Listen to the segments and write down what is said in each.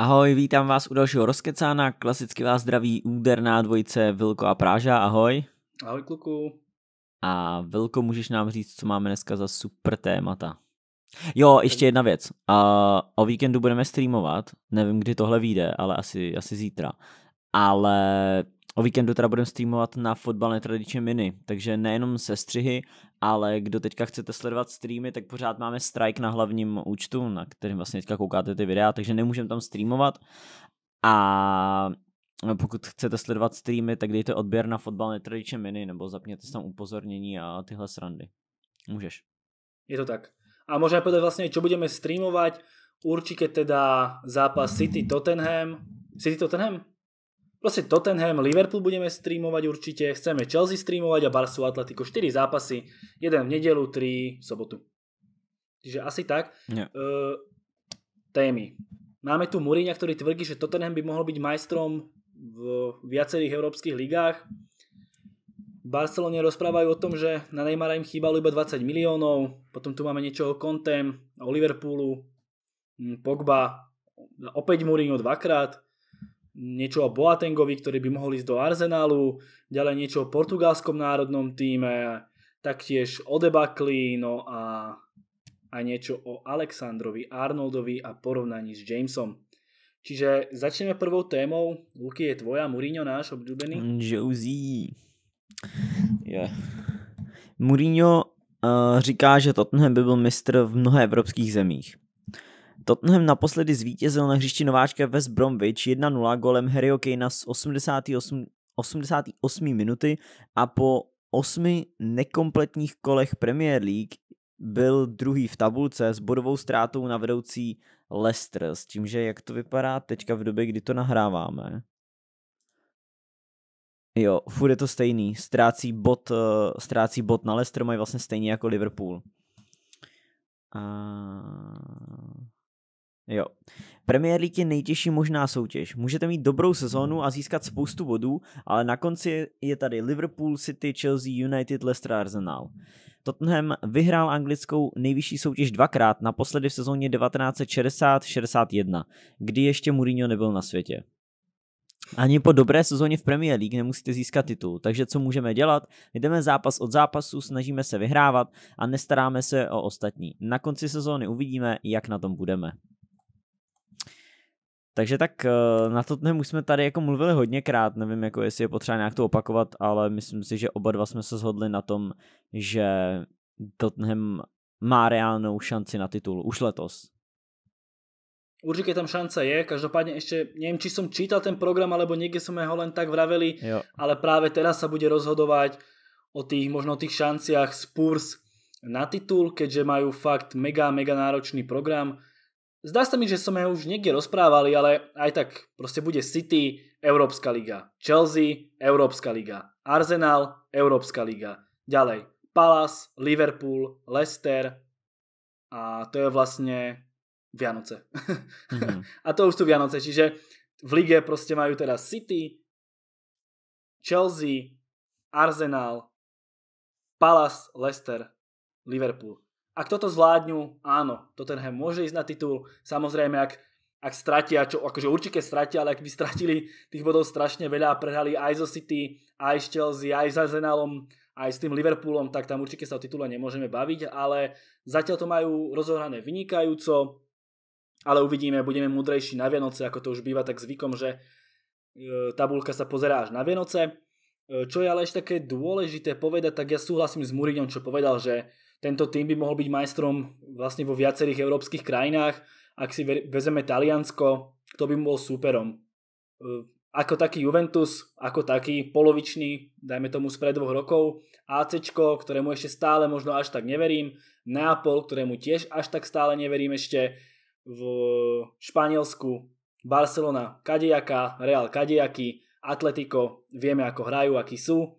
Ahoj, vítám vás u dalšího rozkecána. Klasicky vás zdraví úderná dvojice Vilko a Práža. Ahoj. Ahoj kluku. A Vilko, můžeš nám říct, co máme dneska za super témata? Jo, ještě jedna věc. Uh, o víkendu budeme streamovat, nevím, kdy tohle vyjde, ale asi, asi zítra. Ale o víkendu teda budeme streamovat na fotbal netradičně mini, takže nejenom se střihy, ale kdo teďka chcete sledovat streamy, tak pořád máme strike na hlavním účtu, na kterém vlastně teďka koukáte ty videa, takže nemůžeme tam streamovat. A pokud chcete sledovat streamy, tak dejte odběr na fotbal netradiče mini, nebo zapněte tam upozornění a tyhle srandy. Můžeš. Je to tak. A možná povedať vlastně, čo budeme streamovat. Určitě teda zápas City Tottenham. City Tottenham? Proste Tottenham, Liverpool budeme streamovať určite, chceme Chelsea streamovať a Barsu Atletico 4 zápasy, jeden v nedelu, 3 v sobotu. Čiže asi tak. Eh, témy. Máme tu Mourinho, ktorý tvrdí, že Tottenham by mohol byť majstrom v viacerých európskych ligách. V Barcelone rozprávajú o tom, že na Neymara im chýbalo iba 20 miliónov, potom tu máme niečo o Contem, o Liverpoolu, hm, Pogba, opäť Mourinho dvakrát, niečo o Boatengovi, ktorý by mohol ísť do Arsenalu, ďalej niečo o portugalskom národnom týme, taktiež o debakli, no a a niečo o Aleksandrovi, Arnoldovi a porovnaní s Jamesom. Čiže začneme prvou témou. Luky, je tvoja, Mourinho náš obľúbený? Josie. Yeah. Mourinho uh, říká, že Tottenham by byl mistr v mnoha evropských zemích. Tottenham naposledy zvítězil na hřišti nováčka West Bromwich 1-0 golem Harryho Kanea z 88, 88 minuty a po osmi nekompletních kolech Premier League byl druhý v tabulce s bodovou ztrátou na vedoucí Leicester, s tím, že jak to vypadá teďka v době, kdy to nahráváme. Jo, furt je to stejný. Ztrácí bod, uh, ztrácí bod na Leicester, mají vlastně stejně jako Liverpool. A... Jo. Premier League je nejtěžší možná soutěž. Můžete mít dobrou sezónu a získat spoustu bodů, ale na konci je tady Liverpool, City, Chelsea, United, Leicester, Arsenal. Tottenham vyhrál anglickou nejvyšší soutěž dvakrát, naposledy v sezóně 1960-61, kdy ještě Mourinho nebyl na světě. Ani po dobré sezóně v Premier League nemusíte získat titul, takže co můžeme dělat? Jdeme zápas od zápasu, snažíme se vyhrávat a nestaráme se o ostatní. Na konci sezóny uvidíme, jak na tom budeme. Takže tak eh, na to dnem už jsme tady jako mluvili hodněkrát, nevím jako jestli je potřeba nějak to opakovat, ale myslím si, že oba dva jsme se shodli na tom, že Tottenham má reálnou šanci na titul už letos. Určite tam šanca je, každopádne ešte neviem, či som čítal ten program, alebo niekde som ho len tak vraveli, jo. ale práve teraz sa bude rozhodovať o tých možno tých šanciach Spurs na titul, keďže majú fakt mega, mega náročný program. Zdá sa mi, že sme už niekde rozprávali, ale aj tak proste bude City, Európska liga. Chelsea, Európska liga. Arsenal, Európska liga. Ďalej, Palace, Liverpool, Leicester a to je vlastne Vianoce. Mm -hmm. a to už sú Vianoce, čiže v lige proste majú teda City, Chelsea, Arsenal, Palace, Leicester, Liverpool. Ak toto zvládnu, áno, Tottenham môže ísť na titul. Samozrejme, ak, ak stratia, čo akože určite stratia, ale ak by stratili tých bodov strašne veľa a prehrali aj zo City, aj s Chelsea, aj s Arsenalom, aj s tým Liverpoolom, tak tam určite sa o titule nemôžeme baviť, ale zatiaľ to majú rozohrané vynikajúco, ale uvidíme, budeme múdrejší na Vianoce, ako to už býva tak zvykom, že e, tabulka sa pozerá až na Vianoce. E, čo je ale ešte také dôležité povedať, tak ja súhlasím s Murinom, čo povedal, že tento tým by mohol byť majstrom vlastne vo viacerých európskych krajinách. Ak si vezeme Taliansko, to by mu bol superom. E, ako taký Juventus, ako taký polovičný, dajme tomu spred dvoch rokov, ACčko, ktorému ešte stále možno až tak neverím, Neapol, ktorému tiež až tak stále neverím ešte, v Španielsku, Barcelona, Kadejaka, Real Kadejaky, Atletico, vieme ako hrajú, akí sú.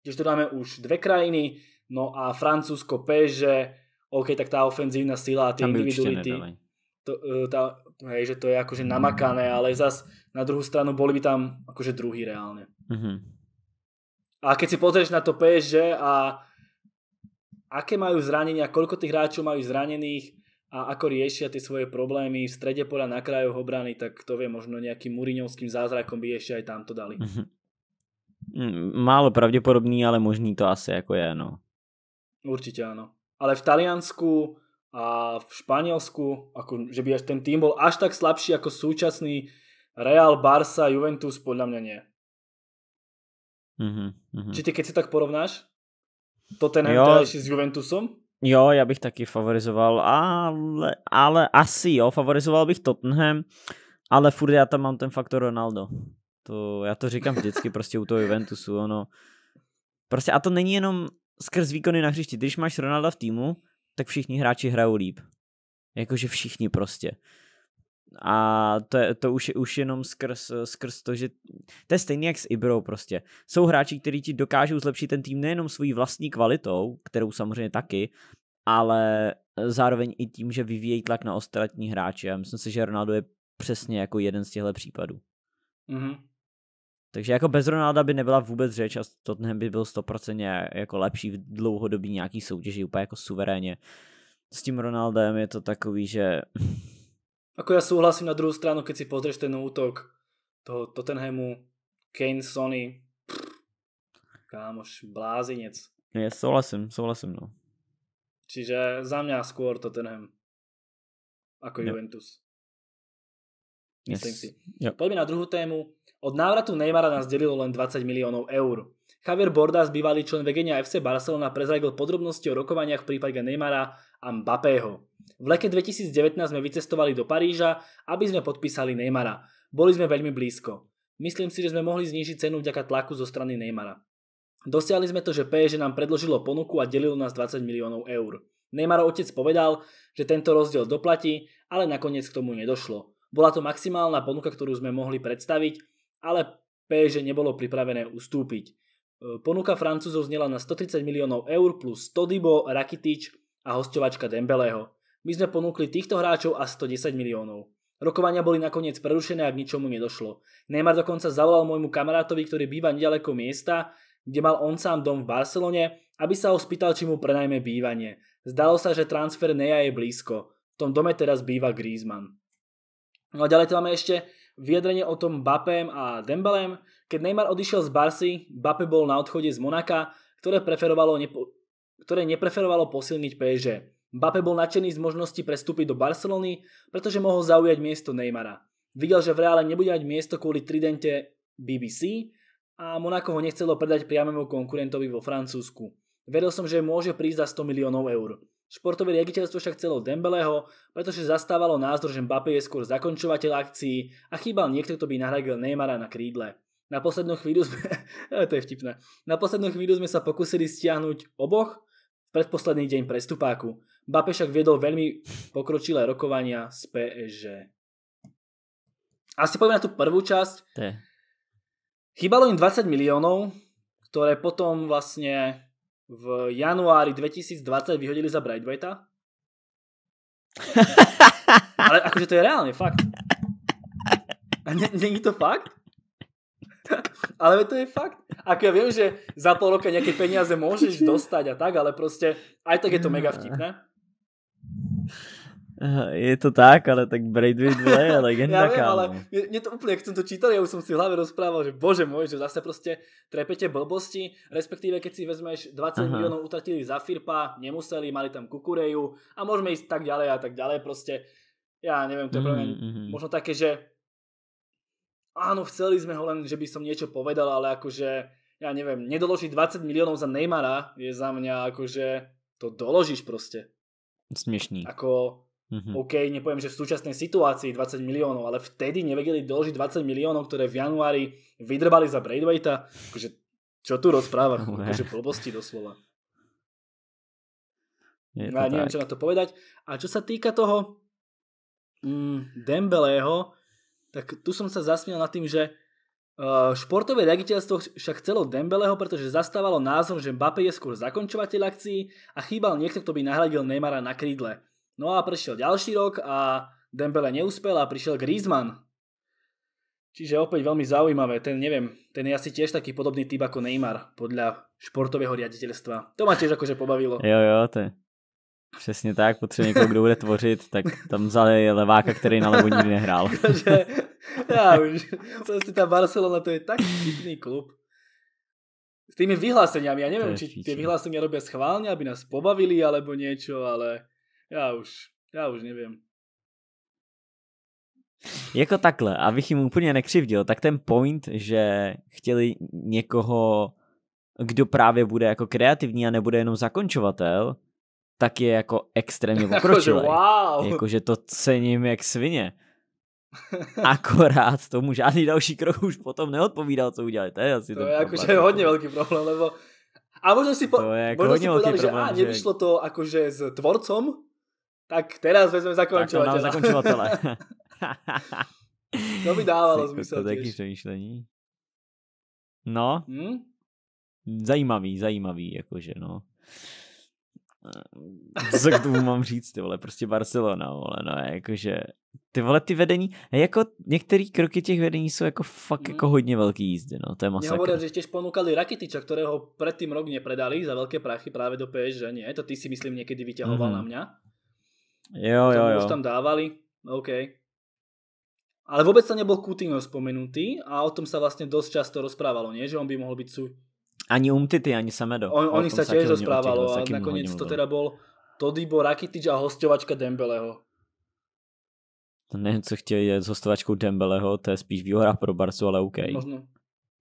Tiež tu dáme už dve krajiny, No a Francúzsko P, že OK, tak tá ofenzívna sila a tie individuality, to, e, tá, hej, že to je akože namakané, mm. ale zas na druhú stranu boli by tam akože druhý reálne. Mm-hmm. A keď si pozrieš na to PSG a aké majú zranenia, koľko tých hráčov majú zranených a ako riešia tie svoje problémy v strede pola na kraju obrany, tak to vie, možno nejakým Muriňovským zázrakom by ešte aj tamto dali. Mm-hmm. Málo pravděpodobný, ale možný to asi jako je, no. Určite áno. Ale v Taliansku a v Španielsku, ako, že by až ten tým bol až tak slabší ako súčasný Real, Barca, Juventus, podľa mňa nie. Mm-hmm, Či ty, keď si tak porovnáš Tottenham jo. s Juventusom? Jo, já bych taky favorizoval, ale, ale asi jo, favorizoval bych Tottenham, ale furt já tam mám ten faktor Ronaldo. To, já to říkám vždycky prostě u toho Juventusu, ono. Prostě a to není jenom skrz výkony na hřišti. Když máš Ronalda v týmu, tak všichni hráči hrajou líp. Jakože všichni prostě. A to, je, to už je už jenom skrz, skrz to, že to je stejný jak s Ibrou prostě. Jsou hráči, kteří ti dokážou zlepšit ten tým nejenom svojí vlastní kvalitou, kterou samozřejmě taky, ale zároveň i tím, že vyvíjejí tlak na ostatní hráče. Já myslím si, že Ronaldo je přesně jako jeden z těchto případů. Mm-hmm. Takže jako bez Ronalda by nebyla vůbec řeč a Tottenham by byl stoprocentně jako lepší v dlouhodobí nějaký soutěži, úplně jako suverénně. S tím Ronaldem je to takový, že... Ako já souhlasím na druhou stranu, keď si pozřeš ten útok toho Tottenhamu, Kane, Sony, kámoš, blázinec. Je, souhlasím, souhlasím, no. Čiže za mě skôr Tottenham ako Juventus. Myslím yes. si. Yep. na druhou tému. Od návratu Neymara nás delilo len 20 miliónov eur. Javier Bordas, bývalý člen vegenia FC Barcelona, prezradil podrobnosti o rokovaniach v prípade Neymara a Mbappého. V leke 2019 sme vycestovali do Paríža, aby sme podpísali Neymara. Boli sme veľmi blízko. Myslím si, že sme mohli znižiť cenu vďaka tlaku zo strany Neymara. Dosiali sme to, že PSG nám predložilo ponuku a delilo nás 20 miliónov eur. Neymarov otec povedal, že tento rozdiel doplatí, ale nakoniec k tomu nedošlo. Bola to maximálna ponuka, ktorú sme mohli predstaviť ale PSG e e nebolo pripravené ustúpiť. E, ponuka Francúzov znela na 130 miliónov eur plus Todibo, Rakitic a hostovačka Dembeleho. My sme ponúkli týchto hráčov a 110 miliónov. Rokovania boli nakoniec prerušené a k ničomu nedošlo. Neymar dokonca zavolal môjmu kamarátovi, ktorý býva nedaleko miesta, kde mal on sám dom v Barcelone, aby sa ho spýtal, či mu prenajme bývanie. Zdalo sa, že transfer Neja je blízko. V tom dome teraz býva Griezmann. No a ďalej tu máme ešte vyjadrenie o tom Bapem a Dembelem. Keď Neymar odišiel z Barsi, Bape bol na odchode z Monaka, ktoré, preferovalo nepo... ktoré nepreferovalo posilniť PSG. Bape bol nadšený z možnosti prestúpiť do Barcelony, pretože mohol zaujať miesto Neymara. Videl, že v reále nebude mať miesto kvôli tridente BBC a Monako ho nechcelo predať priamému konkurentovi vo Francúzsku. Vedel som, že môže prísť za 100 miliónov eur. Športové riaditeľstvo však celou Dembeleho, pretože zastávalo názor, že Mbappé je skôr zakončovateľ akcií a chýbal niekto, kto by nahradil Neymara na krídle. Na poslednú chvíľu sme... to je vtipné. Na poslednú chvíľu sme sa pokusili stiahnuť oboch v predposledný deň prestupáku. Mbappé však viedol veľmi pokročilé rokovania z PSG. Asi poďme na tú prvú časť. Chýbalo im 20 miliónov, ktoré potom vlastne v januári 2020 vyhodili za Braithwaita. Ale akože to je reálne, fakt. A není to fakt? ale to je fakt. Ako ja viem, že za pol roka nejaké peniaze môžeš dostať a tak, ale proste aj tak je to mega vtipné. Je to tak, ale tak Braithwaite je legenda, Já vím, ale mě, mě, to úplně, jak jsem to čítal, já už jsem si v hlavě rozprával, že bože můj, že zase prostě trepete blbosti, respektive keď si vezmeš 20 Aha. milionů utratili za Firpa, nemuseli, mali tam Kukureju a můžeme jít tak ďalej a tak ďalej prostě. Já nevím, to je mm, mm. možno také, že ano, chceli jsme ho len, že by som niečo povedal, ale jakože, já nevím, nedoložit 20 milionů za Neymara je za mě jakože, to doložíš prostě. Směšný. Ako Mm-hmm. OK, nepoviem, že v súčasnej situácii 20 miliónov, ale vtedy nevedeli doložiť 20 miliónov, ktoré v januári vydrbali za Braithwaita. Akože, čo tu rozpráva? Akože blbosti doslova. Je to ja no neviem, čo na to povedať. A čo sa týka toho mm, Dembeleho, tak tu som sa zasmiel nad tým, že Uh, športové riaditeľstvo však chcelo Dembeleho, pretože zastávalo názor, že Mbappé je skôr zakončovateľ akcií a chýbal niekto, kto by nahradil Neymara na krídle. No a prišiel ďalší rok a Dembele neúspel a prišiel Griezmann. Čiže opäť veľmi zaujímavé, ten neviem, ten je asi tiež taký podobný typ ako Neymar podľa športového riaditeľstva. To ma tiež akože pobavilo. Jo, jo, to je přesně tak, potřebuje někoho, kdo bude tvořit, tak tam je leváka, který na levo nikdy nehrál. Takže, já už, prostě ta Barcelona to je tak vtipný klub. S tými vyhláseniami, ja neviem, či tie vyhlásenia robia schválne, aby nás pobavili alebo niečo, ale já už, já už nevím. Jako takhle, abych jim úplně nekřivdil, tak ten point, že chtěli někoho, kdo právě bude jako kreativní a nebude jenom zakončovatel, tak je jako extrémně pokročilý. wow. Jakože to cením jak svině. Akorát tomu žádný další krok už potom neodpovídal, co udělali. To je asi to je jakože jako. hodně velký problém, lebo a možná si, po, to je jako si povedali, že, že... a nevyšlo to jakože s tvorcom, tak teraz vezmeme zakončovatele. Tak zakončovatele. to by dávalo smysl. To je taky přemýšlení. No. Hmm? Zajímavý, zajímavý, jakože no. Co k tomu mám říct, ty vole, prostě Barcelona, vole, no, jakože, ty vole, ty vedení, jako některé kroky těch vedení jsou jako fakt mm. jako hodně velký jízdy, no, to je masakr. Nehovorím, že těž ponukali Rakitiča, kterého předtím rok nepredali za velké prachy právě do PSG, nie? To ty si myslím někdy vyťahoval mm. na mňa. Jo, jo, jo. Už tam dávali, OK. Ale vôbec sa nebol Coutinho spomenutý a o tom sa vlastne dosť často rozprávalo, nie? Že on by mohol byť sú... Ani Umtity, ani Samedo. On, o, o nich sa tiež rozprávalo a nakoniec to teda bol Todibo Rakitic a hostovačka Dembeleho. To nevím, co chtěl je s hostovačkou Dembeleho, to je spíš výhora pro Barsu, ale OK. Možno.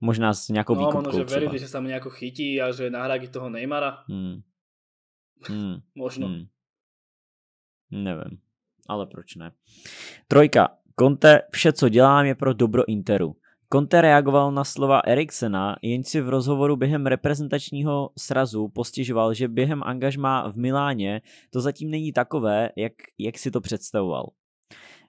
Možná s nějakou no, možno, že verí, že se mu nejako chytí a že nahrá toho Neymara. Hmm. Hmm. Možno. Hmm. Nevím, ale proč ne. Trojka. Conte, vše, co dělám, je pro dobro Interu. Conte reagoval na slova Eriksena, jen si v rozhovoru během reprezentačního srazu postižoval, že během angažma v Miláně to zatím není takové, jak, jak si to představoval.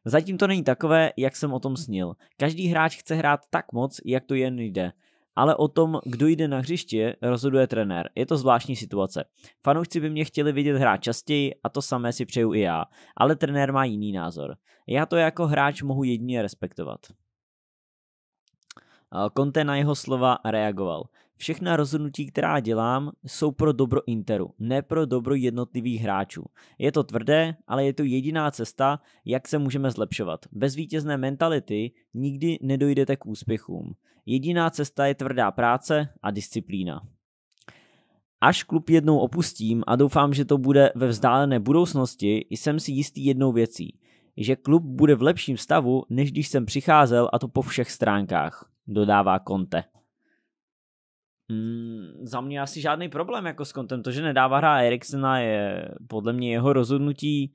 Zatím to není takové, jak jsem o tom snil. Každý hráč chce hrát tak moc, jak to jen jde ale o tom, kdo jde na hřiště, rozhoduje trenér. Je to zvláštní situace. Fanoušci by mě chtěli vidět hrát častěji a to samé si přeju i já, ale trenér má jiný názor. Já to jako hráč mohu jedině respektovat. Eh, Conte na jeho slova reagoval. Všechna rozhodnutí, která dělám, jsou pro dobro Interu, ne pro dobro jednotlivých hráčů. Je to tvrdé, ale je to jediná cesta, jak se můžeme zlepšovat. Bez vítězné mentality nikdy nedojdete k úspěchům. Jediná cesta je tvrdá práce a disciplína. Až klub jednou opustím a doufám, že to bude ve vzdálené budoucnosti, jsem si jistý jednou věcí, že klub bude v lepším stavu, než když jsem přicházel a to po všech stránkách, dodává Conte. Hmm, za mě asi žádný problém jako s kontem. To, že nedává hra Eriksena, je podle mě jeho rozhodnutí.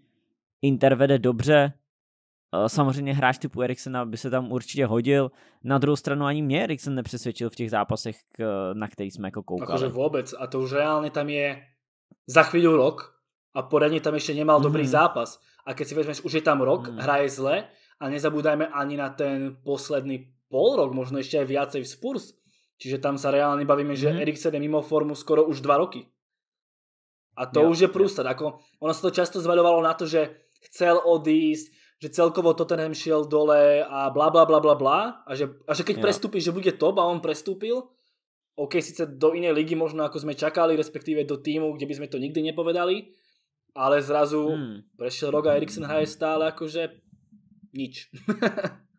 Inter vede dobře. Eh, samozřejmě hráč typu Eriksena by se tam určitě hodil. Na druhou stranu ani mě Eriksen nepřesvědčil v těch zápasech, na který jsme jako koukali. Takže vůbec. A to už reálně tam je za chvíli rok a poradně tam ještě nemal mm. dobrý zápas. A keď si vezmeš, už je tam rok, hmm. hraje zle a nezabúdajme ani na ten posledný pol rok, možno ešte aj viacej v Spurs, Čiže tam sa reálne bavíme, že mm-hmm. Eriksen je mimo formu skoro už dva roky. A to ja, už je prústad. Ja. Jako, ono sa to často zvaľovalo na to, že chcel odísť, že celkovo Tottenham šiel dole a bla bla bla bla bla a že, a že keď ja. prestúpi, že bude top a on prestúpil, OK, síce do inej ligy možno ako sme čakali, respektíve do týmu, kde by sme to nikdy nepovedali, ale zrazu hmm. prešiel rok a Eriksen hraje stále akože nič.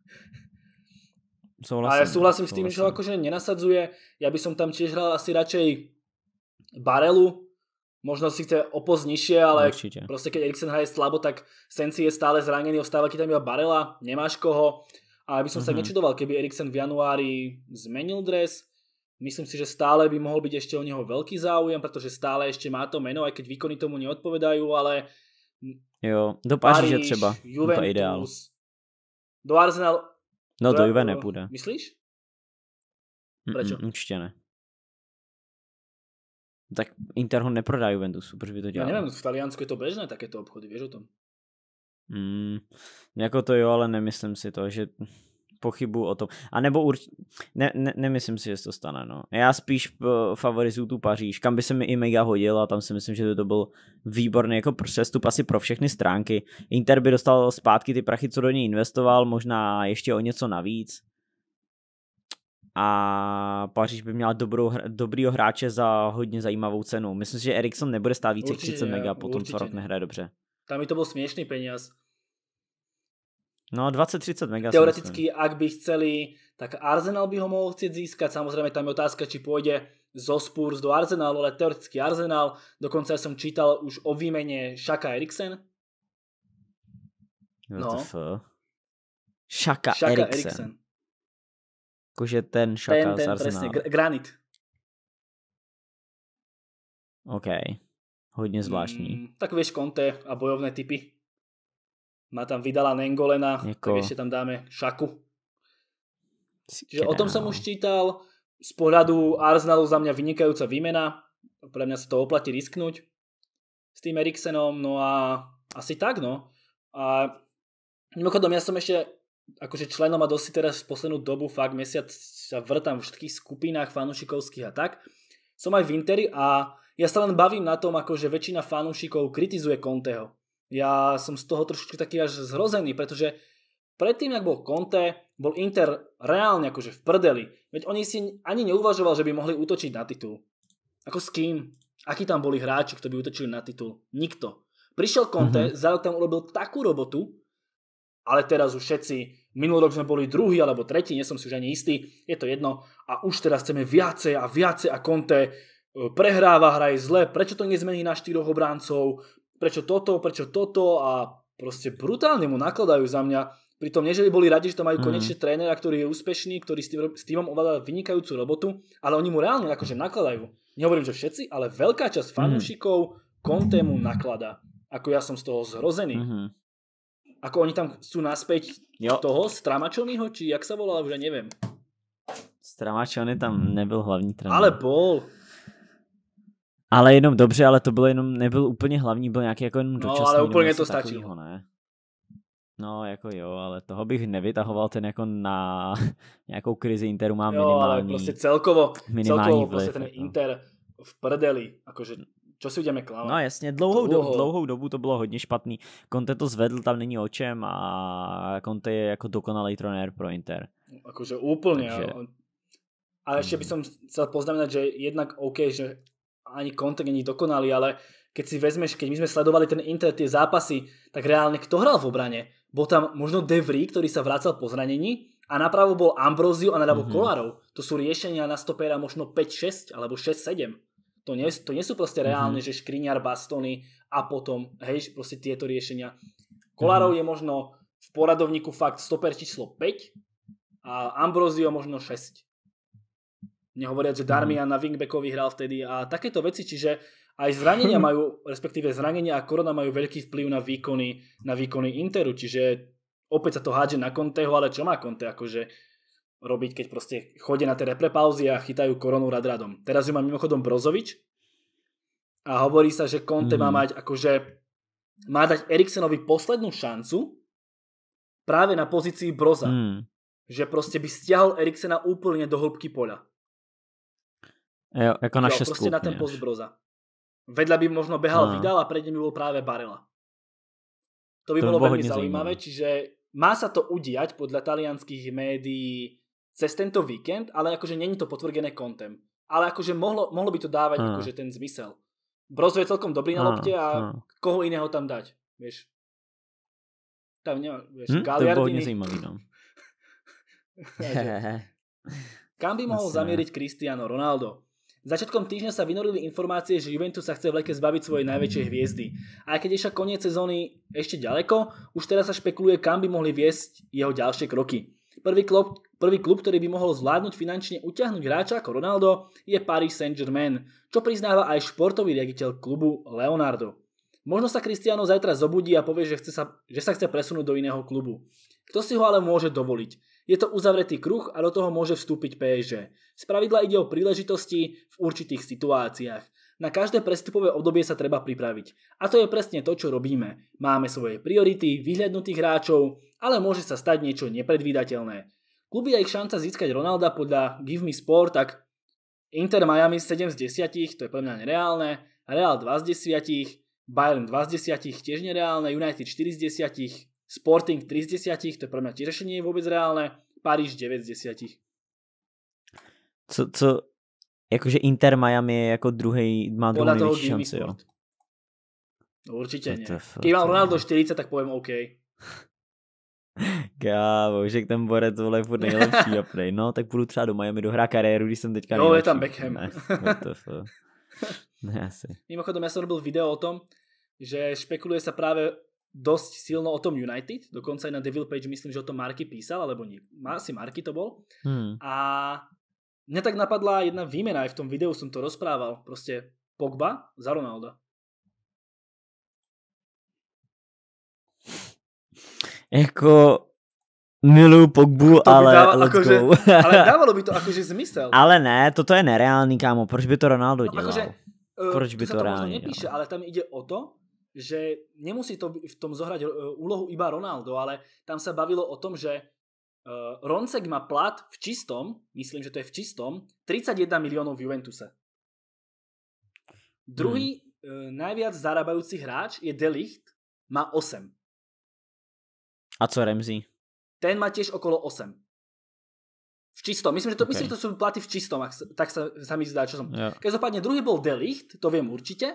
Souhlasím, ale no, souhlasím s tím, že ho že nenasadzuje. Já by som tam tiež hral asi radšej Barelu, možno si chce opoz nižšie, ale Určitě. prostě keď Eriksen hraje slabo, tak Sensi je stále zranený, ostává ti tam iba Barela, nemáš koho. A by som mm-hmm. sa mhm. nečudoval, keby Eriksen v januári zmenil dres. Myslím si, že stále by mohol byť ešte o neho veľký záujem, pretože stále ešte má to meno, aj keď výkony tomu neodpovedajú, ale... Jo, do Paříže třeba. Juventus, to ideál. Do Arsenal No to Juve jako- nepůjde. Myslíš? Proč? Určitě ne. Tak Inter ho neprodá Juventusu, proč by to dělal? Já nevím, v Taliansku je to běžné takéto obchody, víš o tom? Mm, jako to jo, ale nemyslím si to, že pochybu o tom. A nebo urč... ne, ne, nemyslím si, že se to stane. No. Já spíš eh, favorizuju tu Paříž, kam by se mi i mega hodil a tam si myslím, že by to byl výborný jako přestup asi pro všechny stránky. Inter by dostal zpátky ty prachy, co do něj investoval, možná ještě o něco navíc. A Paříž by měla dobrou, dobrýho hráče za hodně zajímavou cenu. Myslím si, že Erikson nebude stát více určitě, 30 mega po tom, co rok nehraje dobře. Tam by to byl směšný peněz. No 20-30 mega. Teoreticky, ak by chceli, tak Arsenal by ho mohol chcieť získať. Samozrejme tam je otázka, či pôjde zo Spurs do Arsenalu, ale teoreticky Arsenal. Dokonca som čítal už o výmene Šaka Eriksen. No. Šaka, Šaka Eriksen. Eriksen. ten Šaka ten, ten, z Arsenalu. Presne, granit. OK. Hodně zvláštní. Mm, tak vieš, Conte a bojovné typy má tam vydala Nengolena, Jako. tak ešte tam dáme Šaku. Čiže o tom som už čítal, z pohľadu Arsenalu za mňa vynikajúca výmena, pre mňa sa to oplatí risknúť s tým Eriksenom, no a asi tak, no. A mimochodom, ja som ešte akože členom a dosi teraz v poslednú dobu, fakt mesiac sa vrtám v všetkých skupinách fanúšikovských a tak. Som aj v Interi a ja sa len bavím na tom, akože väčšina fanúšikov kritizuje Conteho Ja som z toho trošku taký až zhrozený, pretože predtým, jak bol Conte, bol Inter reálne akože v prdeli. Veď oni si ani neuvažoval, že by mohli útočiť na titul. Ako s kým? Akí tam boli hráči, kdo by útočili na titul? Nikto. Prišiel Conte, mm-hmm. rok tam urobil takú robotu, ale teraz už všetci, minulý rok sme boli druhý alebo tretí, nie som si už ani istý, je to jedno a už teraz chceme viacej a viacej a Conte eh, prehráva, hraje zle, prečo to nezmení na štyroch obráncov, prečo toto, prečo toto a proste brutálne mu nakladajú za mňa. Pritom nie, že by boli radi, že to majú mhm. konečne trénera, ktorý je úspešný, ktorý s týmom ovládá vynikajúcu robotu, ale oni mu reálne akože nakladajú. Nehovorím, že všetci, ale veľká časť mhm. fanúšikov Conte mu naklada. Ako ja som z toho zhrozený. Mhm. Ako oni tam sú naspäť toho Stramačonyho, či jak sa volal, už ja neviem. Stramačony tam nebyl hlavní trenér. Ale bol. Ale jenom dobře, ale to bylo jenom, nebyl úplně hlavní, byl nějaký jako jenom no, dočasný. No, ale úplně to stačí. Ne? No, jako jo, ale toho bych nevytahoval, ten jako na nějakou krizi Interu má minimální. jo, ale prostě celkovo, minimální celkovo vliv, prostě ten jako. Inter v prdeli, jakože. Co si uděláme klávat? No jasně, dlouhou, dlouhou. dobu, dlouhou dobu to bylo hodně špatný. Conte to zvedl, tam není o čem a Conte je jako dokonalý trenér pro Inter. Akože úplně. Takže... Ale ještě mm. bych chtěl poznamenat, že jednak OK, že ani kontek není dokonalý, ale keď si vezmeš, keď my sme sledovali ten Inter, tie zápasy, tak reálne kto hral v obrane? Bol tam možno De Devry, ktorý sa vracal po zranení a napravo bol Ambrozio a naľavo mm-hmm. Kolarov. To sú riešenia na stopera možno 5-6 alebo 6-7. To nie, to nie sú proste mhm. reálne, mm-hmm. že Škriňar, Bastony a potom, hej, proste tieto riešenia. Kolarov mm-hmm. je možno v poradovníku fakt stoper číslo 5 a Ambrosio možno 6. Nehovoriac, že Darmian mm. na wingbackovi hral vtedy a takéto veci, čiže aj zranenia majú, respektíve zranenia a korona majú veľký vplyv na výkony, na výkony Interu, čiže opäť sa to hádže na Conteho, ale čo má Conte akože robiť, keď proste chodí na tie reprepauzy a chytajú koronu rad radom. Teraz ju má mimochodom Brozovič a hovorí sa, že Conte mm. má hmm. mať akože má dať Eriksenovi poslednú šancu práve na pozícii Broza. Mm. Že proste by stiahol Eriksena úplne do hĺbky poľa. Jo, jako na jo, prostě šestku. Prostě na ten post Broza. Vedle by možno běhal no. Vidal a před ním by byl právě Barela. To by to bolo by zajímavé, čiže má sa to udiať podle talianských médií cez tento víkend, ale jakože není to potvrdené kontem. Ale jakože mohlo, mohlo by to dávat, hmm. ten zmysel. Brozo je celkom dobrý na hm, lopte a hmm. koho jiného tam dať, vieš. Tam nemá, vieš, hm? To by bolo hodne no. Kam by mohl zamířit zamieriť Cristiano Ronaldo? Začiatkom týždňa sa vynorili informácie, že Juventus sa chce v lete zbaviť svojej najväčšej hviezdy. A keď je však koniec sezóny ešte ďaleko, už teraz sa špekuluje, kam by mohli viesť jeho ďalšie kroky. Prvý klub, prvý klub, ktorý by mohol zvládnuť finančne utiahnuť hráča ako Ronaldo, je Paris Saint-Germain, čo priznáva aj športový riaditeľ klubu Leonardo. Možno sa Cristiano zajtra zobudí a povie, že, chce sa, že sa chce presunúť do iného klubu. Kto si ho ale môže dovoliť? Je to uzavretý kruh a do toho môže vstúpiť PSG. pravidla ide o príležitosti v určitých situáciách. Na každé prestupové obdobie sa treba pripraviť. A to je presne to, čo robíme. Máme svoje priority, vyhľadnutých hráčov, ale môže sa stať niečo nepredvídateľné. Kluby a ich šanca získať Ronalda podľa Give Me Sport, tak Inter Miami 7 z 10, to je pre mňa nereálne, Real 2 z 10, Bayern 2 z 10, tiež nereálne, United 4 z 10, Sporting 3 z 10, to je pre mňa tiež ešte nie je vôbec reálne. Paríž 9 z 10. Co, co, jakože Inter Miami je jako druhý, má Podľa toho šance, jo. No, určite nie. Keď mal Ronaldo 40, tak poviem OK. Kávo, že ten borec vole furt nejlepší a prej. No, tak půjdu třeba do Miami, dohrá kariéru, když jsem teďka No, je tam Beckham. Ne, ne asi. Mimochodom, já jsem robil video o tom, že špekuluje se právě dosť silno o tom United, dokonca aj na Devil Page myslím, že o tom Marky písal, alebo nie, asi Marky to bol. Hmm. A mňa tak napadla jedna výmena, aj v tom videu som to rozprával, proste Pogba za Ronalda. Jako miluju Pogbu, to ale dává, let's akože, go. ale dávalo by to akože zmysel. Ale ne, toto je nereálný, kámo, proč by to Ronaldo no, dělal? Akože, eh, proč by to, to reálně dělal? ale tam ide o to, že nemusí to v tom zohrať eh, úlohu iba Ronaldo, ale tam sa bavilo o tom, že eh, Roncek má plat v čistom, myslím, že to je v čistom, 31 miliónov v Juventuse. Druhý hmm. Eh, najviac zarábajúci hráč je Delicht, má 8. A co Remzi? Ten má tiež okolo 8. V čistom. Myslím, že to, okay. myslím, že to sú platy v čistom, ak, tak sa, sa mi zdá, čo som. Yeah. Každopádne druhý bol Delicht, to viem určite.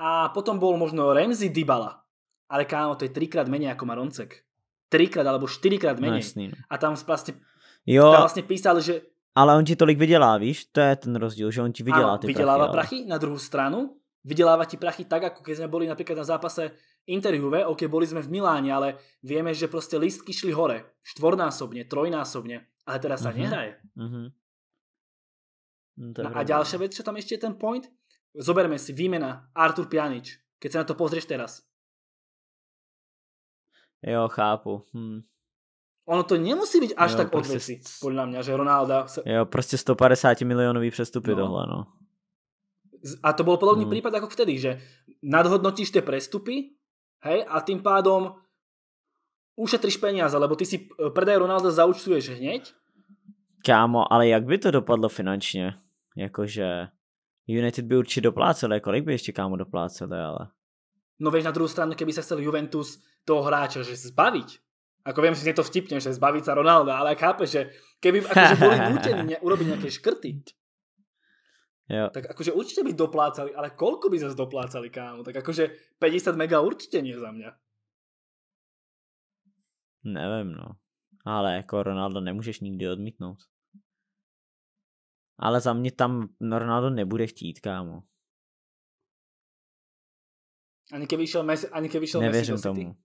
A potom bol možno Remzi Dybala. Ale kámo, to je trikrát menej ako má Roncek. Trikrát alebo štyrikrát no, menej. No, jasný, no. A tam vlastne, jo, tam vlastne Písal, že... Ale on ti tolik vydělá, víš? To je ten rozdíl, že on ti vydělá ano, ty vydělává prachy, ale... prachy na druhou stranu. Vydělává ti prachy tak, ako keď sme boli napríklad na zápase Interjuve, ok, boli sme v Miláne, ale vieme, že proste listky šli hore. Štvornásobne, trojnásobne. Ale teraz sa uh -huh. nehraje. Uh mhm. -huh. No, no, a ďalšia vec, čo tam ešte je ten point, Zoberme si výmena Artur Pjanič, keď sa na to pozrieš teraz. Jo, chápu. Hm. Ono to nemusí být až jo, tak prostě... odvěci, podle mňa, že Ronaldo. Sa... Jo, prostě 150 miliónový přestupy no. tohle, no. A to byl podobný hm. případ jako vtedy, že nadhodnotíš ty prestupy, hej, a tím pádom ušetříš peniaze, lebo ty si e, predaj Ronaldo zaučtuješ hneď. Kámo, ale jak by to dopadlo finančně? Jakože United by určitě doplácel, kolik by ještě kámo doplácel, ale... No vieš, na druhou stranu, keby sa chcel Juventus toho hráča, že zbaviť, ako viem, že je to vtipne, že zbaviť sa Ronaldo, ale chápe, že keby akože boli nutení urobiť nejaké škrty, jo. tak akože určite by doplácali, ale koľko by zase doplácali, kámo? Tak akože 50 mega určite nie za mňa. Nevím, no. Ale jako Ronaldo nemůžeš nikdy odmítnout ale za mě tam Ronaldo nebude chtít, kámo. Ani keby šel Messi, ani keby šel Nevěřím Messi tomu.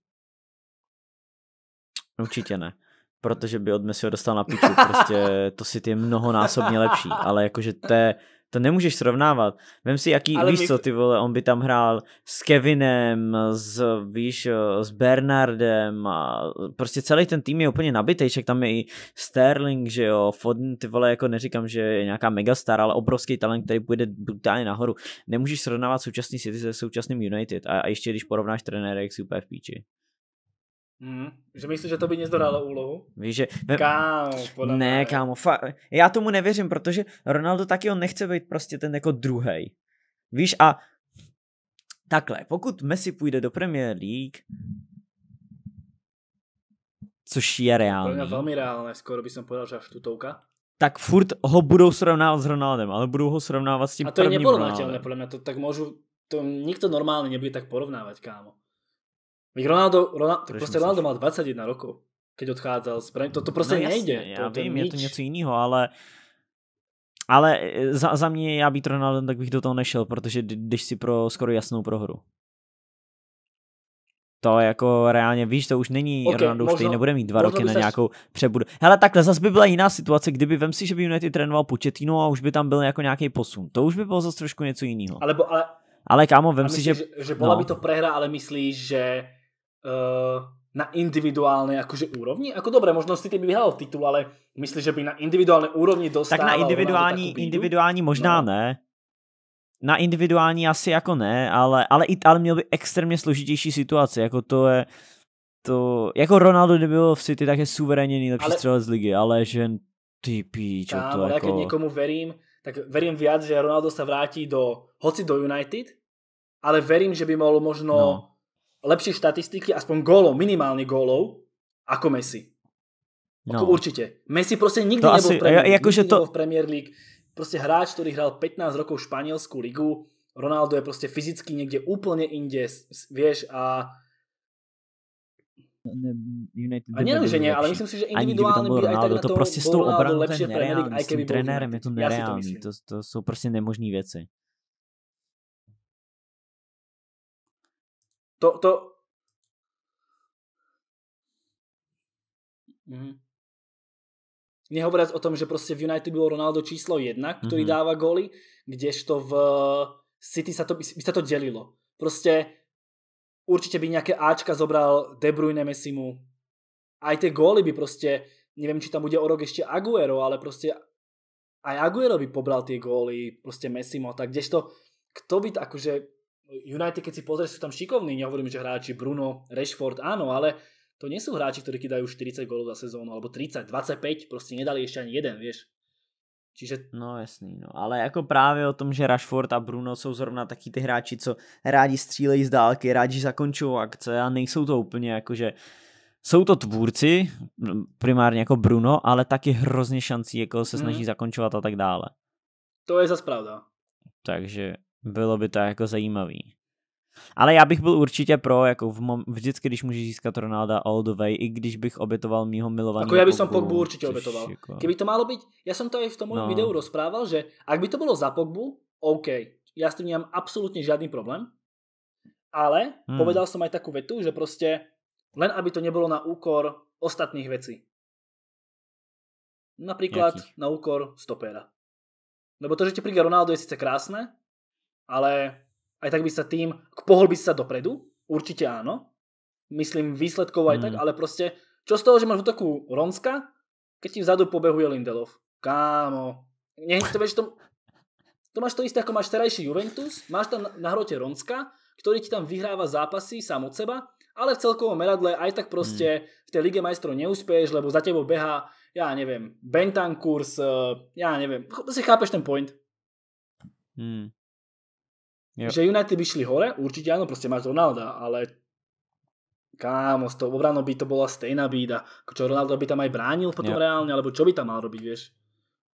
Určitě ne. Protože by od Messiho dostal na piču. Prostě to si ty je mnohonásobně lepší. Ale jakože to je to nemůžeš srovnávat. Vem si, jaký, Ale víš my... co, ty vole, on by tam hrál s Kevinem, s, víš, eh, s Bernardem a prostě celý ten tým je úplně nabitý, však tam je i Sterling, že jo, Foden, ty vole, jako neříkám, že je nějaká megastar, ale obrovský talent, který půjde brutálně nahoru. Nemůžeš srovnávat současný City se současným United a, a ještě když porovnáš trenéry, jak si úplně v píči. Hmm. Že myslíš, že to by něco dodalo úlohu? Víš, že... Kámo, podle Ne, mě. kámo, fa... já tomu nevěřím, protože Ronaldo taky, on nechce být prostě ten jako druhý. Víš, a takhle, pokud Messi půjde do Premier League, což je reálný. Podle velmi reálné, skoro bych povedal, že až tutouka. Tak furt ho budou srovnávat s Ronaldem, ale budou ho srovnávat s tím A to je neporovnatelné, podle mě to tak můžu, to nikto normálně nebude tak porovnávat, kámo. Vík Ronaldo, prostě Ronaldo, prostě Ronaldo mal 21 rokov, keď odchádzal z Premier to, to prostě no, nejde. to, já to, vím, je to něco jiného, ale ale e, za, za mě já být Ronaldo tak bych do toho nešel, protože když si pro skoro jasnou prohru. To jako reálně, víš, to už není, okay, Ronaldo už teď nebude mít dva roky na nějakou nějakou přebudu. Hele, takhle zase by byla jiná situace, kdyby vem si, že by United trénoval Pučetino a už by tam byl jako nějaký posun. To už by bylo zase trošku něco jiného. Ale, ale, ale kámo, vem myslíš, si, že... že, že byla no. by to prehra, ale myslíš, že uh, na individuálně akože úrovni? Ako dobre, možno ty by vyhrál titul, ale myslíš, že by na individuální úrovni dostal? Tak na individuální, individuální možná no. ne. Na individuální asi jako ne, ale, ale, i, ale měl by extrémně složitější situaci, jako to je to, jako Ronaldo byl v City, tak je suverénně nejlepší ale, střelec z ligy, ale že ty tá, to ale jako... keď někomu verím, tak verím viac, že Ronaldo se vrátí do, hoci do United, ale verím, že by mohl možno no lepší štatistiky, aspoň gólov, minimálne gólov, ako Messi. No. Ako určite. Messi proste no nikdy to nebol asi, v Premier League. Prostě prostě nikdy to... Prostě v Premier League. Proste hráč, ktorý hral 15 rokov španielskú ligu, Ronaldo je proste fyzicky niekde úplne inde, vieš, a United a nejenom, že ne, ale myslím si, že individuálně by Ronaldo, tak to, prostě s tou obranou to je nereálný, s tím trenérem je to nereálný, to, to, to jsou prostě nemožné věci. To, to... Mm. Nehovoriac o tom, že prostě v United bylo Ronaldo číslo jedna, který mm-hmm. dává góly, kdežto v City sa to, by sa to delilo. Prostě určitě by nějaké Ačka zobral De Bruyne Messimu. Aj ty góly by prostě, nevím, či tam bude o rok ještě Aguero, ale prostě aj Aguero by pobral ty góly, prostě Messimu a tak, kdežto kto by, akože United, keď si pozrieš, sú tam šikovní, nehovorím, že hráči Bruno, Rashford, áno, ale to nie sú hráči, ktorí kýdajú 40 gólov za sezónu, alebo 30, 25, prostě nedali ešte ani jeden, vieš. Čiže... No jasný, no. ale jako právě o tom, že Rashford a Bruno jsou zrovna taky ty hráči, co rádi střílejí z dálky, rádi zakončují akce a nejsou to úplně jako, že jsou to tvůrci, primárně jako Bruno, ale taky hrozně šancí, jako se mhm. snaží mm. zakončovat a tak dále. To je zase pravda. Takže bylo by to jako zajímavý. Ale já bych byl určitě pro, jako v mom- vždycky, když můžeš získat Ronalda all the way, i když bych obětoval mýho milovaného. Jako já bych som Pogbu určitě obětoval. Jako... Kdyby to málo být, já jsem to i v tom no. videu rozprával, že ak by to bylo za Pogbu, OK, já s tím nemám absolutně žádný problém, ale hmm. povedal jsem aj takovou větu, že prostě len aby to nebylo na úkor ostatných věcí, Například na úkor stopera. Lebo to, že ti príde Ronaldo je sice krásné, ale aj tak by sa tým, pohol by sa dopredu, určite áno, myslím výsledkov aj mm. tak, hmm. ale proste, čo z toho, že máš útoku Ronska, keď ti vzadu pobehuje Lindelov? Kámo, nech to vieš, to, to máš to isté, ako máš terajší Juventus, máš tam na hrote Ronska, ktorý ti tam vyhráva zápasy sám od seba, ale v celkovom meradle aj tak proste mm. v tej Lige majstrov neúspieš, lebo za tebou behá, ja neviem, Bentancurs, eh, ja neviem, si chápeš ten point. Mm. Jo. Že United vyšli hore, určitě ano, prostě máš Ronalda, ale kámo, s tou obranou by to bola stejná bída. Jako čo Ronaldo by tam aj bránil potom jo. reálne, alebo čo by tam mal robiť, vieš?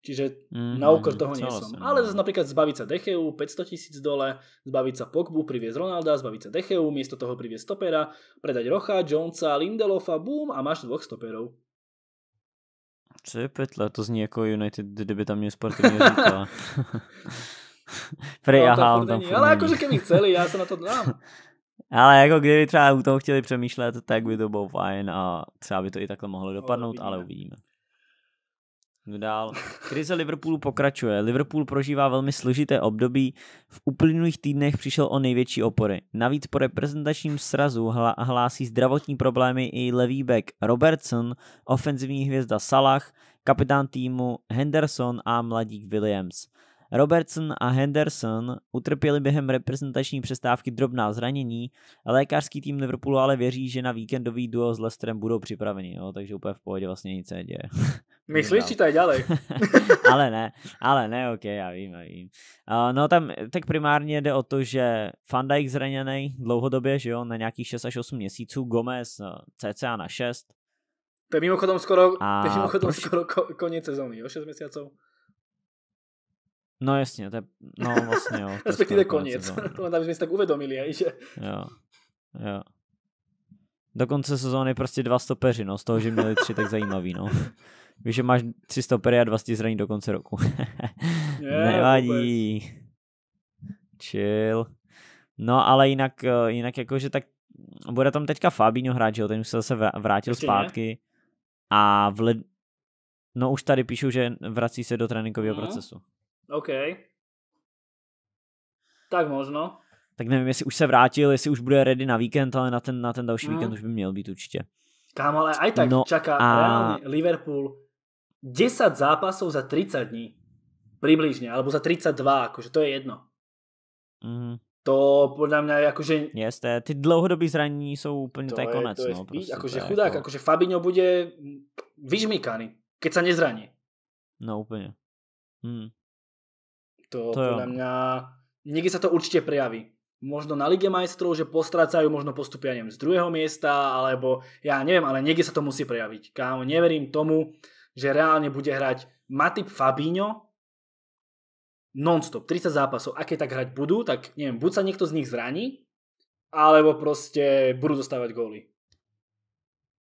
Čiže mm, na úkor toho nie som. Ale zase napríklad zbaviť sa Decheu, 500 tisíc dole, zbaviť sa Pogbu, priviesť Ronalda, zbaviť sa Decheu, miesto toho priviesť stopera, predať Rocha, Jonesa, Lindelofa, boom a máš dvoch stoperov. Co je petle, To zní jako United, kdyby tam měl sportovní Prej, no, aha, on tam není, Ale jakože kdyby chceli, já se na to dám. Ale jako kdyby třeba u toho chtěli přemýšlet, tak by to bylo fajn a třeba by to i takhle mohlo dopadnout, no, ale uvidíme. No dál. Krize Liverpoolu pokračuje. Liverpool prožívá velmi složité období. V uplynulých týdnech přišel o největší opory. Navíc po reprezentačním srazu hlásí zdravotní problémy i levý back Robertson, ofenzivní hvězda Salah, kapitán týmu Henderson a mladík Williams. Robertson a Henderson utrpěli během reprezentační přestávky drobná zranění, lékařský tým Liverpoolu ale věří, že na víkendový duo s Leicesterem budou připraveni, jo? takže úplně v pohodě vlastně nic se neděje. Myslíš, je ďalej. ale ne, ale ne, ok, já vím, já vím. Uh, no tam tak primárně jde o to, že Van Dijk zraněný dlouhodobě, že jo, na nějakých 6 až 8 měsíců, Gomez no, cca na 6. To je mimochodem skoro, a... mimochodem skoro ko, konec sezóny, jo, 6 měsíců. No jasně, to je, no vlastně jo. Respektive konec, konec to aby no. jsme si tak uvědomili, že... Jo, jo. Do konce sezóny prostě dva stopeři, no, z toho, že měli tři, tak zajímavý, no. Víš, že máš tři stopery a dva z zraní do konce roku. Je, Nevadí. Vůbec. Chill. No, ale jinak, eh, jinak jakože tak bude tam teďka Fabinho hrát, že jo, ten už se zase vrátil Ještě zpátky. Ne? A v led... No už tady píšu, že vrací se do tréninkového no. procesu. OK. Tak možno. Tak nevím, jestli už se vrátil, jestli už bude ready na víkend, ale na ten, na ten další mm. víkend už by měl být určitě. Kámo, ale aj tak no, čaká a... Liverpool 10 zápasů za 30 dní. Přibližně, alebo za 32, jakože to je jedno. Mm. To podle mě je Jeste, ty dlouhodobí zranění jsou úplně to, to je konec. To je no, prostě, jakože to chudák, to... Jako- jakože Fabinho bude vyžmíkaný, keď se nezraní. No úplně. Hmm to, to podľa mňa niekde sa to určite prejaví. Možno na Lige majstrov, že postracajú, možno postupia neviem, z druhého miesta, alebo ja neviem, ale niekde sa to musí prejaviť. Kámo, neverím tomu, že reálne bude hrať Matip Fabinho non-stop, 30 zápasov. Aké tak hrať budú, tak neviem, buď sa niekto z nich zraní, alebo proste budú dostávať góly.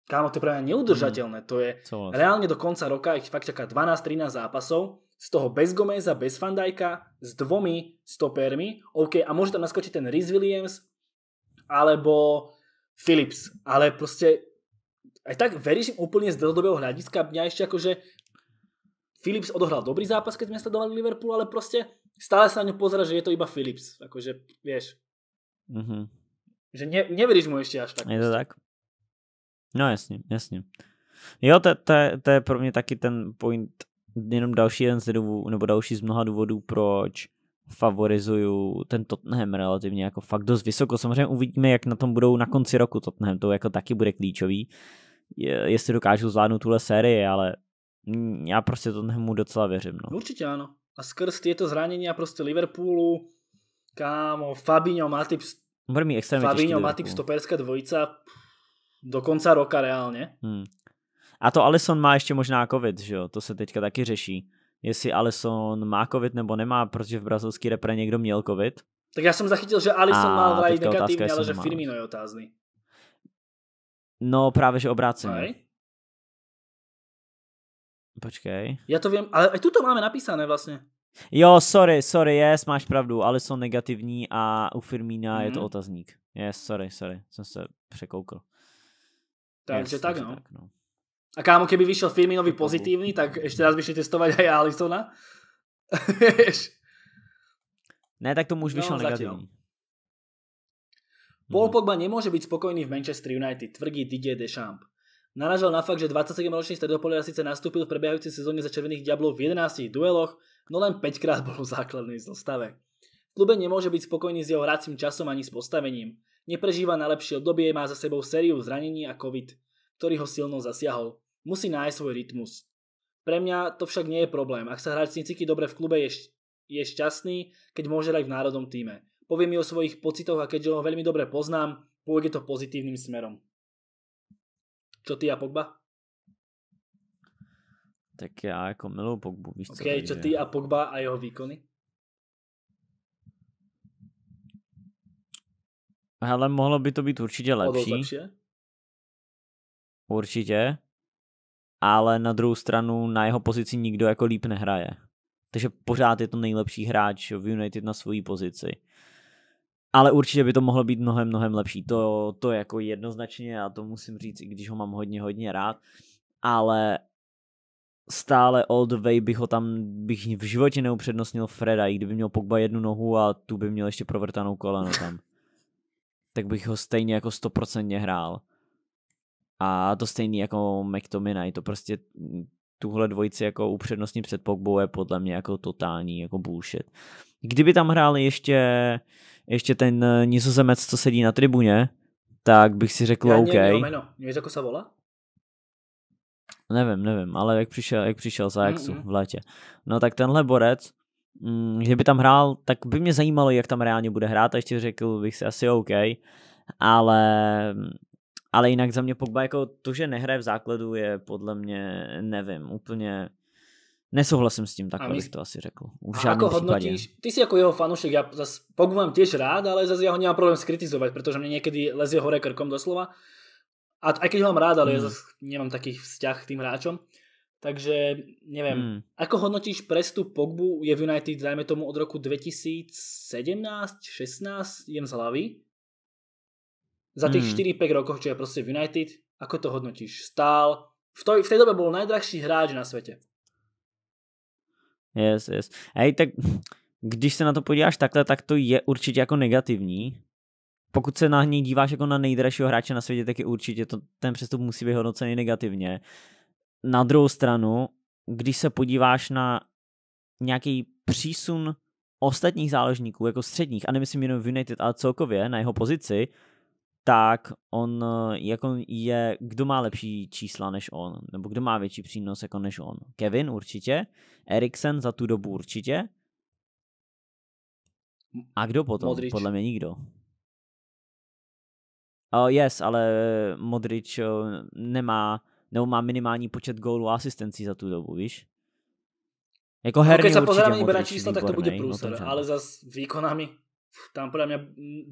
Kámo, to je pre mňa neudržateľné. Mm. To je mm. Souhlas. reálne do konca roka ich fakt čaká 12-13 zápasov z toho bez Gomeza, bez Fandajka, s dvomi stopermi, OK, a môže tam naskočiť ten Rhys Williams, alebo philips, ale proste aj tak veríš im úplne z dlhodobého hľadiska, mňa ešte akože Philips odohral dobrý zápas, keď sme sledovali Liverpool, ale proste stále sa na ňu pozera, že je to iba Philips, akože vieš. Mm -hmm. Že ne, neveríš mu ešte až tak. Je to tak? No jasne, jasne. Jo, to, to, to je pro mě taky ten point jenom další jeden z důvodů, nebo další z mnoha důvodů, proč favorizuju ten Tottenham relativně jako fakt dost vysoko. Samozřejmě uvidíme, jak na tom budou na konci roku Tottenham, to jako taky bude klíčový, jestli dokážu zvládnout tuhle sérii, ale já prostě Tottenhamu docela věřím. No. Určitě ano. A skrz tyto zranění a prostě Liverpoolu, kámo, Fabinho, Matip, Fabinho, Matip, stoperská dvojica do konca roka reálně. Hmm. A to Alison má ještě možná covid, že jo? To se teďka taky řeší. Jestli Alison má covid nebo nemá, protože v brazilský repre někdo měl covid. Tak já jsem zachytil, že Alison má vraj negativní, ale že Firmino je otázný. No právě, že obráceně. Okay. Počkej. Já to vím, ale i to máme napísané vlastně. Jo, sorry, sorry, yes, máš pravdu, ale jsou negativní a u Firmína mm. je to mhm. otazník. Yes, sorry, sorry, jsem se překoukl. Takže yes, tak, no. tak, no. A kámo, keby vyšiel Firminovi pozitívny, tak ešte raz by šli testovať aj Alisona. ne, tak tomu už no, vyšiel negatívny. Paul no. Pogba nemôže byť spokojný v Manchester United, tvrdí Didier Deschamps. Naražal na fakt, že 27-ročný stredopoliar síce nastúpil v prebiehajúcej sezóne za Červených diablov v 11 dueloch, no len 5 krát bol v základnej zostave. klube nemôže byť spokojný s jeho hracím časom ani s postavením. Neprežíva najlepšie obdobie, má za sebou sériu zranení a covid ktorý ho silno zasiahol. Musí nájsť svoj rytmus. Pre mňa to však nie je problém. Ak sa hráč Niciky dobre v klube, je, je šťastný, keď môže hrať v národnom týme. Povie mi o svojich pocitoch a keďže ho veľmi dobre poznám, pôjde to pozitívnym smerom. Čo ty a Pogba? Tak já jako milú Pogbu, Ok, okay, co? čo ty a Pogba a jeho výkony? Hele, mohlo by to být určitě lepší určitě, ale na druhou stranu na jeho pozici nikdo jako líp nehraje. Takže pořád je to nejlepší hráč v United na svoji pozici. Ale určitě by to mohlo být mnohem, mnohem lepší. To, to jako jednoznačně, a to musím říct, i když ho mám hodně, hodně rád. Ale stále Old Way bych ho tam, bych v životě neupřednostnil Freda, i kdyby měl Pogba jednu nohu a tu by měl ještě provrtanou koleno tam. tak bych ho stejně jako stoprocentně hrál. A to stejný jako McTominay, to prostě tuhle dvojici jako upřednostní před Pogbou je podle mě jako totální jako bullshit. Kdyby tam hráli ještě, ještě ten nizozemec, co sedí na tribuně, tak bych si řekl Já OK. Já nevím, jako se volá? Nevím, nevím, ale jak přišel, jak přišel z Ajaxu mm-hmm. v létě. No tak tenhle borec, mm, kdyby tam hrál, tak by mě zajímalo, jak tam reálně bude hrát, a ještě řekl bych si asi OK, ale ale jinak za mě Pogba jako to, že nehraje v základu je podle mě, nevím, úplně Nesouhlasím s tím, tak, bych to asi řekl. V a ako hodnotíš, ty si jako jeho fanoušek, já zase Pogba mám těž rád, ale zase já ho nemám problém skritizovat, protože mě někdy lezie hore krkom doslova. A aj keď ho mám rád, ale mm. já hmm. zase nemám taký vzťah k tým hráčom. Takže nevím, mm. ako hodnotíš prestup Pogbu je v United, dajme tomu od roku 2017, 16, jem z hlavy, za tých mm. 4-5 rokov, čo je proste v United, ako to hodnotíš? Stál, v, to, v tej dobe bol najdrahší hráč na světě. Yes, yes. Hej, tak když se na to podíváš takhle, tak to je určitě jako negativní. Pokud se na něj díváš jako na nejdražšího hráče na světě, tak je určitě to, ten přestup musí být hodnocený negativně. Na druhou stranu, když se podíváš na nějaký přísun ostatních záložníků, jako středních, a nemyslím jenom v United, ale celkově na jeho pozici, tak on, eh, jako je, kdo má lepší čísla než on, nebo kdo má větší přínos jako než on. Kevin určitě, Eriksen za tu dobu určitě. A kdo potom? Modrič. Podle mě nikdo. Uh, yes, ale eh, Modrič nemá, nebo má minimální počet gólů a asistencí za tu dobu, víš? Jako herně no, Když se pozerám iba na čísla, tak to bude no, průser, ale za výkonami tam podle mě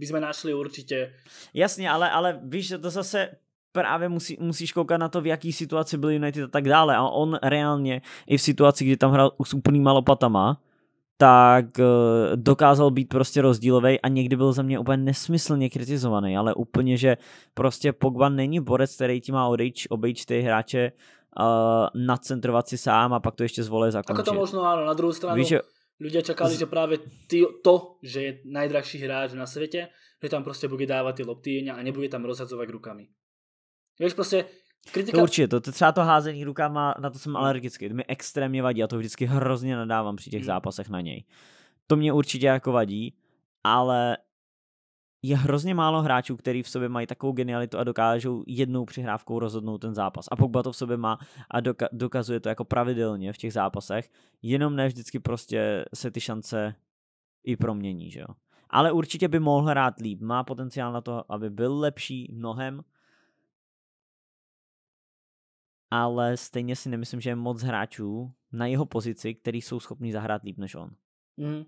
jsme našli určitě. Jasně, ale, ale víš, že to zase právě musí, musíš koukat na to, v jaký situaci byl United a tak dále. A on reálně i v situaci, kdy tam hrál s úplnýma lopatama, tak eh, dokázal být prostě rozdílový a někdy byl za mě úplně nesmyslně kritizovaný, ale úplně, že prostě Pogba není borec, který ti má odejít obejít ty hráče uh, eh, nadcentrovat si sám a pak to ještě zvolí zakončit. Tak to možno ale na druhou stranu. Víš, že Ľudia čakali, že práve ty, to, že je najdrahší hráč na svete, že tam prostě bude dávat ty lopty a nebude tam rozhadzovať rukami. Víš, prostě kritika... To určitě, to, to třeba to házení rukama, na to jsem mm. alergický, to mi extrémně vadí a to vždycky hrozně nadávám při těch mm. zápasech na něj. To mě určitě jako vadí, ale je hrozně málo hráčů, který v sobě mají takovou genialitu a dokážou jednou přihrávkou rozhodnout ten zápas. A Pogba to v sobě má a doka- dokazuje to jako pravidelně v těch zápasech, jenom ne vždycky prostě se ty šance i promění, že jo. Ale určitě by mohl hrát líp, má potenciál na to, aby byl lepší mnohem, ale stejně si nemyslím, že je moc hráčů na jeho pozici, který jsou schopni zahrát líp než on. Mm.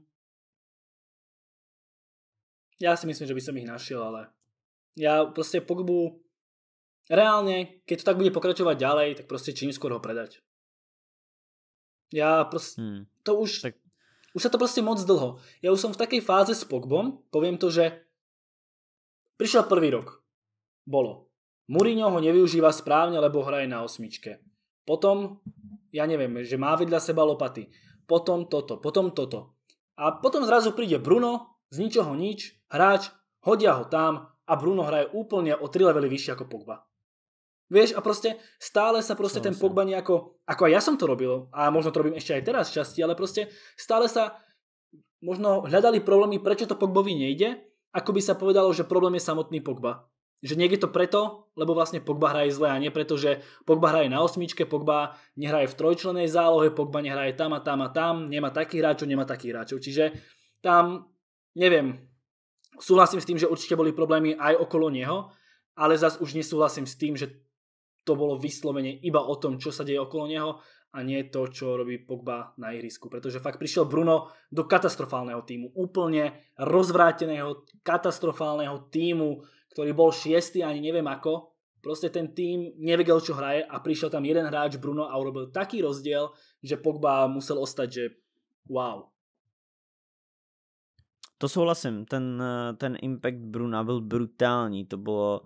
Ja si myslím, že by som ich našiel, ale ja proste Pogbu reálne, keď to tak bude pokračovať ďalej, tak proste čím skôr ho predať. Ja proste, hmm. to už, tak... už sa to proste moc dlho. Ja už som v takej fáze s Pogbom, poviem to, že prišiel prvý rok. Bolo. Mourinho ho nevyužíva správne, lebo hraje na osmičke. Potom, ja neviem, že má vedľa seba lopaty. Potom toto, potom toto. A potom zrazu príde Bruno z ničoho nič, hráč, hodia ho tam a Bruno hraje úplne o tri levely vyššie ako Pogba. Vieš, a proste stále sa proste ten Pogba nejako, ako aj ja som to robil, a možno to robím ešte aj teraz časti, ale proste stále sa možno hľadali problémy, prečo to Pogbovi nejde, ako by sa povedalo, že problém je samotný Pogba. Že niekde to preto, lebo vlastne Pogba hraje zle a nie preto, že Pogba hraje na osmičke, Pogba nehraje v trojčlenej zálohe, Pogba nehraje tam a tam a tam, nemá takých hráčov, nemá takých hráčov. Čiže tam neviem, súhlasím s tým, že určite boli problémy aj okolo neho, ale zas už nesúhlasím s tým, že to bolo vyslovene iba o tom, čo sa deje okolo neho a nie to, čo robí Pogba na ihrisku. Pretože fakt prišiel Bruno do katastrofálneho týmu, úplne rozvráteného, katastrofálneho týmu, ktorý bol šiestý, ani neviem ako. Proste ten tým nevedel, čo hraje a prišiel tam jeden hráč Bruno a urobil taký rozdiel, že Pogba musel ostať, že wow. To souhlasím, ten, eh, ten impact Bruna byl brutální, to bylo,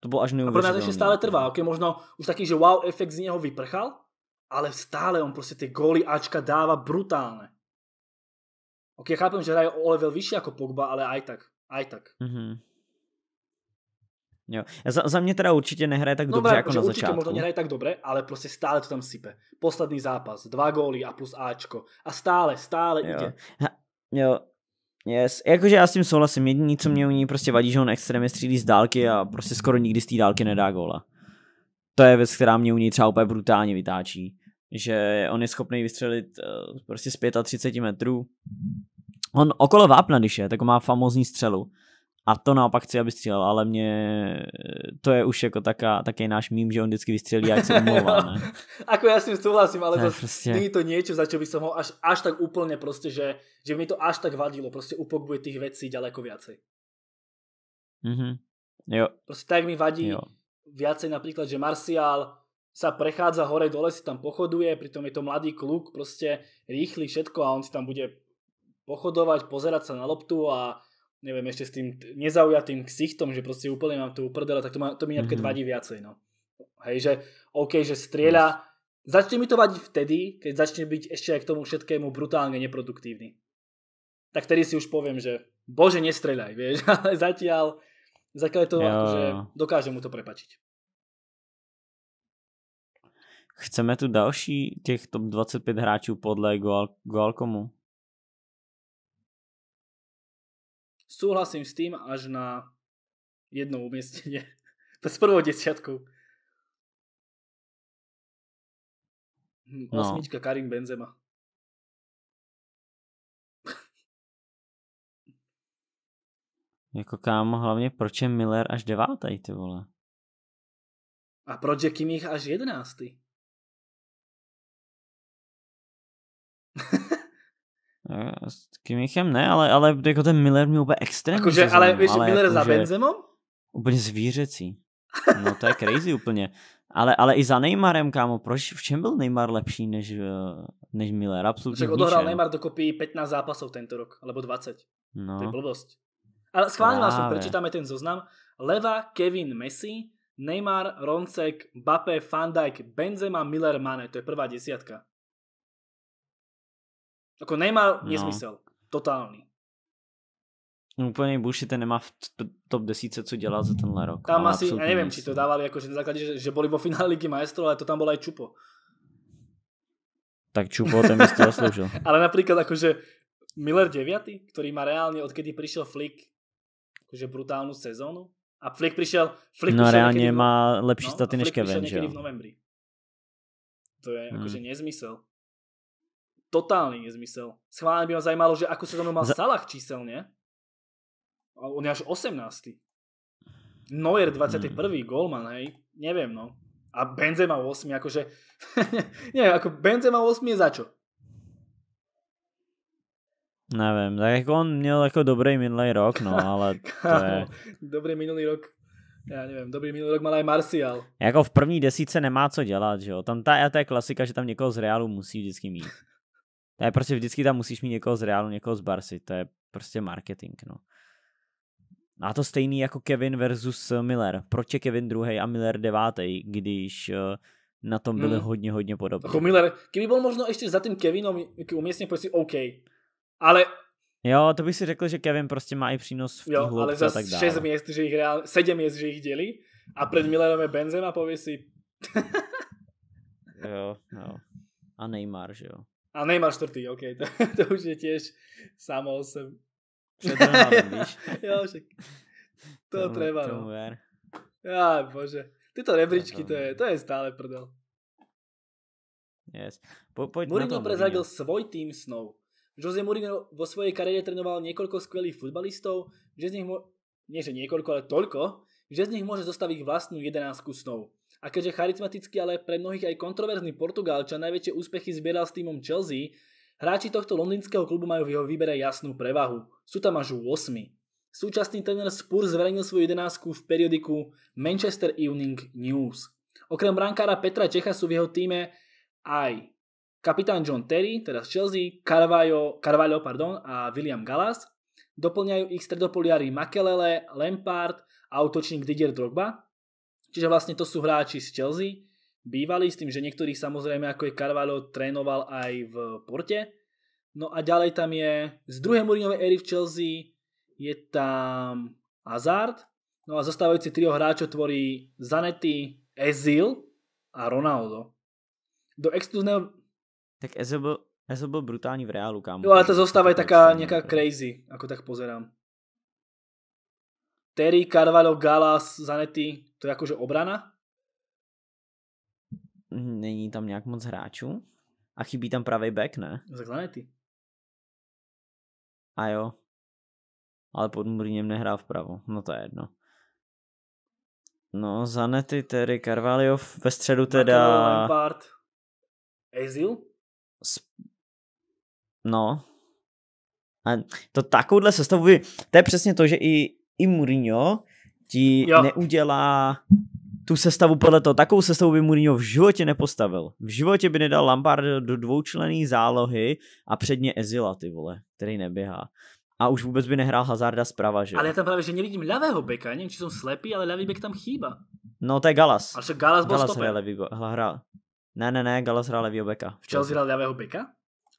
to bylo až neuvěřitelné. A pro nás ještě stále trvá, ok, možno už taky, že wow efekt z něho vyprchal, ale stále on prostě ty góly Ačka dává brutálně. Ok, já chápem, že hraje o level vyšší jako Pogba, ale aj tak, aj tak. Mm-hmm. Jo. Za, za mě teda určitě nehraje tak no, dobře jako na určitě začátku. Určitě možná nehraje tak dobře, ale prostě stále to tam sype. Poslední zápas, dva góly a plus Ačko. A stále, stále jo. jde. Ha, jo, Yes, jakože já s tím souhlasím, jediný, co mě u ní prostě vadí, že on extrémně střílí z dálky a prostě skoro nikdy z té dálky nedá góla. To je věc, která mě u ní třeba úplně brutálně vytáčí, že on je schopný vystřelit eh, prostě z 35 metrů. On okolo vápna, když je, tak on má famózní střelu a to naopak chci, aby střílel, ale mě to je už jako taká, taký náš mím, že on vždycky vystřelí, jak se omlouvá, ne? Ako ja s tím ale ne, to prostě... není to něco za čo by som ho až, až tak úplně prostě, že, že mi to až tak vadilo, prostě upokuje těch věcí daleko viacej. Mm -hmm. Jo. Prostě tak mi vadí jo. viacej například, že Marcial sa prechádza hore dole, si tam pochoduje, pritom je to mladý kluk, prostě rýchly všetko a on si tam bude pochodovať, pozerať sa na loptu a neviem, ešte s tým nezaujatým ksichtom, že proste úplne mám tu uprdele, tak to, má to mi napríklad mm-hmm. vadí viacej, no. Hej, že OK, že strieľa, začne mi to vadiť vtedy, keď začne byť ešte aj k tomu všetkému brutálne neproduktívny. Tak tedy si už poviem, že bože, nestreľaj, vieš, ale zatiaľ, zatiaľ to, že akože dokáže mu to prepačiť. Chceme tu další těch top 25 hráčů podle Goal, Goalcomu? Súhlasím s tým až na jedno umiestnenie. To s prvou desiatkou. No. Osmička Karim Benzema. Jako kámo, hlavně proč je Miller až devátý, ty vole? A proč je Kimich až jedenáctý? Eh, s Kimichem ne, ale, ale jako ten Miller mě úplně extrémně Jakože, sezónu, ale no, víš, ale Miller jako, za Benzemom? Úplně zvířecí. No to je crazy úplně. Ale, ale i za Neymarem, kámo, proč, v čem byl Neymar lepší než, eh, než Miller? Absolutně Však odohral Neymar dokopy 15 zápasů tento rok, alebo 20. No. To je blbost. Ale schválně vás prečítáme ten zoznam. Leva, Kevin, Messi, Neymar, Roncek, Bape, Van Dijk, Benzema, Miller, Mane. To je prvá desiatka. Jako nesmysel. no. nesmysl. Totální. No buši ten nemá v top 10 co dělal za tenhle rok. Tam no, asi, já nevím, či to dávali jako, že na základě, že, že boli vo finále Ligy Maestro, ale to tam bol aj Čupo. Tak Čupo ten by zasloužil. ale napríklad akože Miller 9, ktorý má reálne, odkedy prišiel Flick, akože brutálnu sezónu. A Flick prišiel... Flick no prišiel reálne no- má lepší no, staty než Kevin, že jo? v novembri. To je akože hmm. nezmysel totálny nezmysel. Schválne by ma zajímalo, že ako sa so mal Salah číselne. On je až 18. Neuer 21. Hmm. Golman, hej. Neviem, no. A Benzema 8, akože... neviem, ako Benzema 8 je za čo? Neviem, tak ako on měl jako dobrý minulý rok, no, ale to je... dobrý minulý rok, já nevím, dobrý minulý rok mal aj Marcial. Jako v první desíce nemá co dělat, že jo? Tam ta, ta je klasika, že tam někoho z Realu musí vždycky mít. To je prostě vždycky tam musíš mít někoho z Realu, někoho z Barsy, to je prostě marketing, no. A to stejný jako Kevin versus Miller. Proč je Kevin druhý a Miller devátý, když eh, na tom byli hmm. hodně, hodně podobní. Jako Miller, kdyby byl možno ještě za tím Kevinom jako uměstně, prostě OK. Ale Jo, to bych si řekl, že Kevin prostě má i přínos v Jo, ale za šest měst, že jich reál, sedm měst, že jich dělí a před Millerem je Benzema, pověsí. jo, jo. A Neymar, že jo. A Neymar čtvrtý, OK, to, to už je tiež samo o sebe. Před víš? jo, však. To tomu, treba. No. Tomu je ver. Já, bože. Tyto rebríčky, to je, to je stále prdel. Yes. Po, pojď Mourinho prezradil svoj tým snov. Jose Mourinho vo svojej kariére trénoval niekoľko skvelých futbalistov, že z nich mo- nie že niekoľko, ale toľko, že z nich môže zostaviť vlastnú jedenáctku snov. A keďže charizmatický, ale pre mnohých aj kontroverzný Portugál, čo najväčšie úspechy zbieral s týmom Chelsea, hráči tohto londýnskeho klubu majú v jeho výbere jasnú prevahu. Sú tam až 8. Súčasný tréner Spurs zverejnil svoju jedenáctku v periodiku Manchester Evening News. Okrem brankára Petra Čecha sú v jeho týme aj kapitán John Terry, teda z Chelsea, Carvalho, Carvalho pardon, a William Gallas. Doplňajú ich stredopoliári Makelele, Lampard a útočník Didier Drogba. Čiže vlastne to sú hráči z Chelsea, bývali s tým, že niektorých samozrejme ako je Carvalho trénoval aj v Porte. No a ďalej tam je z druhé Mourinhovej éry v Chelsea je tam Hazard. No a zostávajúci trio hráčov tvorí Zanetti, Ezil a Ronaldo. Do exkluzného... Tak Ezil bol brutálny byl brutální v reálu, kámo. Jo, ale to zostáva aj taká prostě nejaká crazy, ako tak pozerám. Terry, Carvalho, Galas, Zanetti, to je jakože obrana? Není tam nějak moc hráčů. A chybí tam pravý back, ne? No tak Zanetti. A jo. Ale pod Mourinhem nehrá vpravo. No to je jedno. No, Zanetti, Terry, Carvalho, ve středu teda... Ezil? Sp... No. A to takovouhle sestavu, to je přesně to, že i i Mourinho ti jo. neudělá tu sestavu podle toho. Takovou sestavu by Mourinho v životě nepostavil. V životě by nedal Lampard do dvoučlený zálohy a předně Ezila, ty vole, který neběhá. A už vůbec by nehrál Hazarda zprava, že? Ale já tam právě, že nevidím levého beka, nevím, či jsou slepý, ale levý bek tam chýba. No to je Galas. Ale Galas byl Galas stoper. Hraje levý, hrál. Ne, ne, ne, Galas hrál levýho beka. V Chelsea hrál levého beka?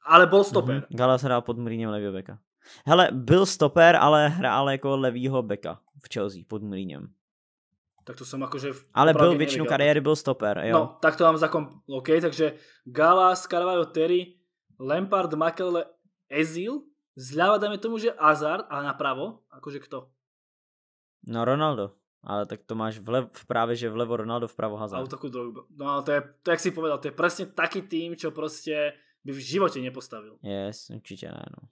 Ale byl mhm. stoper. Mm-hmm. Galas hrál pod Mourinho levýho beka. Hele, byl stoper, ale hrál jako levýho beka v Chelsea pod Mlíněm. Tak to jsem jakože. Ale byl většinu nevěděl. kariéry byl stoper, jo. No, tak to mám za kom... OK, takže Galas, Carvalho, Terry, Lampard, Makele, Ezil, zľava dáme tomu, že Azard, a napravo, akože kto? No Ronaldo. Ale tak to máš vlev, právě, že vlevo Ronaldo, vpravo Hazard. takú Drogba. No ale to je, to jak si povedal, to je presne taký tým, čo prostě by v životě nepostavil. Yes, určitě ne, no.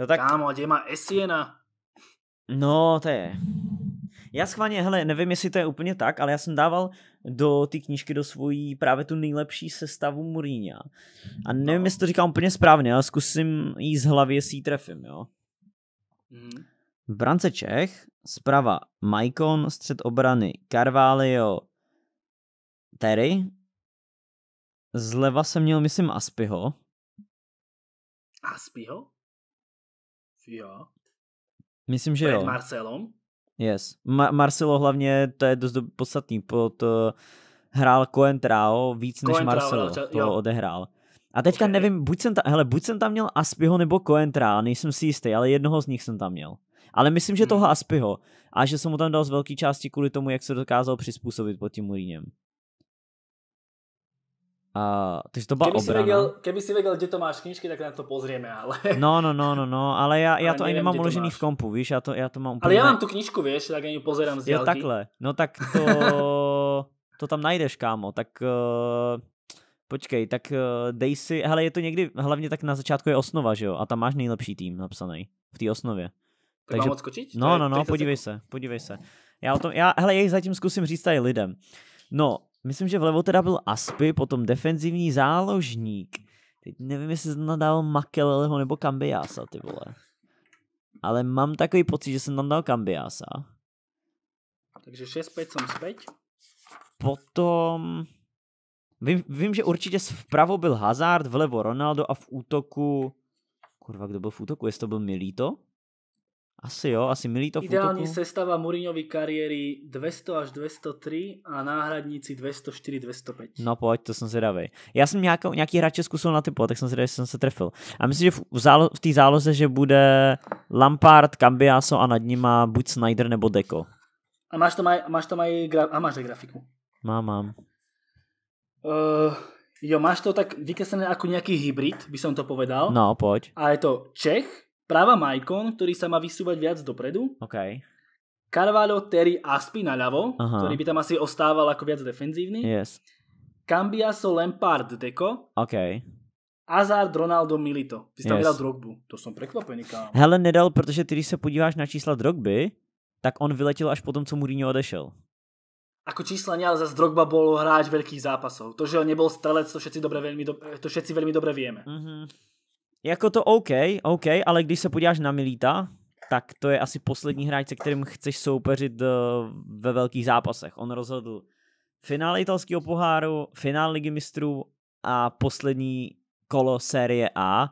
No tak... Kámo, kde má Esiena? No, to je... Já schválně, hele, nevím, jestli to je úplně tak, ale já jsem dával do té knížky, do svojí právě tu nejlepší sestavu Mourinha. A nevím, no. jestli to říkám úplně správně, ale zkusím jí z hlavy, jestli jí trefím, jo. Mm. V brance Čech zprava Maikon, střed obrany Carvalho, Terry. Zleva jsem měl, myslím, Aspiho. Aspiho? Jo. Myslím, že Před jo. Marcelom. Yes. Ma- Marcelo hlavně, to je dost podstatný, pod, uh, hrál Coentrao víc Coen než Marcelo, to jo. odehrál. A teďka okay. nevím, buď jsem, ta, hele, buď jsem tam měl Aspiho nebo Coentra, nejsem si jistý, ale jednoho z nich jsem tam měl. Ale myslím, že hmm. toho Aspiho a že jsem mu tam dal z velké části kvůli tomu, jak se dokázal přizpůsobit pod tím Muríněm. A, takže to byla keby obrana. Si věděl, keby si věděl, kde to máš knižky, tak na to pozrieme, ale... No, no, no, no, no ale já, já to ani nemám uložený v kompu, víš, já to, já to mám úplně... Ale já mám tu knižku, víš, tak ani pozerám z dělky. Jo, takhle, no tak to, to tam najdeš, kámo, tak... Uh, počkej, tak uh, dej si, hele, je to někdy, hlavně tak na začátku je osnova, že jo, a tam máš nejlepší tým napsaný v té osnově. Tak Takže, mám odskočit? No, no, no, podívej se, podívej se. Já o tom, já, hele, jej zatím zkusím říct tady lidem. No, Myslím, že vlevo teda byl Aspy, potom defenzivní záložník. Teď nevím, jestli jsem nadal Makeleleho nebo Kambiasa, ty vole. Ale mám takový pocit, že jsem tam dal Kambiasa. Takže 6-5 jsem zpět. Potom... Vím, vím, že určitě vpravo byl Hazard, vlevo Ronaldo a v útoku... Kurva, kdo byl v útoku? Jestli to byl Milito? Asi jo, asi milí to v Ideální sestava Mourinhovi kariéry 200 až 203 a náhradníci 204, 205. No pojď, to jsem zvědavý. Já jsem nějakou, nějaký hráče zkusil na typu, tak jsem zvědavý, že jsem se trefil. A myslím, že v, zálo, v té záloze, že bude Lampard, Cambiaso a nad nima buď Snyder nebo Deko. A máš to aj, máš to aj, gra, a máš aj grafiku. Mám, mám. Uh, jo, máš to tak vykreslené jako nějaký hybrid, by som to povedal. No, pojď. A je to Čech, Práva Maikon, ktorý sa má vysúvať viac dopredu. OK. Carvalho, Terry, Aspi na ľavo, -huh. ktorý by tam asi ostával ako viac defenzívny. Yes. Cambiaso, Lampard, Deco. OK. Hazard, Ronaldo, Milito. Ty jsi yes. tam Drogbu. To jsem překvapený, kámo. Hele, nedal, protože ty, když se podíváš na čísla Drogby, tak on vyletěl až potom, co Mourinho odešel. Ako čísla ne, ale zase Drogba bol hráč velkých zápasů. To, že on nebol strelec, to všetci, dobre, dobře, to všetci veľmi dobre vieme. Mm -hmm. Jako to OK, OK, ale když se podíváš na Milita, tak to je asi poslední hráč, se kterým chceš soupeřit eh, ve velkých zápasech. On rozhodl finále italského poháru, finále ligy mistrů a poslední kolo série A.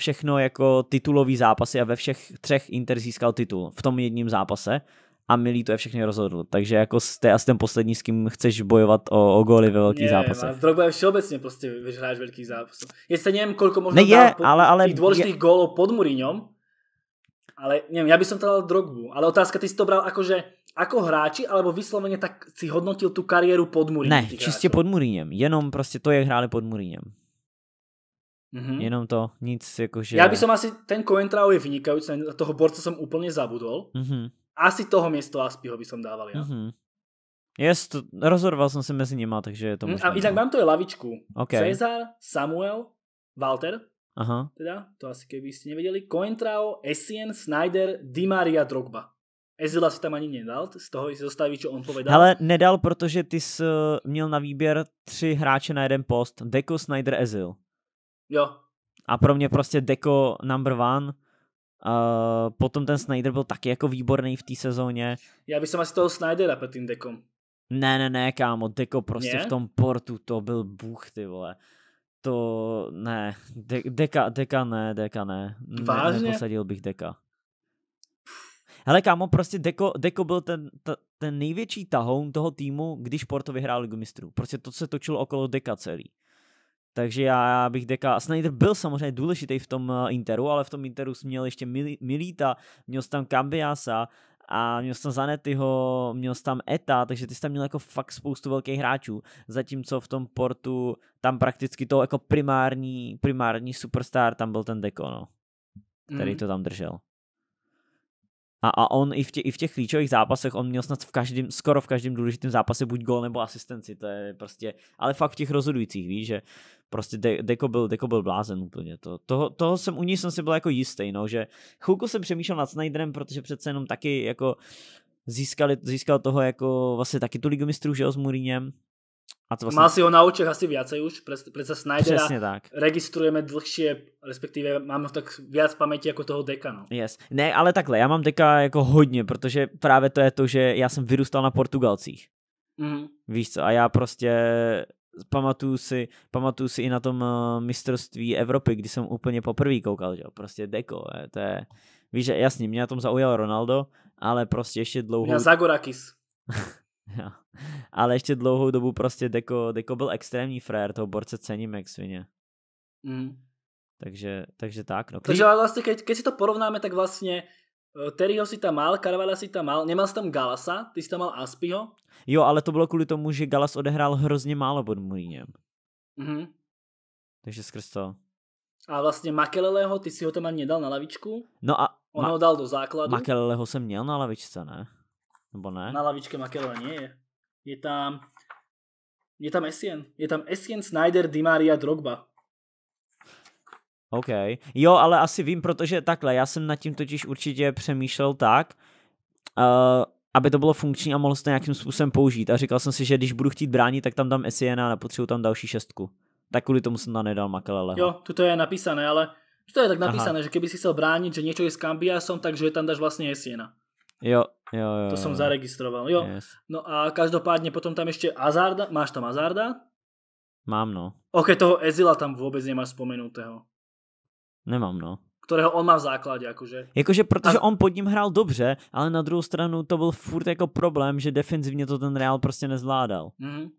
Všechno jako titulový zápasy a ve všech třech Inter získal titul v tom jedním zápase a Milí to je všechny rozhodl. Takže jako jste asi ten poslední, s kým chceš bojovat o, o góly ve velkých zápasech. Drogba je všeobecně prostě vyhráš velký zápas. Je nevím, kolik možná ne je, po, ale, ale, těch důležitých je... gólů pod Mourinhom, ale nevím, já bych som to dal Drogbu. Ale otázka, ty si to bral akože jako hráči, alebo vysloveně tak si hodnotil tu kariéru pod Mourinhem? Ne, čistě pod Mourinhem, jenom prostě to, jak hráli pod Mourinhem. Mm-hmm. Jenom to, nic jakože... Já bych som asi, ten Coentrao je vynikající, toho borce jsem úplně zabudol. Mm-hmm asi toho miesto Aspyho by som dával ja. Mm-hmm. Yes, to, rozhodoval som sa medzi nima, takže je to možné. Mhm, a inak no. mám tu je lavičku. Okay. Cezar, Samuel, Walter, Aha. teda, to asi keby ste nevedeli, Cointrao, Essien, Snyder, Di Maria, Drogba. Ezila si tam ani nedal z toho si zostaví, čo on povedal. Ale nedal, protože ty jsi eh, měl na výběr tři hráče na jeden post. Deko, Snyder, Ezil. Jo. A pro mě prostě Deko number one, Uh, potom ten Snyder byl taky jako výborný v té sezóně. Já bych asi toho Snydera pod tím dekom. Ne, ne, ne, kámo, Deko prostě ne? v tom portu, to byl bůh, ty vole. To ne, De- Deka, Deka ne, Deka ne. ne Neposadil bych Deka. Hele, kámo, prostě Deko, Deko byl ten, ta, ten největší tahoun toho týmu, když Porto vyhrál Ligu mistrů. Prostě to se točilo okolo Deka celý. Takže já bych Deka, Snyder byl samozřejmě důležitý v tom eh, Interu, ale v tom Interu jsem měl ještě Milita, měl jsem tam Cambiasa a měl jsem tam Zanetyho, měl jsem tam Eta, takže ty jsi tam měl jako fakt spoustu velkých hráčů, zatímco v tom portu tam prakticky to jako primární, primární superstar tam byl ten Deko, no, který mm. to tam držel. A, a on i v, tě, i v těch klíčových zápasech, on měl snad v každém, skoro v každém důležitém zápase buď gol nebo asistenci, to je prostě, ale fakt v těch rozhodujících, víš, že prostě De- Deko, byl, Deko byl blázen úplně. To, toho, toho jsem u ní jsem si byl jako jistý, no, že chvilku jsem přemýšlel nad Snyderem, protože přece jenom taky jako získali, získal toho jako vlastně taky tu ligu mistrů, že jo, s Muriněm, a to vlastne... Mal si ho na očiach asi viacej už, predsa Snydera Přesně tak. registrujeme dlhšie, respektive máme tak viac paměti jako toho deka. No. Yes. Ne, ale takhle, já mám deka jako hodně, protože právě to je to, že já jsem vyrústal na Portugalcích. Mm-hmm. Víš co, a já prostě pamatuju si, pamatuju si i na tom eh, mistrovství Evropy, kdy jsem úplně poprvé koukal, že prostě deko, je, eh, to je, víš, jasný. mě na tom zaujal Ronaldo, ale prostě ještě dlouho... Já Zagorakis. Jo. Ale ještě dlouhou dobu prostě Deko, Deko byl extrémní frajer, toho borce cením jak svině. Mm. Takže, takže tak. No. Takže vlastně, keď, keď si to porovnáme, tak vlastně eh, Terryho si tam mal, Carvala si tam mal, nemal jsi tam Galasa, ty jsi tam mal Aspiho. Jo, ale to bylo kvůli tomu, že Galas odehrál hrozně málo pod Muríněm. Mm-hmm. Takže skrz to. A vlastně Makeleleho, ty si ho tam ani nedal na lavičku? No a... On ma- ho dal do základu. Makeleleho jsem měl na lavičce, ne? Nebo ne? Na lavičke Makelo nie je. Je tam... Je tam Essien. Je tam Essien, Snyder, Di Maria, Drogba. OK. Jo, ale asi vím, protože takhle, já jsem nad tím totiž určitě přemýšlel tak, uh, aby to bylo funkční a mohl se to nějakým způsobem použít. A říkal jsem si, že když budu chtít bránit, tak tam dám Essien a potřebuju tam další šestku. Tak kvůli tomu jsem tam nedal Makelele. No. Jo, tuto je napísané, ale to je tak napísané, Aha. že kdyby si chtěl bránit, že něco je s Kambiasom, takže tam dáš vlastně Essiena. Jo, Jo, jo, jo. To jo. zaregistroval, jo. Yes. No a každopádně potom tam ještě Azarda, máš tam Azarda? Mám, no. Ok, toho Ezila tam vôbec nemáš spomenutého. Nemám, no kterého on má v základě, jakože. Jakože, protože a... on pod ním hrál dobře, ale na druhou stranu to byl furt jako problém, že defenzivně to ten Real prostě nezvládal. Mm-hmm.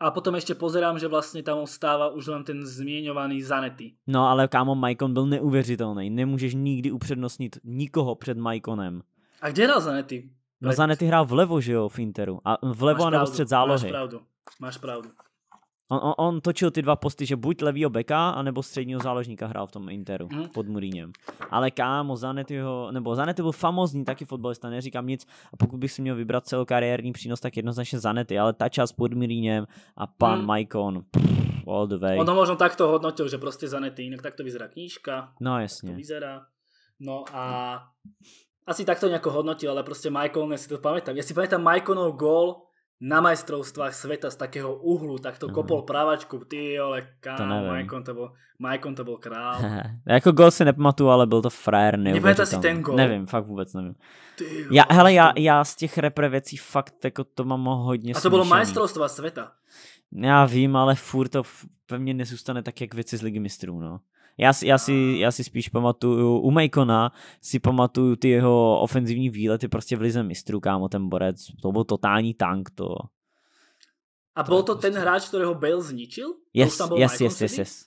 A potom ještě pozerám, že vlastně tam stává už len ten zmiňovaný Zanety. No ale kámo, Maikon byl neuvěřitelný. Nemůžeš nikdy upřednostnit nikoho před Maikonem. A kde hrál Zanetti? No Zanetti hrál vlevo, že jo, v Interu. A vlevo a nebo střed zálohy. Máš pravdu, máš pravdu. On, on, on točil ty dva posty, že buď levýho beka, anebo středního záložníka hrál v tom Interu hmm. pod Muríněm. Ale kámo, Zanettiho, nebo Zanetti byl famozní taky fotbalista, neříkám nic. A pokud bych si měl vybrat celokariérní přínos, tak jednoznačně Zanetti, ale ta část pod Muríněm a pan hmm. Maikon. All the way. Ono možno takto hodnotil, že prostě Zanetti, jinak tak to vyzerá knížka. No jasně. to vyzerá. No a asi takto nejako hodnotil, ale proste Michael, ja si to pamätám. Ja si pamätám Michaelov gól na majstrovstvách sveta z takého uhlu, tak to mm. kopol právačku, ty ole, kámo, Michael to bol, Michael to bol král. jako gól si nepamatú, ale byl to frajer neuvěřitelný. si ten gól? Nevím, fakt vůbec nevím. já, hele, já, já z těch repre vecí fakt jako to mám hodně A to bolo bylo majstrovstva sveta. Já vím, ale furt to pevně nezůstane tak, jak věci z Ligy mistrů, no. Já, já, si, já si spíš pamatuju, u Mejkona si pamatuju ty jeho ofenzivní výlety prostě v lize mistrů, kámo, ten borec, to byl totální tank, to. A byl to ten prostě- hráč, kterého Bale zničil? Yes, yes, yes, yes, yes.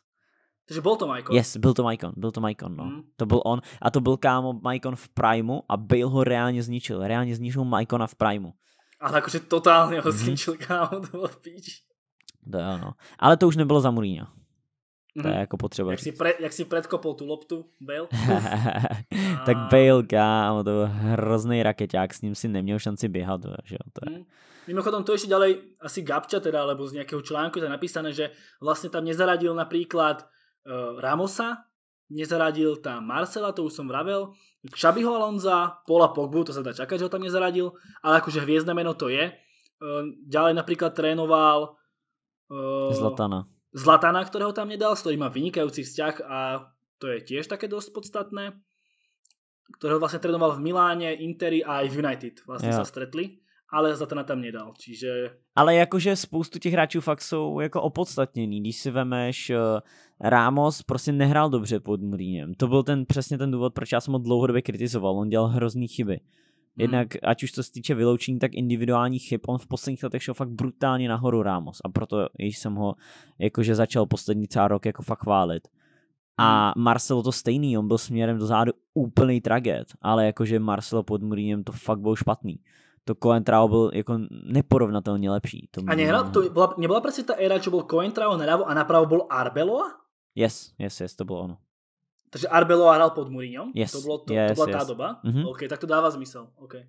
Takže byl to Mykon. Yes, byl to Mykon, byl to Mykon, no. Mm. To byl on a to byl kámo Mykon v Primu a Bale ho reálně zničil, reálně zničil Mykona v Primu. A takže totálně ho mhm. zničil, kámo, to bylo píč. To jo, ono. Ale to už nebylo za Mourinho. Mhm. To je jako potřeba. Jak si, pre, jak si predkopol tu loptu, Bale? tak Bale, kámo, to byl hrozný raketák, s ním si neměl šanci běhat, že jo, to je. Mm. Mimochodom, to ještě ďalej asi Gabča teda, alebo z nějakého článku je napísané, že vlastně tam nezaradil například uh, Ramosa, nezaradil tam Marcela, to už som vravel, Xabiho Alonza, Pola Pogbu, to se dá čakať, že ho tam nezaradil, ale jakože hvězdné meno to je. Uh, ďalej například trénoval uh, Zlatana. Zlatana, ktorého tam nedal, s ktorým má vynikajúci vzťah a to je tiež také dosť podstatné, ktorého vlastne trénoval v Miláne, Interi a aj v United vlastne jo. sa stretli, ale Zlatana tam nedal, čiže... Ale jakože spoustu těch hráčů fakt jsou jako opodstatnění. když si vemeš eh, Ramos prostě nehrál dobře pod Mlínem. To byl ten přesně ten důvod, proč já jsem ho dlouhodobě kritizoval. On dělal hrozný chyby. Hmm. Jednak, hmm. ať už to se týče vyloučení, tak individuální chyb, on v posledních letech šel fakt brutálně nahoru Ramos a proto jsem ho jakože začal poslední celý rok jako fakt chválit. A hmm. Marcelo to stejný, on byl směrem do zádu úplný traget, ale jakože Marcelo pod Mourinho to fakt byl špatný. To Coentrao byl jako neporovnatelně lepší. To a nehrál, to byla, nebyla prostě ta éra, že byl Coentrao naľavo a napravo byl Arbeloa? Yes, yes, yes, to bylo ono. Takže Arbelo hral pod Mourinho? Yes. To, bylo to, yes, to byla yes. ta doba? Mm-hmm. OK, tak to dává smysl. Okay.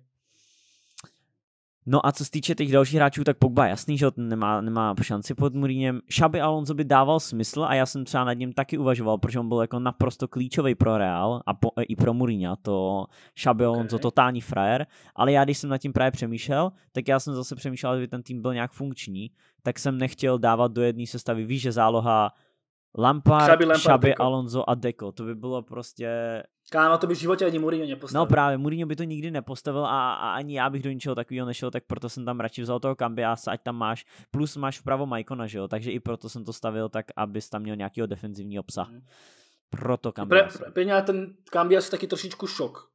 No a co se týče těch dalších hráčů, tak Pogba jasný, že nemá, nemá šanci pod Muríněm. Šaby Alonso by dával smysl a já jsem třeba nad ním taky uvažoval, protože on byl jako naprosto klíčový pro Real a po, e, i pro Muríňa. To Šaby okay. Alonso totální frajer, ale já když jsem nad tím právě přemýšlel, tak já jsem zase přemýšlel, že ten tým byl nějak funkční, tak jsem nechtěl dávat do jedné sestavy, víš, že záloha Lampard, Xabi, Lampard Xabi Deco. Alonso a Deco. To by bylo prostě... Kámo, to by v životě ani Mourinho nepostavil. No právě, Mourinho by to nikdy nepostavil a, a ani já bych do ničeho takového nešel, tak proto jsem tam radši vzal toho Kambiasa, ať tam máš, plus máš vpravo Majkona, že jo, takže i proto jsem to stavil tak, abys tam měl nějakého defenzivního psa. Hmm. Proto Kambiasa. Pro, pro, ten Kambias taky trošičku šok.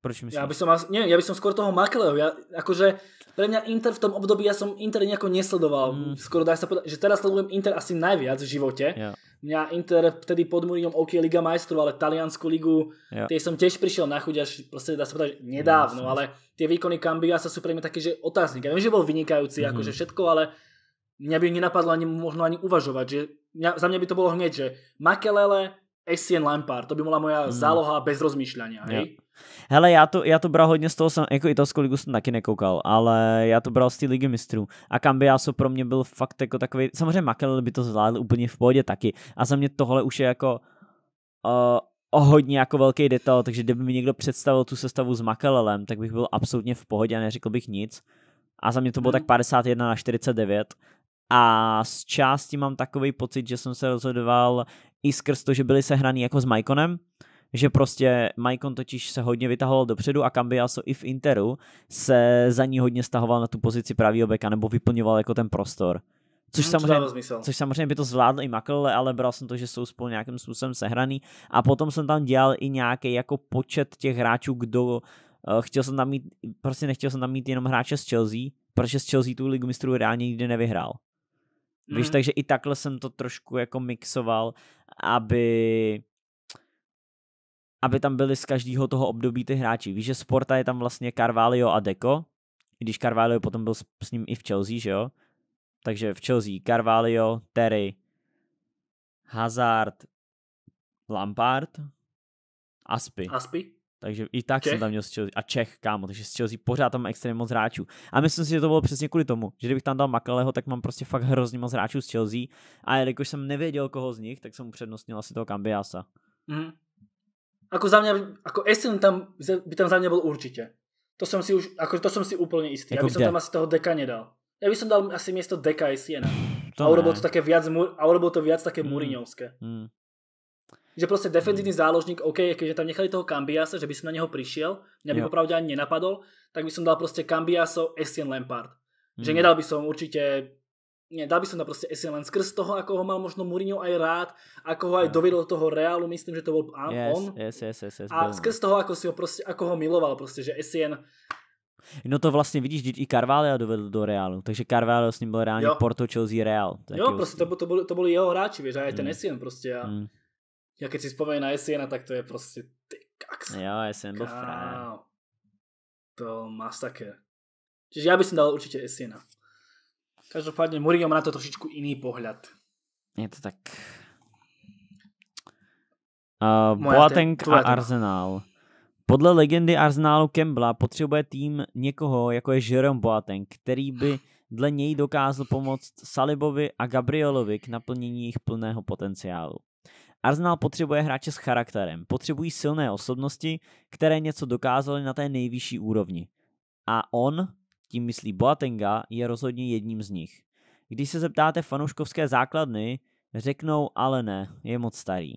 Proč myslíš? Já bych som, neviem, ja by som skoro toho Makleho, ja, akože pre mňa Inter v tom období, ja som Inter nejako nesledoval, mm. skoro dá sa povedať, že teraz sledujem Inter asi najviac v živote. Yeah. Mňa Inter vtedy pod Murinom OK Liga majstrov, ale Taliansku ligu, ja. tie som tiež prišiel na chuť až proste dá sa povedať nedávno, no, ja, ale tie výkony Cambiasa sú pre mňa také, že otáznik. Ja viem, že bol vynikajúci, mm-hmm. akože všetko, ale mňa by nenapadlo ani možno ani uvažovať, že mňa, za mňa by to bolo hneď, že Makelele, Essien Lampard, to by byla moja hmm. záloha bez rozmýšlení. hej? Hele, já to, já to bral hodně z toho, jsem, jako italskou ligu jsem taky nekoukal, ale já to bral z té ligy mistrů. A Cambiaso pro mě byl fakt jako takový, samozřejmě Makel by to zvládl úplně v pohodě taky. A za mě tohle už je jako uh, o hodně jako velký detail, takže kdyby mi někdo představil tu sestavu s Makelelem, tak bych byl absolutně v pohodě a neřekl bych nic. A za mě to bylo hmm. tak 51 na 49. A z části mám takový pocit, že jsem se rozhodoval, i skrz to, že byli sehraný jako s Maikonem, že prostě Maikon totiž se hodně vytahoval dopředu a Cambiaso i v Interu se za ní hodně stahoval na tu pozici pravýho beka nebo vyplňoval jako ten prostor. Což, hmm, samozřejmě, což samozřejmě by to zvládl i Makele, ale bral jsem to, že jsou spolu nějakým způsobem sehraný. A potom jsem tam dělal i nějaký jako počet těch hráčů, kdo eh, chtěl jsem tam mít, prostě nechtěl jsem tam mít jenom hráče z Chelsea, protože z Chelsea tu ligu mistrů reálně nikdy nevyhrál. Víš, mhm. takže i takhle jsem to trošku jako mixoval aby aby tam byli z každého toho období ty hráči. Víš, že Sporta je tam vlastně Carvalho a Deco, i když Carvalho potom byl s, s ním i v Chelsea, že jo? Takže v Chelsea Carvalho, Terry, Hazard, Lampard, Aspi. Aspi? Takže i tak Čech? jsem tam měl z Chelsea. A Čech, kámo, takže z Chelsea pořád tam extrémně moc hráčů. A myslím si, že to bylo přesně kvůli tomu, že kdybych tam dal Makaleho, tak mám prostě fakt hrozně moc hráčů z Chelsea. A jelikož jsem nevěděl, koho z nich, tak jsem upřednostnil asi toho Kambiasa. Mm. Ako za mě, jako Essen tam, by tam za mě byl určitě. To jsem si už, jako to jsem si úplně jistý. Jako Já bych tam asi toho deka nedal. Já bych dal asi město deka Essena. a urobil to také viac, a urobil to viac také mm. Mm že proste defenzívny hmm. záložník, OK, keďže tam nechali toho Kambiasa, že by som na neho prišiel, mňa by popravde ani nenapadol, tak by som dal proste Kambiaso Essien Lampard. Mm. Že hmm. nedal by som určite nie, dal by som na proste Essien len skrz toho, ako ho mal možno Mourinho aj rád, ako ho aj dovedol do toho Realu, myslím, že to bol on. Yes, yes, yes, yes, yes, a skrz toho, ako, si ho proste, ako ho miloval, proste, že Essien No to vlastně vidíš, i Carvalho dovedl do Realu, takže Carvalho s ním byl reálně Porto, Chelsea, Real. Jo, prostě to, to, byli, to byli jeho hráči, víš, a je ten mm. Essien prostě. A... Mm. Ja keď si spomeň na Jesiena, tak to je proste ty kaks. Jo, Jesien byl frajer. To také. Čiže ja by som dal určite Jesiena. Každopádne Mourinho má na to trošičku iný pohľad. Je to tak... Uh, Boateng a Arsenal. Podle legendy Arsenalu Kembla potřebuje tým někoho, jako je Jerome Boateng, který by dle něj dokázal pomoct Salibovi a Gabrielovi k naplnění jejich plného potenciálu. Arsenal potřebuje hráče s charakterem, potřebují silné osobnosti, které něco dokázaly na té nejvyšší úrovni. A on, tím myslí Boatenga, je rozhodně jedním z nich. Když se zeptáte fanouškovské základny, řeknou ale ne, je moc starý.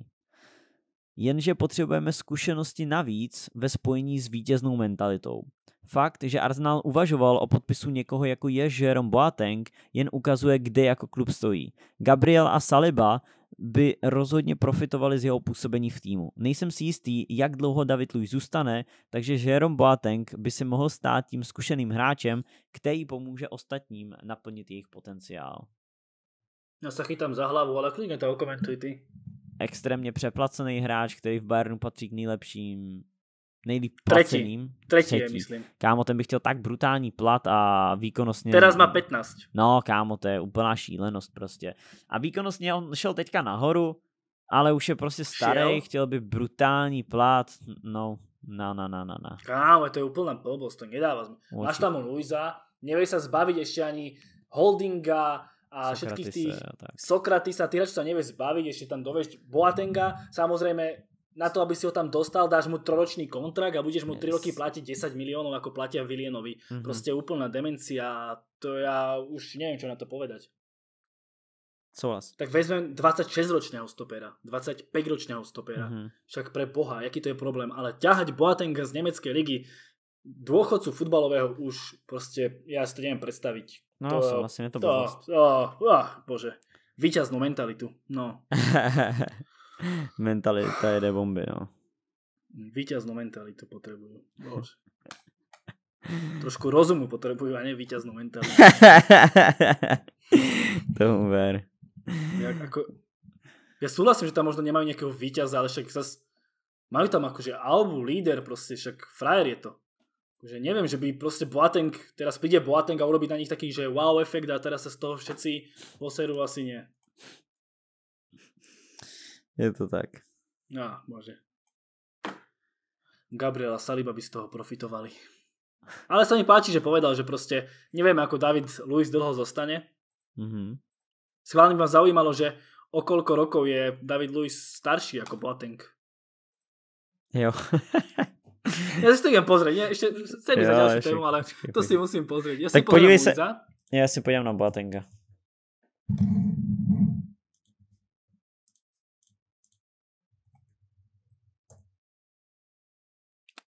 Jenže potřebujeme zkušenosti navíc ve spojení s vítěznou mentalitou. Fakt, že Arsenal uvažoval o podpisu někoho jako je Jerome Boateng, jen ukazuje, kde jako klub stojí. Gabriel a Saliba by rozhodně profitovali z jeho působení v týmu. Nejsem si jistý, jak dlouho David Luiz zůstane, takže Jerome Boateng by si mohl stát tím zkušeným hráčem, který pomůže ostatním naplnit jejich potenciál. Já no, se chytám za hlavu, ale klidně to komentuj ty. Extrémně přeplacený hráč, který v Bayernu patří k nejlepším nejlíp placeným. Tretí, třetí, třetí. Je, myslím. Kámo, ten bych chtěl tak brutální plat a výkonnostně... Teraz má 15. No, kámo, to je úplná šílenost prostě. A výkonnostně on šel teďka nahoru, ale už je prostě starý, Šel? chtěl by brutální plat, no, na, na, na, na, na. Kámo, to je úplná blbost, to nedává. Určitě. Máš tam Luisa, nevieš se zbavit ještě ani holdinga, a Sokratisa, všetkých tých Sokratisa, ty radši sa nevieš zbaviť, ešte tam dovieš Boatenga, samozrejme na to, aby si ho tam dostal, dáš mu troročný kontrakt a budeš mu yes. roky platiť 10 miliónov, ako platia Vilienovi. Mm-hmm. Proste úplná demencia. To ja už neviem, čo na to povedať. Souhlas. Tak vezmem 26-ročného stopera, 25-ročného stopera. Mm-hmm. Však pre boha, jaký to je problém. Ale ťahať Boatenga z nemeckej ligy, dôchodcu futbalového už proste, ja si to neviem predstaviť. No, to, souhlasím, to, to, to oh, bože, výťaznú mentalitu. No. Mentalita jede bomby, no. Víťaznú mentalitu potrebujú. Bože. Trošku rozumu potrebujú a ne víťaznú mentalitu. to ver. Ja, ako, ja súhlasím, že tam možno nemajú nejakého víťaza, ale však zase majú tam akože albu, líder proste, však frajer je to. Že neviem, že by proste Boateng, teraz príde Boateng a urobí na nich taký, že wow efekt a teraz sa z toho všetci poserú asi nie. Je to tak. Á, ah, bože. Gabriela Saliba by z toho profitovali. Ale sa mi páči, že povedal, že proste nevieme, ako David Luis dlho zostane. Mm-hmm. Schválne by zaujímalo, že o koľko rokov je David Luis starší ako Boateng. Jo. ja si to idem pozrieť, nie? ešte chcem za ďalšiu tému, ale to si musím pozrieť. Ja tak si podívej sa, ja si podívam na Boatenga.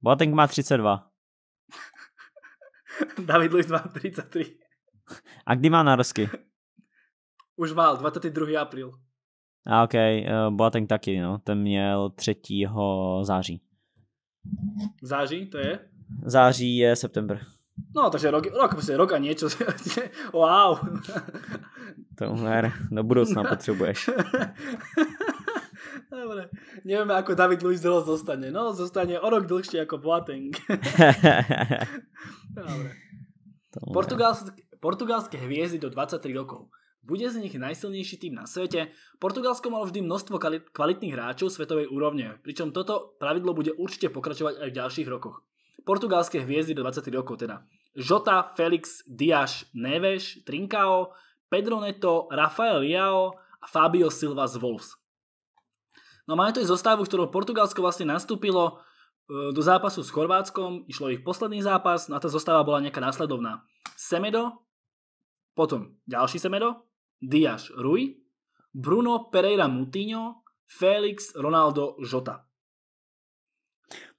Boateng má 32. David Luiz má 33. A kdy má narosky? Už má, 22. apríl. A ok, eh, Boateng taky, no. Ten měl 3. září. Září to je? Září je september. No, takže rok, rok, prostě rok a něco. wow. To umer, do budoucna potřebuješ. Dobre. Nevieme, ako David Luiz dlho zostane. No, zostane o rok dlhšie ako Boateng. Dobre. portugalské hviezdy do 23 rokov. Bude z nich najsilnejší tým na svete. Portugalsko malo vždy množstvo kvalitných hráčov svetovej úrovne, pričom toto pravidlo bude určite pokračovať aj v ďalších rokoch. Portugalské hviezdy do 23 rokov teda. Jota, Felix, Diaz, Neves, Trincao, Pedro Neto, Rafael Liao a Fabio Silva z Wolves. No a máme tu aj zostávu, ktorou Portugalsko vlastne nastúpilo e, do zápasu s Chorvátskom, išlo ich posledný zápas, no a tá zostáva bola nejaká následovná. Semedo, potom ďalší Semedo, Díaz, Rui, Bruno Pereira Mutinho, Félix, Ronaldo Jota.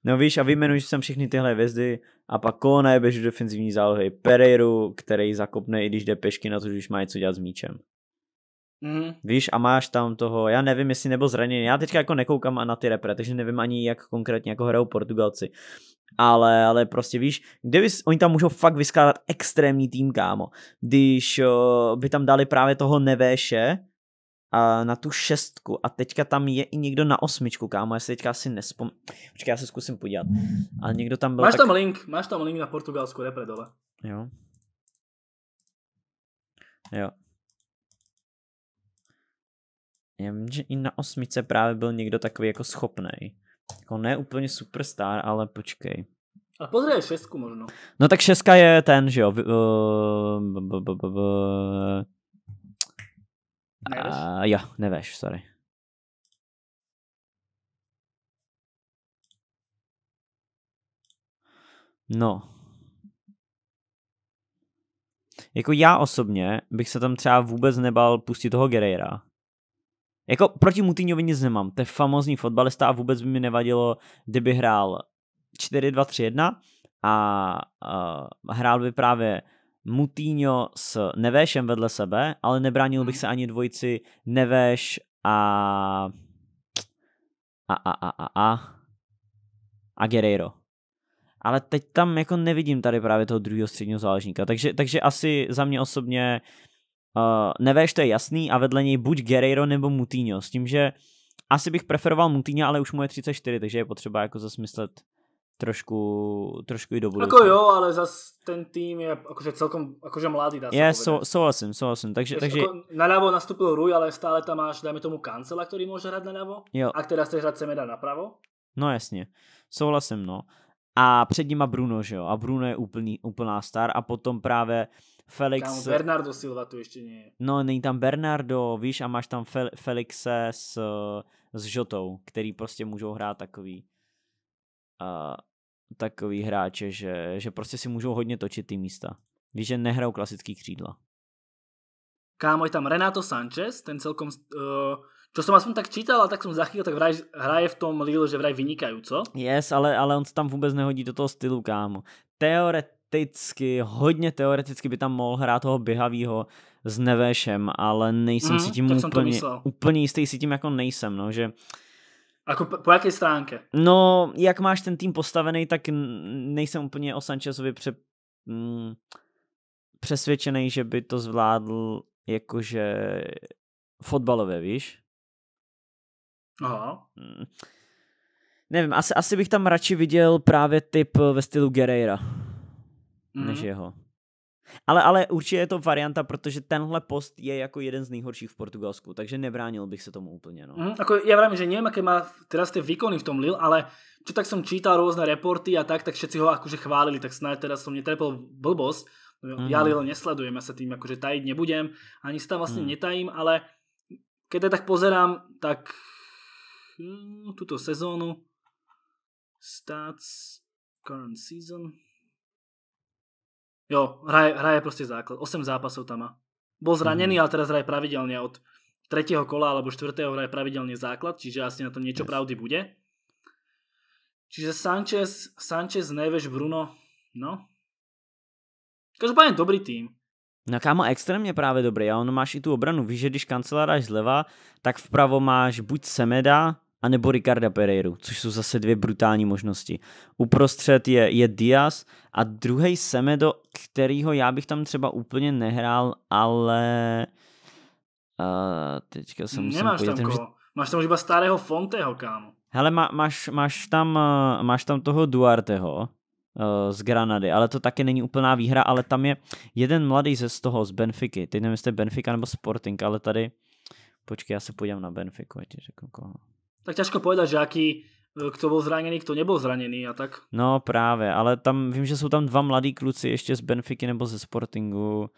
No víš, a vymenuji že jsem všechny tyhle vězdy a pak koho najebeš do defenzivní zálohy? Pereiru, který zakopne, i když jde pešky na to, že už má něco dělat s míčem. Mm. Víš, a máš tam toho, já nevím, jestli nebo zraněný. Já teďka jako nekoukám na ty repre, takže nevím ani, jak konkrétně jako hrajou Portugalci. Ale, ale prostě víš, kdyby, oni tam můžou fakt vyskládat extrémní tým, kámo. Když o, eh, by tam dali právě toho Nevéše, a na tu šestku a teďka tam je i někdo na osmičku, kámo, já se teďka asi nespom... Počkej, já se zkusím podívat. A někdo tam byl Máš tak... tam link, máš tam link na portugalskou repre dole. Jo. Jo, já vím, že i na osmice právě byl někdo takový jako schopnej. Jako ne úplně superstar, ale počkej. A pozrej šestku možno. No tak šestka je ten, že jo. Neveš? Uh, jo, neveš, sorry. No. Jako já osobně bych se tam třeba vůbec nebal pustit toho Gerejra. Jako proti Mutýňovi nic nemám, to je famózní fotbalista a vůbec by mi nevadilo, kdyby hrál 4-2-3-1 a uh, hrál by právě Mutíňo s Nevešem vedle sebe, ale nebránil bych mhm. se ani dvojici Neveš a a a a a a a Guerreiro. Ale teď tam jako nevidím tady právě toho druhého středního záležníka, takže, takže asi za mě osobně uh, Uh, eh, Nevéž to je jasný a vedle něj buď Guerrero nebo Moutinho, s tím, že asi bych preferoval Moutinho, ale už mu je 34, takže je potřeba jako zase myslet trošku, trošku i do budoucna. Jako jo, ale zas ten tým je akože celkom akože mladý, dá je, souhlasím, so, souhlasím, souhlasím. Takže, takže... Jako na naľavo nastupil Rui, ale stále tam máš, dajme tomu, Kancela, který může hrať naľavo. Jo. A teraz chceš hrát Semeda napravo. No jasně, souhlasím, no. A před nima Bruno, že jo? A Bruno je úplný, úplná star a potom právě Felix... Kámo, Bernardo Silva tu ještě není. No, není tam Bernardo, víš, a máš tam Fel- Felixe s, s Žotou, který prostě můžou hrát takový uh, takový hráče, že, že prostě si můžou hodně točit ty místa. Víš, že nehrajou klasický křídla. Kámo, je tam Renato Sanchez, ten celkom... Uh, to jsem aspoň tak čítal a tak jsem zachytil, tak vraj hraje v tom Lille, že vraj vynikají, co? Yes, ale, ale on se tam vůbec nehodí do toho stylu, kámo. Teore, teoreticky, hodně teoreticky by tam mohl hrát toho běhavého s Nevešem, ale nejsem mm, si tím úplně, úplně jistý, si tím jako nejsem, no, že... Jako po, po jaké stránce? No, jak máš ten tým postavený, tak nejsem úplně o Sanchezovi pře... Mm, přesvědčený, že by to zvládl jakože fotbalové, víš? Aha. Mm. Nevím, asi, asi bych tam radši viděl právě typ ve stylu Guerreira mm. než mhm. jeho. Ale, ale určitě je to varianta, protože tenhle post je jako jeden z nejhorších v Portugalsku, takže nebránil bych se tomu úplně. No. Mm, ako já vravím, že nevím, jaké má teraz ty výkony v tom Lille, ale čo tak som čítal rôzne reporty a tak, tak všetci ho akože chválili, tak snáď teraz som netrepol blbost. Mm. Já Lille nesledujeme, se tým akože tajit nebudem, ani se tam vlastne mm. netajím, ale keď tak pozerám, tak mm, túto sezónu stats current season Jo, hraje, hraje proste základ. 8 zápasov tam má. Bol zranený, mm. ale teraz hraje pravidelne od třetího kola alebo 4. hraje pravidelne základ, čiže asi na tom niečo yes. pravdy bude. Čiže Sanchez, Sanchez, Neves, Bruno, no. Každopádně dobrý tým. No kámo, extrémně právě dobrý a ono máš i tu obranu. Víš, že když kancelář zleva, tak vpravo máš buď Semeda, a nebo Ricarda Pereiru, což jsou zase dvě brutální možnosti. Uprostřed je, je Diaz a druhý Semedo, kterýho já bych tam třeba úplně nehrál, ale... Uh, teďka jsem musím Nemáš tam koho. Že... Máš tam už iba starého Fonteho, kámo. Hele, má, máš, máš, tam, máš tam toho Duarteho z Granady, ale to taky není úplná výhra, ale tam je jeden mladý ze z toho, z Benfiky. Teď nevím, jestli Benfica nebo Sporting, ale tady... Počkej, já se podívám na Benfiku, ať řeknu koho tak ťažko povedať, že aký, e, kto byl zraněný, kto nebyl zraněný a tak. No právě, ale tam vím, že jsou tam dva mladí kluci ještě z Benfiky nebo ze Sportingu.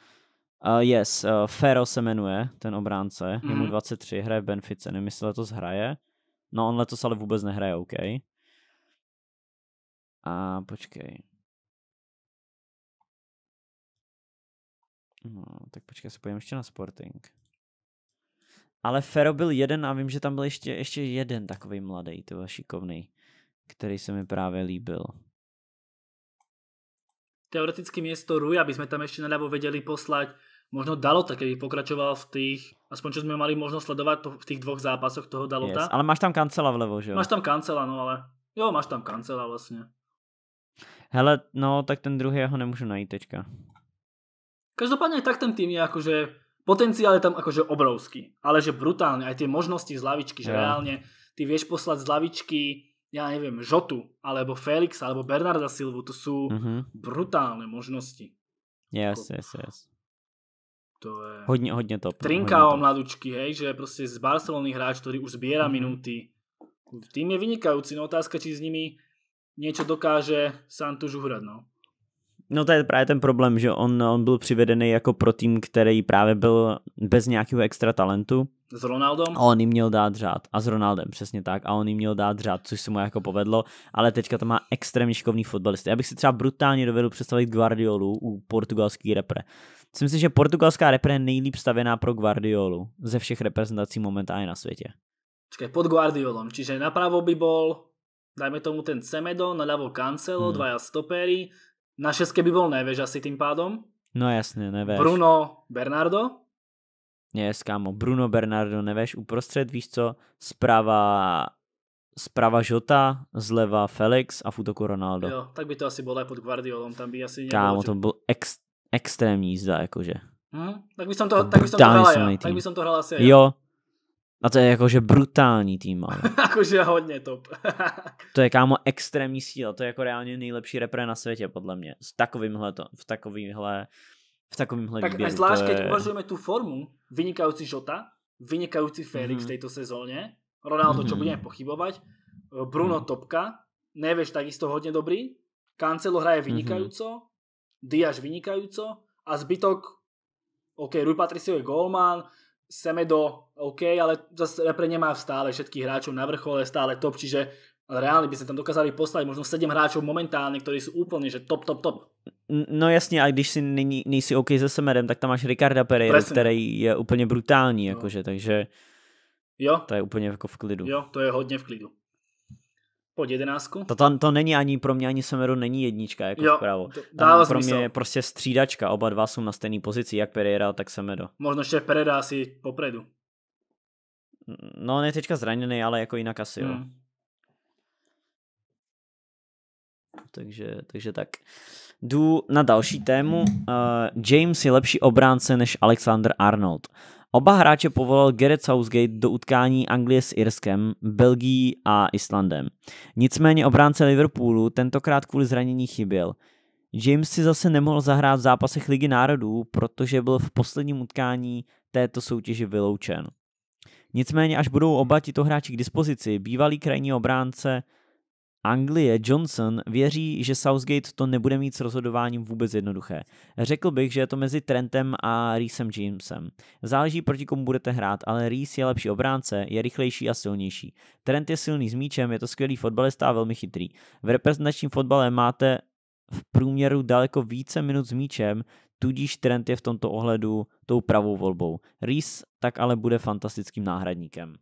Uh, yes, uh, Fero se jmenuje, ten obránce, mm. jemu 23, hraje v Benfice, nevím, jestli letos hraje. No on letos ale vůbec nehraje, OK. A počkej. No, tak počkej, se pojďme ještě na Sporting. Ale Fero byl jeden a vím, že tam byl ještě, ještě jeden takový mladý, to šikovný, který se mi právě líbil. Teoreticky město Ruja aby jsme tam ještě nedávno vedeli poslat, možno tak, keby pokračoval v těch. aspoň co jsme mali možnost sledovat v těch dvou zápasech toho Dalota. Yes, ale máš tam kancela vlevo, že jo? Máš tam kancela, no ale jo, máš tam kancela vlastně. Hele, no tak ten druhý já ho nemůžu najít teďka. Každopádně tak ten tým je jakože Potenciál je tam akože obrovský, ale že brutálne. Aj tie možnosti z lavičky, že yeah. reálne ty vieš poslať z lavičky ja neviem, Žotu, alebo Felix, alebo Bernarda Silvu, to sú mm brutálne možnosti. Yes, yes, yes. To je... Hodně, hodně top. Trinka, o mladučky, hej, že prostě z Barcelony hráč, který už zbiera mm-hmm. Tým je vynikající, no otázka, či s nimi něco dokáže Santu žuhrať, no. No to je právě ten problém, že on, on byl přivedený jako pro tým, který právě byl bez nějakého extra talentu. S Ronaldem. A on jim měl dát řád. A s Ronaldem, přesně tak. A on jim měl dát řád, což se mu jako povedlo. Ale teďka to má extrémně šikovný fotbalisty. Já bych si třeba brutálně dovedl představit Guardiolu u portugalský repre. Myslím si, že portugalská repre je nejlíp stavěná pro Guardiolu ze všech reprezentací momentálně na světě. Čekaj, pod Guardiolom, čiže napravo by bol, dajme tomu ten Semedo, naľavo Cancelo, hmm. dvaja stopery, na šestke by bol Nevež asi tým pádom. No jasne, Nevež. Bruno Bernardo. Yes, kámo, Bruno Bernardo Nevež uprostřed, víš co, zprava zprava Žota, zleva Felix a v útoku Ronaldo. Jo, tak by to asi aj pod Guardiolom, tam by asi Kámo, to byl ex, extrémní jízda, jakože. Hm? Tak by som to, tak by som to ja. Tak by som to hral asi ja. Jo, a to je jakože brutální tým, ale. jakože hodně top. to je kámo extrémní síla, to je jako reálně nejlepší repre na světě, podle mě. S takovýmhle to, v takovýmhle, v takovýmhle Tak výběru, zvlášť, je... keď uvažujeme tu formu, vynikající Žota, vynikající Felix mm. v této sezóně, Ronaldo, mm. čo mhm. budeme pochybovat, eh, Bruno mm. Topka, Neves takisto hodně dobrý, Cancelo hraje mhm. vynikajúco, mm. Diaz vynikajúco a zbytok, OK, Rui Patricio je golman, Semedo OK, ale zase repre nemá stále všetkých hráčov na vrchole, stále top, čiže reálne by sme tam dokázali poslať možno 7 hráčov momentálne, ktorí sú úplne že top, top, top. No jasně, a když si není, nejsi OK se Semedem, tak tam máš Ricarda Pereira, který je úplně brutální, no. jakože, takže jo. to je úplně jako v klidu. Jo, to je hodně v klidu. Pojď jedenáctku. To, to, to není ani pro mě, ani Semeru není jednička jako jo, vpravo. Dává pro mě je prostě střídačka, oba dva jsou na stejné pozici, jak Pereira, tak Semedo. Možno ještě Pereira asi popredu. No, ne teďka zraněný, ale jako jinak asi, hmm. jo. Takže, takže tak. Jdu na další tému. Uh, James je lepší obránce než Alexander Arnold. Uh, Oba hráče povolal Gareth Southgate do utkání Anglie s Irskem, Belgií a Islandem. Nicméně obránce Liverpoolu tentokrát kvůli zranění chyběl. James si zase nemohl zahrát v zápasech Ligy národů, protože byl v posledním utkání této soutěže vyloučen. Nicméně, až budou oba tito hráči k dispozici, bývalý krajní obránce Anglie Johnson věří, že Southgate to nebude mít s rozhodováním vůbec jednoduché. Řekl bych, že je to mezi Trentem a Reesem Jamesem. Záleží proti komu budete hrát, ale Rees je lepší obránce, je rychlejší a silnější. Trent je silný s míčem, je to skvělý fotbalista a velmi chytrý. V reprezentačním fotbale máte v průměru daleko více minut s míčem, tudíž Trent je v tomto ohledu tou pravou volbou. Rees tak ale bude fantastickým náhradníkem.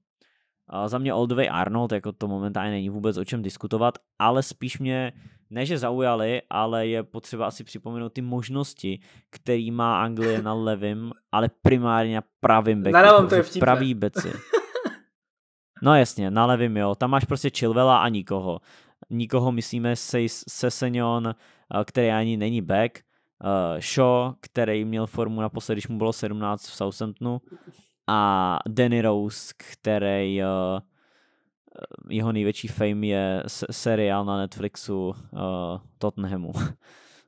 A za mě Oldway Arnold, jako to momentálně není vůbec o čem diskutovat, ale spíš mě ne, že zaujali, ale je potřeba asi připomenout ty možnosti, který má Anglie na levém, ale primárně na pravým beku. Na to je vtipné. Pravý beci. No jasně, na levým jo. Tam máš prostě Chilvela a nikoho. Nikoho myslíme se, se Senion, eh, který ani není back. Uh, Shaw, který měl formu naposledy, když mu bylo 17 v Southamptonu a Danny Rose, který eh, jeho největší fame je seriál na Netflixu uh, Tottenhamu.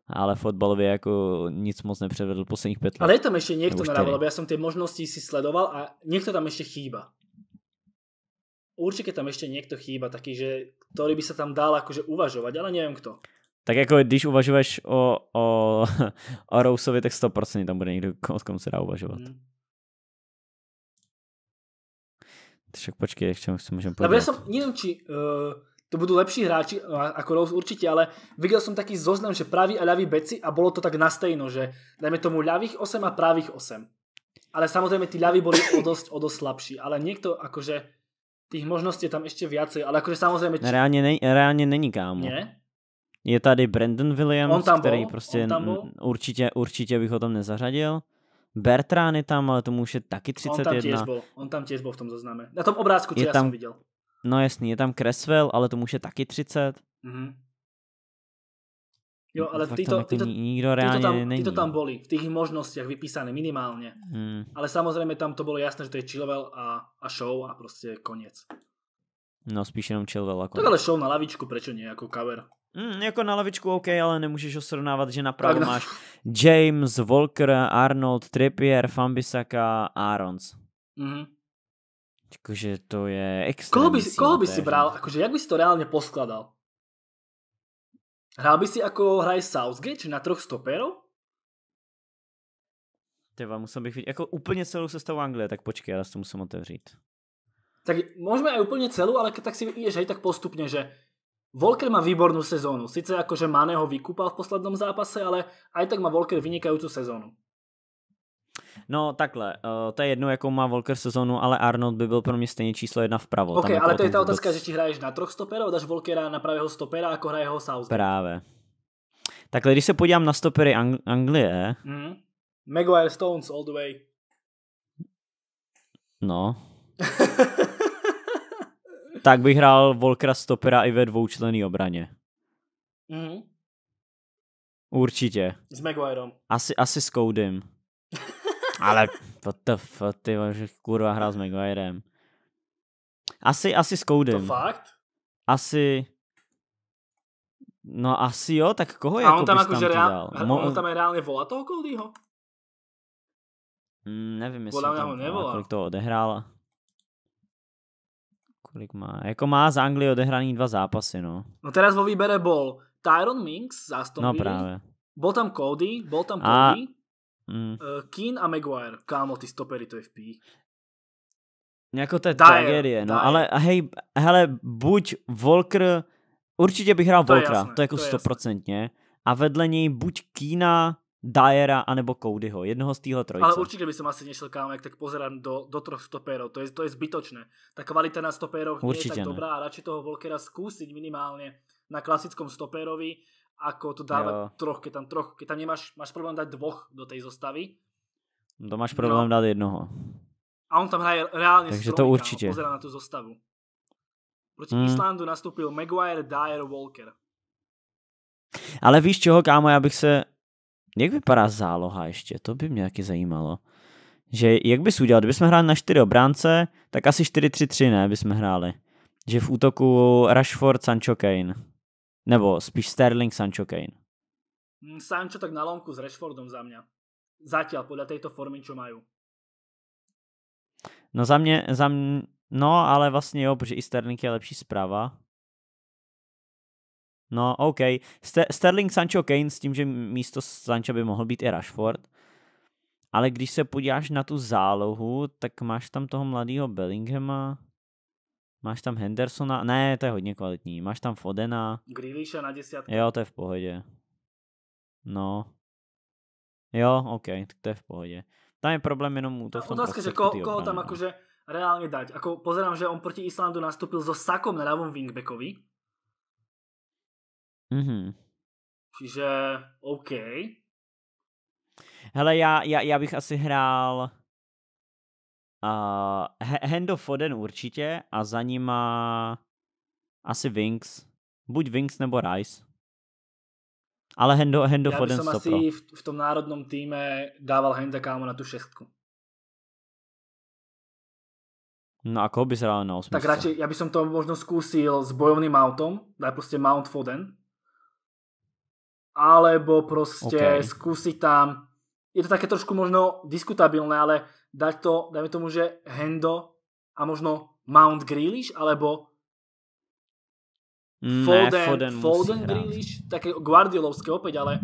Ale fotbalově jako nic moc nepřevedl posledních pět let. Ale je tam ještě někdo na nadával, já jsem ty možnosti si sledoval a někdo tam ještě chýba. Určitě tam ještě někdo chýba, taky, že který by se tam dal jakože uvažovat, ale nevím kdo. Tak jako když uvažuješ o, o, o Rousovi, tak 100% tam bude někdo, o komu se dá uvažovat. Hmm. Však počkej, ještě si můžeme podívat. Já jsem, nevím, či uh, to budou lepší hráči ako Rose určitě, ale viděl jsem taký zoznam, že praví a ľaví beci a bolo to tak na stejno, že dajme tomu ľavých 8 a pravých 8. Ale samozřejmě ty ľaví boli o dost o dosť slabší, ale někdo, jakože tých možností je tam ještě viacej, ale jakože samozřejmě... Či... Reálně, ne, reálně není kámo. Ne? Je tady Brandon Williams, on tam který bol, prostě on tam určitě, určitě bych o tom nezařadil. Bertrán je tam, ale tomu už je taky 31. On tam těž byl, on tam v tom zozname. Na tom obrázku, co je já tam, jsem viděl. No jasný, je tam Creswell, ale tomu už je taky 30. Mm-hmm. Jo, ale ty to, ty to, nikdo reálně ty to tam, není. Ty to tam boli, v těch možnostech vypísané minimálně. Hmm. Ale samozřejmě tam to bylo jasné, že to je Chilwell a, a show a prostě konec. No spíš jenom Chilwell. Tak ale show na lavičku, proč ne? jako cover. Mm, jako na lavičku OK, ale nemůžeš ho srovnávat, že napravo máš James, Volker, Arnold, Trippier, Fambisaka, Arons. Mm-hmm. Jakože to je extra. Koho by, koho by si bral, akože jak by si to reálně poskladal? Hrál by si jako hraje Southgate, či na troch stoperov? Teba, musel bych vidět, jako úplně celou sestavu Anglie, tak počkej, já to musím otevřít. Tak můžeme i úplně celou, ale tak si vidíš, že tak postupně, že Volker má výbornú sezónu. Sice akože Maného vykúpal v poslednom zápase, ale aj tak má Volker vynikající sezónu. No takhle, eh, to je jedno, jakou má Volker sezonu, ale Arnold by byl pro mě stejně číslo jedna vpravo. Ok, jako ale to je ta otázka, že ti hraješ na troch stopera, dáš Volkera na pravého stopera, jako hraje ho South. Právě. Takhle, když se podívám na stopery Anglie... Mhm. Maguire Stones all the way. No. tak bych hrál Volkra stopera i ve dvoučlený obraně. Mm-hmm. Určitě. S Maguireom. Asi, asi s Codym. Ale what the fuck, ty že kurva hrál s Maguirem. Asi, asi s Codym. To fakt? Asi... No asi jo, tak koho je? A jako on tam jakože reál... Mo... on tam je reálně volá toho Codyho? Mm, nevím, jestli tam ho nevolá. kolik toho odehrála. Kolik má? Jako má z Anglie odehraný dva zápasy, no. No teraz vo výbere bol Tyron Minks z Aston No Villa. právě. Bol tam Cody, bol tam a... Cody, mm. Eh, Keane a Maguire. Kámo, ty stopery, to je v pí. Jako to je Dyer, tragédie, no, Dyer. ale hej, hele, buď Volker, určitě bych hrál to je jasné, to jako stoprocentně, a vedle něj buď Kína, Dyera anebo Codyho, jednoho z týhle trojice. Ale určitě by som asi kam, jak tak pozerám do, do troch stopérov, to je, to je zbytočné. Ta kvalita na stopéroch určitě je tak ne. dobrá a radši toho Volkera skúsiť minimálně na klasickom stopérovi, ako to dává troch, keď tam troch, keď tam nemáš, máš problém dať dvoch do tej zostavy. To máš problém no. dát jednoho. A on tam hraje reálně. Takže to určitě. Pozerám na tu zostavu. Proti hmm. Islandu nastoupil Maguire, Dyer, Walker. Ale víš čeho, kámo, já bych se jak vypadá záloha ještě? To by mě taky zajímalo. Že jak bys udělal, kdybychom hráli na čtyři obránce, tak asi 4-3-3 ne, bychom hráli. Že v útoku Rashford, Sancho, Kane. Nebo spíš Sterling, Sancho, Kane. Hmm, Sancho tak na lomku s Rashfordom za mě. Zatiaľ, podle této formy, čo mají. No za mě, za mě, no ale vlastně jo, protože i Sterling je lepší zprava. No, OK. Ster- Sterling Sancho Kane s tím, že místo Sancho by mohl být i Rashford. Ale když se podíváš na tu zálohu, tak máš tam toho mladého Bellinghama, máš tam Hendersona, ne, to je hodně kvalitní, máš tam Fodena. Grealisha na desátku. Jo, to je v pohodě. No. Jo, OK, tak to je v pohodě. Tam je problém jenom u toho v tom Otázka, že ko, koho tam no. akože reálně dať. Ako pozerám, že on proti Islandu nastúpil so Sakom na ľavom wingbackovi Mm-hmm. Čiže OK. Hele, já, já, já bych asi hrál uh, of Foden určitě a za nima asi Wings. Buď Wings nebo Rice. Ale Hendo, Hendo já Foden jsem asi v, v tom národnom týme dával Henda kámo na tu šestku. No a koho bys hrál na osmice? Tak radši, já bych to možno zkusil s bojovným autom, daj prostě Mount Foden alebo proste okay. skúsiť tam, je to také trošku možno diskutabilné, ale dať to, dajme tomu, že Hendo a možno Mount Grealish, alebo ne, Foden, Foden, Foden Grealish, také guardiolovské opäť, ale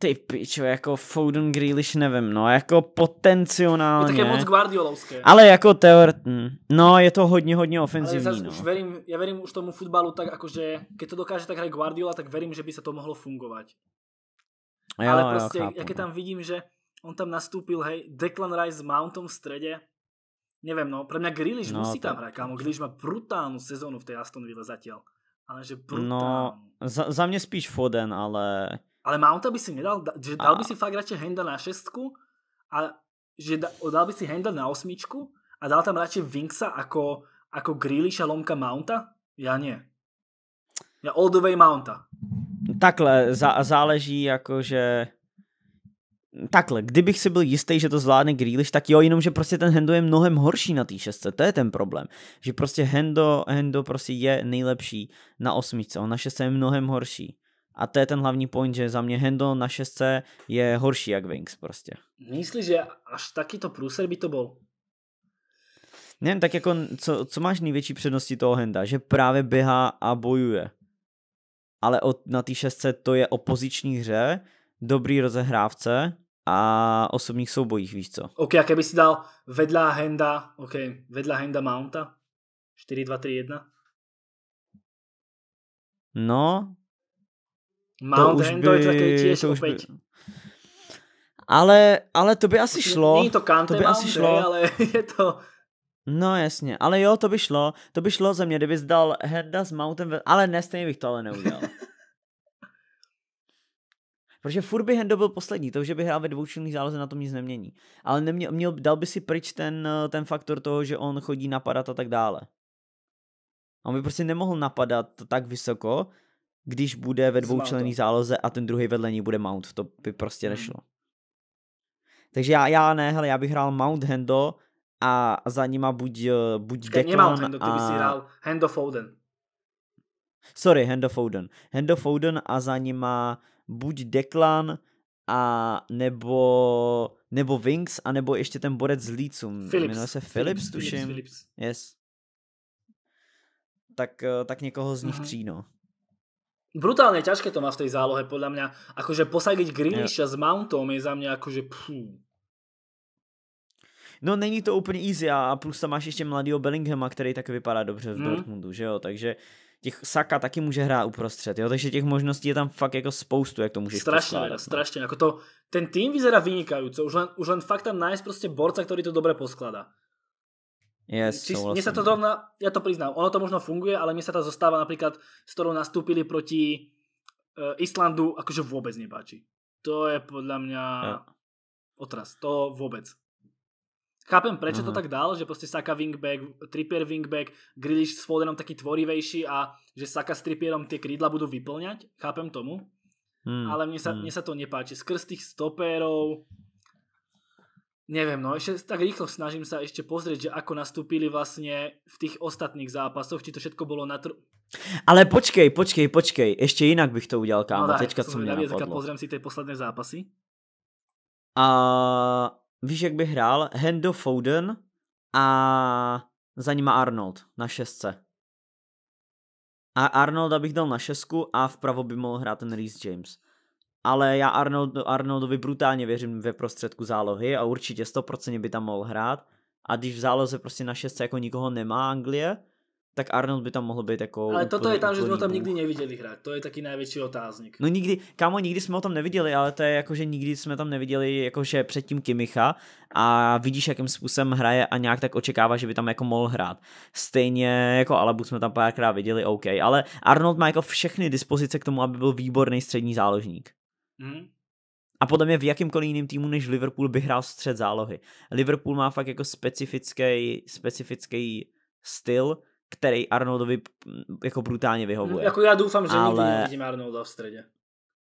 ty pičo, jako Foden Grealish nevím, no, jako potenciálně. No, tak je moc guardiolovské. Ale jako teor... Hm, no, je to hodně, hodně ofenzivní, Ale no. už verím, já verím už tomu futbalu tak, jakože keď to dokáže tak hrať Guardiola, tak verím, že by se to mohlo fungovat. Jo, Ale prostě, jo, jak je no. tam vidím, že on tam nastúpil, hej, Declan Rice s Mountom v strede, nevím, no, pro mě Grealish no, musí tam hrať, kámo, Grealish má brutálnu sezonu v té Aston Villa zatím. ale že no, brutálnu. No, za, za mě spíš Foden, ale ale Mounta by si nedal, že dal a... by si fakt radšej handle na šestku a že da, dal by si Hendla na osmičku a dal tam radšej Winxa ako, ako a lomka Mounta? Já nie. Já all the way Mounta. Takhle, zá, záleží jako, že Takhle, kdybych si byl jistý, že to zvládne Grealish, tak jo, jenomže prostě ten Hendo je mnohem horší na té šestce, to je ten problém. Že prostě Hendo, Hendo prostě je nejlepší na osmičce, on na šestce je mnohem horší. A to je ten hlavní point, že za mě Hendo na šestce je horší jak Wings prostě. Myslíš, že až takýto průser by to byl? Nevím, tak jako, co, co máš největší přednosti toho Henda? Že právě běhá a bojuje. Ale od, na té šestce to je opoziční hře, dobrý rozehrávce a osobních soubojích, víš co? OK, a keby si dal vedla Henda, OK, vedla Henda Mounta? 4, 2, 3, 1? No, Mount to Endor by, je takový to už By... Ale, ale to by asi šlo. Není to Kante to by asi šlo. ale je to... No jasně, ale jo, to by šlo, to by šlo ze mě, kdyby dal Herda s Mountem, ale ne, stejně bych to ale neudělal. Protože furt by Hendo byl poslední, to, že by hrál ve dvoučinných záloze, na tom nic nemění. Ale neměl, měl, dal by si pryč ten, eh, ten faktor toho, že on chodí napadat a tak dále. On by prostě nemohl napadat tak vysoko, když bude ve dvoučlenný záloze a ten druhý vedle ní bude Mount. To by prostě hmm. nešlo. Takže já, já ne, hele, já bych hrál Mount Hendo a za nima buď, eh, buď Declan Hendo, a... ty bys hrál Hendo Foden. Sorry, Hendo Foden. Hendo Foden a za nima buď Declan a nebo, nebo Wings a nebo ještě ten borec z Lícum. Philips. Jmenuje se Philips, tuším. Philips, Philips. Yes. Tak, eh, tak někoho z nich uh-huh. tří, no brutálne ťažké to má v tej zálohe, podľa mňa. Akože posadiť Grealisha yeah. s Mountom je za mňa akože... Pfú. No není to úplně easy a plus tam máš ještě mladýho Bellinghama, který taky vypadá dobře v mm. Dortmundu, že jo, takže těch Saka taky může hrát uprostřed, jo, takže těch možností je tam fakt jako spoustu, jak to můžeš Strašně, poskládat, no. strašně, jako to, ten tým vyzerá vynikající, už už len fakt tam nájsť prostě borca, který to dobře poskládá. Yes, Či, mne sa to zrovna, ja to priznám, ono to možno funguje, ale mne sa to zostáva napríklad, s ktorou nastúpili proti e, Islandu, akože vôbec nepáči. To je podľa mňa ja. otras, to vôbec. Chápem, prečo uh-huh. to tak dal, že proste Saka wingback, Trippier wingback, Grealish s Fodenom taký tvorivejší a že Saka s Trippierom tie krídla budú vyplňať, chápem tomu. Hmm, ale mne sa, hmm. mne sa to nepáči. Skrz tých stopérov, neviem, no ešte tak rýchlo snažím sa ešte pozrieť, že ako nastúpili vlastne v tých ostatných zápasoch, či to všetko bolo na tr... Ale počkej, počkej, počkej, ještě jinak bych to udělal, kámo, no, tak, teďka co mě napadlo. pozriem si ty posledné zápasy. A víš, jak by hrál? Hendo Foden a za nima Arnold na šestce. A Arnolda bych dal na šestku a vpravo by mohl hrát ten Reese James ale já Arnold, Arnoldovi brutálně věřím ve prostředku zálohy a určitě 100% by tam mohl hrát. A když v záloze prostě na šestce jako nikoho nemá Anglie, tak Arnold by tam mohl být jako... Ale toto je tam, že jsme ho tam nikdy neviděli hrát, to je taky největší otázník. No nikdy, kámo, nikdy jsme ho tam neviděli, ale to je jako, že nikdy jsme tam neviděli jako že předtím Kimicha a vidíš, jakým způsobem hraje a nějak tak očekává, že by tam jako mohl hrát. Stejně jako Alabu jsme tam párkrát viděli, OK, ale Arnold má jako všechny dispozice k tomu, aby byl výborný střední záložník. Mm. A podle mě v jakýmkoliv jiným týmu než Liverpool by hrál střed zálohy. Liverpool má fakt jako specifický, specifický styl, který Arnoldovi mm, jako brutálně mhm, vyhovuje. Mm, jako já doufám, že Ale... nikdy nevidím Arnolda v středě.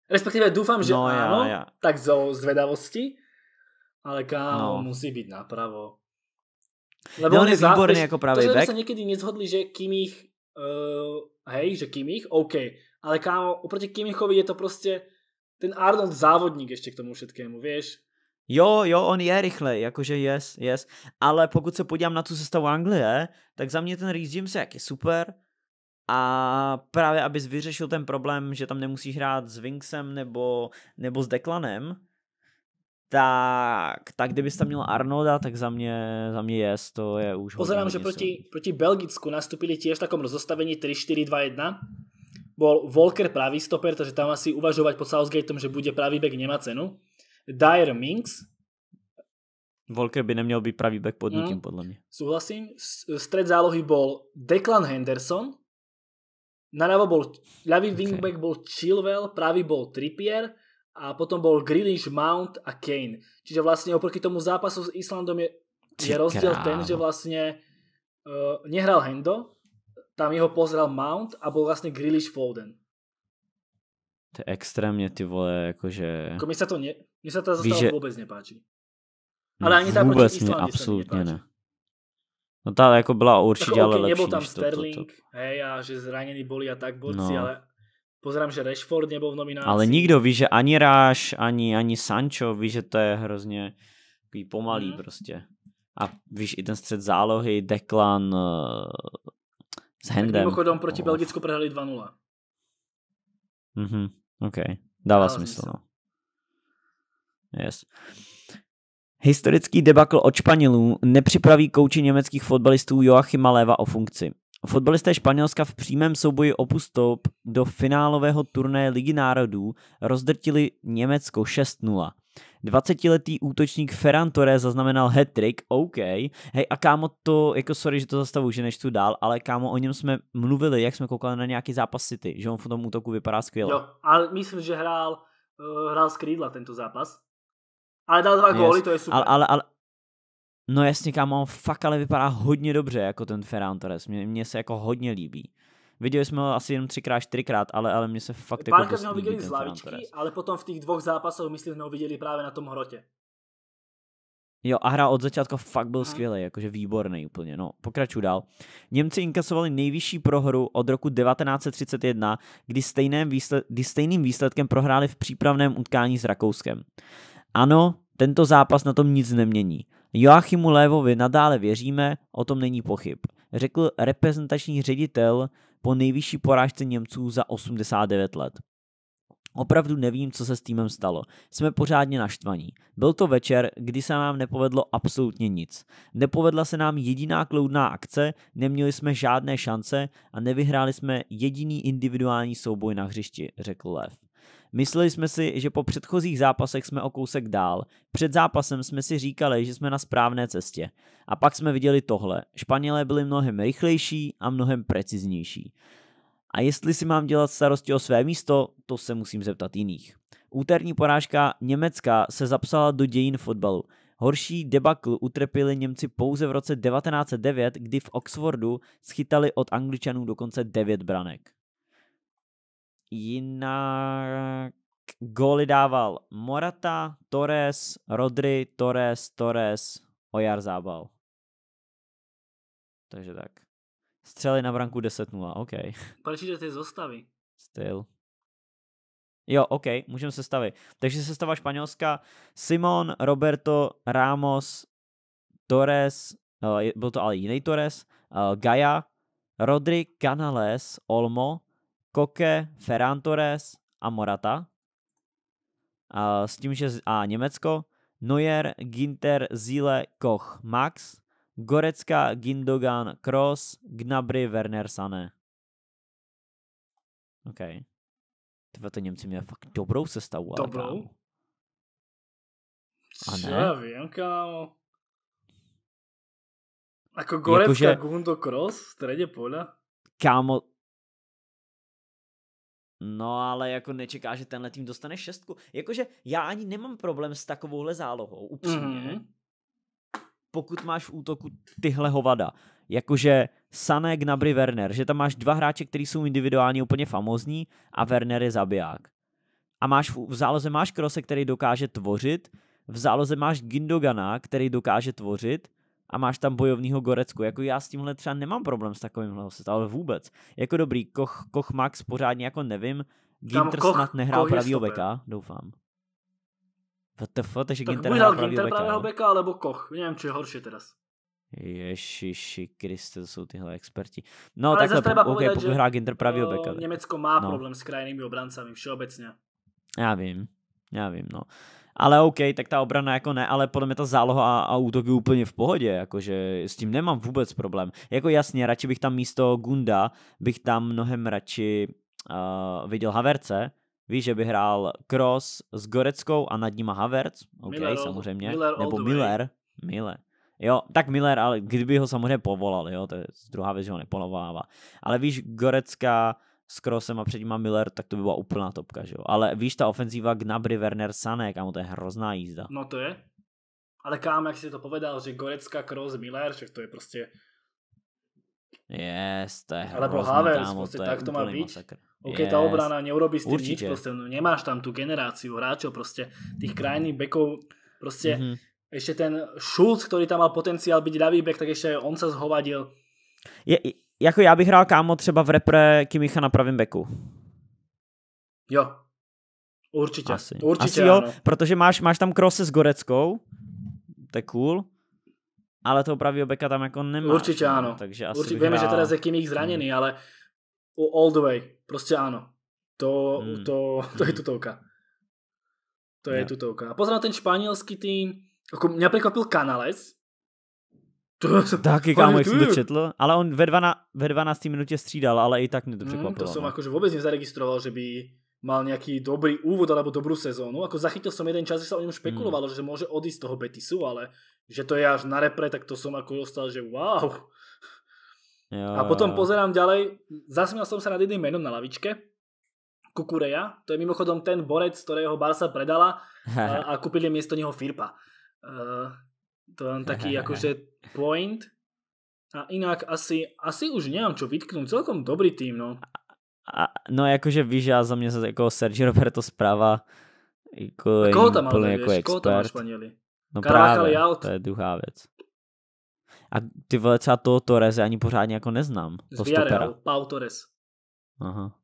Respektive doufám, že no, ano, já, já. tak zo zvedavosti, ale kámo, no. musí být napravo. Lebo no, on je výborný zá... jako pravý to, back. se někdy nezhodli, že Kimich, uh, eh, hej, že Kimich, OK, ale kámo, oproti Kimichovi je to prostě ten Arnold závodník ještě k tomu všetkému, víš? Jo, jo, on je rychlej, jakože yes, yes. Ale pokud se podívám na tu sestavu Anglie, tak za mě ten Reece James je super, a právě abys vyřešil ten problém, že tam nemusíš hrát s Winxem nebo, nebo s Declanem, tak, tak kdybys tam měl Arnolda, tak za mě, za mě yes, to je už Pozorám, že proti, proti Belgicku nastupili tiež v takom rozostavení 3-4-2-1 bol Volker pravý stoper, takže tam asi uvažovať pod Southgateom, že bude pravý back nemá cenu. Dyer Minks. Volker by neměl být pravý back pod hmm. nikým, podle mě. Souhlasím. Stred zálohy bol Declan Henderson. Naľavo bol, ľavý okay. wingback bol Chilwell, pravý bol Trippier a potom bol Grealish, Mount a Kane. Čiže vlastne oproti tomu zápasu s Islandom je, je rozdiel ten, že vlastne uh, nehral Hendo, tam jeho pozrel Mount a byl vlastně Grealish Foden. To je extrémně ty vole, jakože... Jako mi se to, ne, mi se to Víš, že... vůbec nepáčí. No, ale no, ani ta vůbec mě, absolutně ne. No ta jako byla určitě tak, ale okay, lepší nebyl tam Sterling, to, to, to. hej, a že zranění boli a tak borci, no. ale pozrám, že Rashford nebyl v nominaci. Ale nikdo ví, že ani Ráš, ani, ani Sancho ví, že to je hrozně pomalý mm. prostě. A víš, i ten střed zálohy, Declan, eh, s Hendem. Mimochodom proti oh. Belgicku prohráli 2-0. Mhm, OK. Dává smysl, no. Yes. Historický debakl od Španělů nepřipraví kouči německých fotbalistů Joachima Léva o funkci. Fotbalisté Španělska v přímém souboji o postup do finálového turné Ligy národů rozdrtili Německo 6-0. 20-letý útočník Ferran Torres zaznamenal hat-trick, OK. Hej, a kámo to, jako sorry, že to zastavu, že tu dál, ale kámo, o něm jsme mluvili, jak jsme koukali na nějaký zápas City, že on v tom útoku vypadá skvěle. Jo, ale myslím, že hrál, eh, hrál z krídla tento zápas. Ale dal dva yes. góly, to je super. Ale, ale, ale, No jasně, kámo, fakt ale vypadá hodně dobře jako ten Ferran Torres. mně se jako hodně líbí. Viděli jsme ho asi jenom třikrát, čtyřikrát, ale, ale mě se fakt Pánka jako jsme ho viděli z lavičky, ale potom v těch dvou zápasech, myslím, jsme ho viděli právě na tom hrotě. Jo, a hra od začátku fakt byl mhm. skvělý, jakože výborný úplně. No, pokračuju dál. Němci inkasovali nejvyšší prohru od roku 1931, kdy, stejným výsled, kdy stejným výsledkem prohráli v přípravném utkání s Rakouskem. Ano, tento zápas na tom nic nemění. Joachimu Lévovi nadále věříme, o tom není pochyb, řekl reprezentační ředitel po nejvyšší porážce Němců za 89 let. Opravdu nevím, co se s týmem stalo. Jsme pořádně naštvaní. Byl to večer, kdy se nám nepovedlo absolutně nic. Nepovedla se nám jediná kloudná akce, neměli jsme žádné šance a nevyhráli jsme jediný individuální souboj na hřišti, řekl Lev. Mysleli jsme si, že po předchozích zápasech jsme o kousek dál. Před zápasem jsme si říkali, že jsme na správné cestě. A pak jsme viděli tohle. Španělé byli mnohem rychlejší a mnohem preciznější. A jestli si mám dělat starosti o své místo, to se musím zeptat jiných. Úterní porážka Německa se zapsala do dějin fotbalu. Horší debakl utrpěli Němci pouze v roce 1909, kdy v Oxfordu schytali od Angličanů dokonce 9 branek. Jinak góly dával Morata, Torres, Rodri, Torres, Torres, Ojar Zábal. Takže tak. Střely na branku 10-0, OK. Proč do ty zostavy. Styl. Jo, OK, můžeme se stavit. Takže se stava Španělska. Simon, Roberto, Ramos, Torres, eh, byl to ale jiný Torres, eh, Gaia, Rodri, Canales, Olmo, Koke, Ferran Torres a Morata. A s tím, že a Německo, Neuer, Ginter, Zile, Koch, Max, Gorecka, Gindogan, Kroos, Gnabry, Werner, Sané. OK. Tyva, to Němci měli fakt dobrou sestavu. Dobrou? A ne? Já vím, kámo. Jako Gorecka, jako, že... Gundo, Kroos, středě pola. Kámo, No ale jako nečeká, že tenhle tým dostane šestku. Jakože já ani nemám problém s takovouhle zálohou, upřímně. Mm-hmm. Pokud máš v útoku tyhle hovada, jakože Sané, Gnabry, Werner, že tam máš dva hráče, kteří jsou individuálně úplně famozní, a Werner je zabiják. A máš v, v záloze máš Krose, který dokáže tvořit, v záloze máš Gindogana, který dokáže tvořit, a máš tam bojovního Gorecku. Jako já s tímhle třeba nemám problém s takovým set, ale vůbec. Jako dobrý, Koch, Koch Max pořádně jako nevím, Ginter tam snad nehrál pravýho beka, doufám. WTF, takže tak Ginter hrál pravýho beka. pravýho beka, alebo Koch, nevím, či je horší teraz. Ježiši Kriste, to jsou tyhle experti. No Ale takhle, po, okay, povedať, pokud hrá Ginter pravýho beka. Německo má no. problém s krajnými obrancami všeobecně. Já vím, já vím, no ale OK, tak ta obrana jako ne, ale podle mě ta záloha a, a útok je úplně v pohodě, jakože s tím nemám vůbec problém. Jako jasně, radši bych tam místo Gunda, bych tam mnohem radši uh, viděl Haverce, Víš, že by hrál Cross s Goreckou a nad nima Havertz, OK, Miller, samozřejmě, Miller, nebo Miller, Miller. Jo, tak Miller, ale kdyby ho samozřejmě povolal, jo, to je druhá věc, že ho nepolovává. Ale víš, Gorecka, uh, s Krosem a předtím má Miller, tak to by byla úplná topka, že jo. Ale víš, ta ofenzíva Gnabry, Werner, Sané, kámo, to je hrozná jízda. No to je. Ale kámo jak si to povedal, že Gorecka, Kros, Miller, že to je prostě... Yes, to je hrozný, Alebo Havers, kámo, prostě to tak to má být. Masakr. OK, yes. tá obrana neurobí s tým Určitě. nic, prostě no, nemáš tam tu generaci hráčov, prostě tých krajných bekov, prostě mm-hmm. ešte ten Schulz, ktorý tam mal potenciál byť ľavý bek, tak ešte on sa zhovadil. Je, jako já bych hrál kámo třeba v repre Kimicha na pravém beku. Jo. Určitě. Asi, Určitě Asi jo, ano. protože máš, máš tam krose s Goreckou, to je cool, ale toho pravého beka tam jako nemáš. Určitě no, ano. No, takže asi Určitě, víme, hrál... že teda je Kimich zraněný, hmm. ale all the way, prostě ano. To, hmm. to, to je tutovka. To je yeah. tutovka. A pozor na ten španělský tým, jako mě překvapil Canales, to se Taky kámo, jak jsem to četl, ale on ve, dvana ve 12. minutě střídal, ale i tak mě to hmm, překvapilo. Mm, to jsem no. jakože vůbec nezaregistroval, že by mal nějaký dobrý úvod alebo dobrou sezónu. Ako zachytil som jeden čas, že se o něm špekulovalo, mm. že může odísť z toho Betisu, ale že to je až na repre, tak to som jako dostal, že wow. Jo, a potom jo. pozerám ďalej, zasmial som sa nad jedným menom na lavičke, Kukureja, to je mimochodom ten borec, ktorého Barca predala a, a kúpili miesto neho Firpa. Uh, to je on taký akože Point. A inak asi, asi už nemám čo vytknúť. Celkom dobrý tým, no. A, no jakože víš, já za mě se jako Sergio Roberto zpráva jako a koho tam ale jako Koho tam máš No Carvajal právě, out. to je druhá věc. A ty vole třeba toho Torres ani pořádně jako neznám. Z Villarreal, Pau Torres. Aha.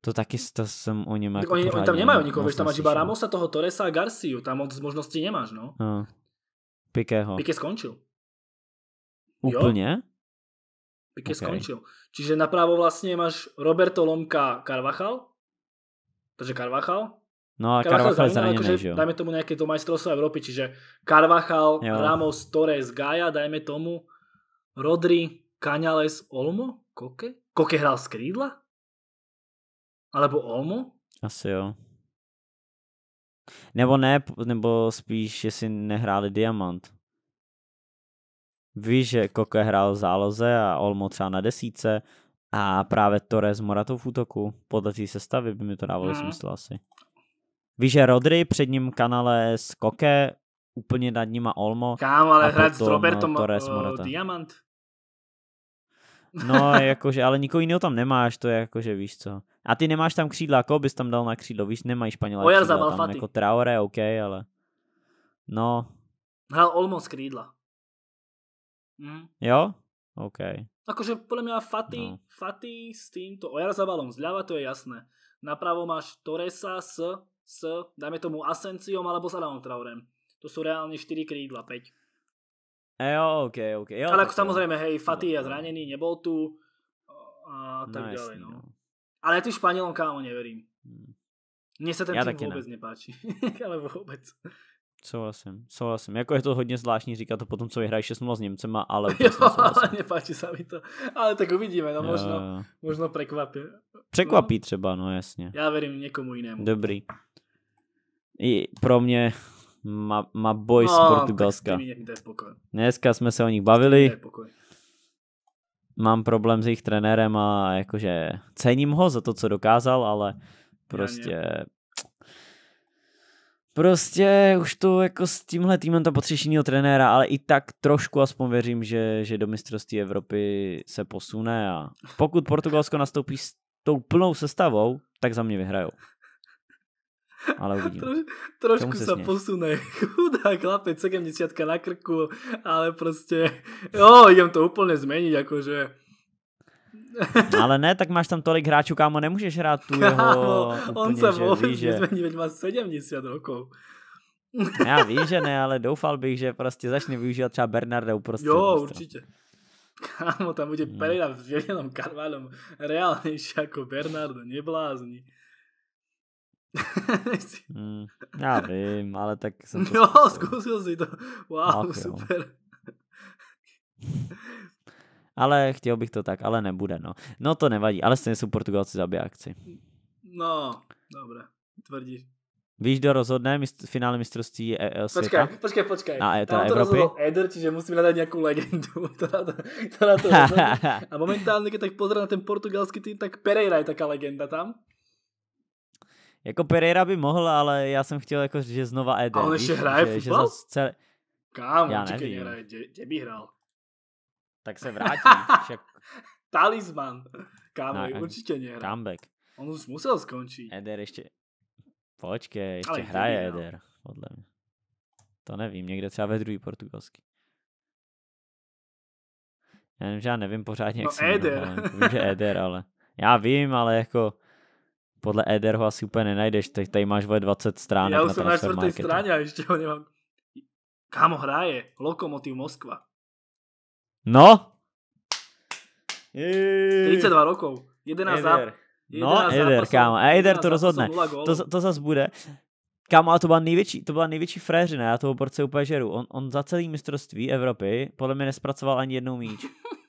To taky to jsem o něm jako oni, oni tam nemají nikoho, víš, tam máš iba Ramosa, toho Torresa a Garciu, tam moc možností nemáš, no. no. Pikého. Piké skončil. Úplně? Jo? Piqué okay. skončil. Čiže napravo vlastně máš Roberto Lomka Carvachal, takže Carvachal. No a Carvachal, je zraněný, akože, že jo? Dajme tomu nějaké to majstrovstvo Evropy, čiže Carvachal, jo. Ramos, Torres, Gaia, dajme tomu Rodri, Cañales, Olmo, Koke? Koke hrál z krídla? Alebo Olmo? Asi jo. Nebo ne, nebo spíš, jestli nehráli Diamant. Víš, že Koke hrál v záloze a Olmo třeba na desíce a právě Torres Moratov v útoku. Podle té sestavy by mi to dávalo hmm. smysl asi. Víš, že Rodry před ním kanale s Koke, úplně nad nima Olmo. Kámo, ale hrát s no, Robertom eh, Torres Morata. Diamant. No, jakože, ale nikoho jiného tam nemáš, to je jakože, víš co. A ty nemáš tam křídla, koho bys tam dal na křídlo, víš, nemají Španělé Ojar křídla, tam jako Traore, OK, ale... No. Hral Olmo z krídla. Mm. Jo? OK. Akože podle mňa Fatih, no. Faty s týmto Ojar za Ojarzabalom zľava, to je jasné. Napravo máš Toresa s, s, dajme tomu Asenciom alebo s Adamom Traorem. To sú reálne 4 krídla, 5. E, jo, OK, OK. Jo, Ale ako samozrejme, hej, Fatih je zranený, nebol tu a tak no, ďalej. jasný, no. No. Ale ja tým Španielom kámo neverím. Hmm. Mně se ten Já tým vůbec ne. nepáčí. Ale vůbec. Souhlasím, souhlasím. Jako je to hodně zvláštní říkat to potom, co vyhrají 6 s Němcema, ale jo, ale nepáčí se mi to. Ale tak uvidíme, no jo. možno, možno prekvapí. Překvapí no. třeba, no jasně. Já verím někomu jinému. Dobrý. I pro mě ma, ma boy no, z Portugalska. Dneska jsme se o nich bavili mám problém s jejich trenérem a jakože cením ho za to, co dokázal, ale prostě... Prostě už to jako s tímhle týmem to potřešeního trenéra, ale i tak trošku aspoň věřím, že, že do mistrovství Evropy se posune a pokud Portugalsko nastoupí s tou plnou sestavou, tak za mě vyhrajou. Ale uvidím. Troš, trošku se směš? posune. Chudá chlapec, 70 na krku, ale prostě, jo, jdem to úplně změnit, jakože. No, ale ne, tak máš tam tolik hráčů, kámo, nemůžeš hrát tu jeho... Kámo, úplně, on se vůbec že... nezmení, veď má 70 rokov. Já vím, že ne, ale doufal bych, že prostě začne využívat třeba Bernarda uprostřed. Jo, mistro. určitě. Kámo, tam bude hmm. Pereira s Julianom karvalem. reálnější jako Bernardo, neblázni. mm, já vím, ale tak jsem to... Jo, zkusil si to. Wow, Ach, super. ale chtěl bych to tak, ale nebude, no. No to nevadí, ale stejně jsou Portugalci akci. No, dobré, tvrdíš. Víš, kdo rozhodne mistr- finále mistrovství e- e- světa? Počkej, počkej, počkej. A je eh, to Evropy? rozhodl Eder, čiže musím hledat nějakou legendu, která to, která to A momentálně, když tak pozor na ten portugalský tým, tak Pereira je taká legenda tam. Jako Pereira by mohl, ale já jsem chtěl jako říct, že znova Eden. Ale ještě hraje že, futbol? Že celé... Kámo, já nevím. Hraje, kde, kde by hrál? Tak se vrátí. však... Talisman. Kámo, no, určitě nehrá. Comeback. On už musel skončit. Eder ještě... Počkej, ještě ale hraje Eder, podle mě. To nevím, někde třeba ve druhý portugalský. Já nevím, že já nevím pořádně, no, jak no, se Eder. Jmenuji, vím, že Eder, ale... Já vím, ale jako podle Eder ho asi úplně nenajdeš, teď tady máš vole 20 stránek Já už jsem na čtvrté stráně a ještě ho nemám. Kámo hraje, Lokomotiv Moskva. No? 32 rokov, 11 za... No, Eder, kámo. A Eder to rozhodne. To, to zas bude. Kámo, a to byla největší, to byla největší fréřina, já toho borce úplně žeru. On, on za celý mistrovství Evropy podle mě nespracoval ani jednou míč.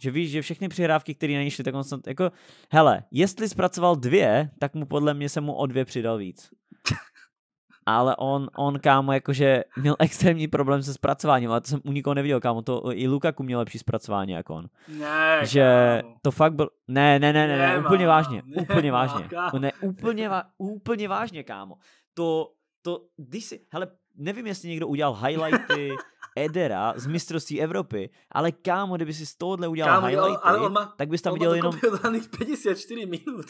Že víš, že všechny přihrávky, které na něj šly, tak on snad, jako, hele, jestli zpracoval dvě, tak mu podle mě se mu o dvě přidal víc. Ale on, on kámo, jakože měl extrémní problém se zpracováním, ale to jsem u nikoho neviděl, kámo, to i Lukaku měl lepší zpracování jako on. Ne, Že kámo. to fakt byl, ne, ne, ne, ne, ne, úplně vážně, úplně vážně, ne, úplně, úplně vážně, kámo. To, to, když si, hele, nevím, jestli někdo udělal highlighty, Edera z mistrovství Evropy, ale kámo, kdyby si z tohohle udělal kámo, highlighty, ale on má, tak bys tam udělal jenom... 54 minut.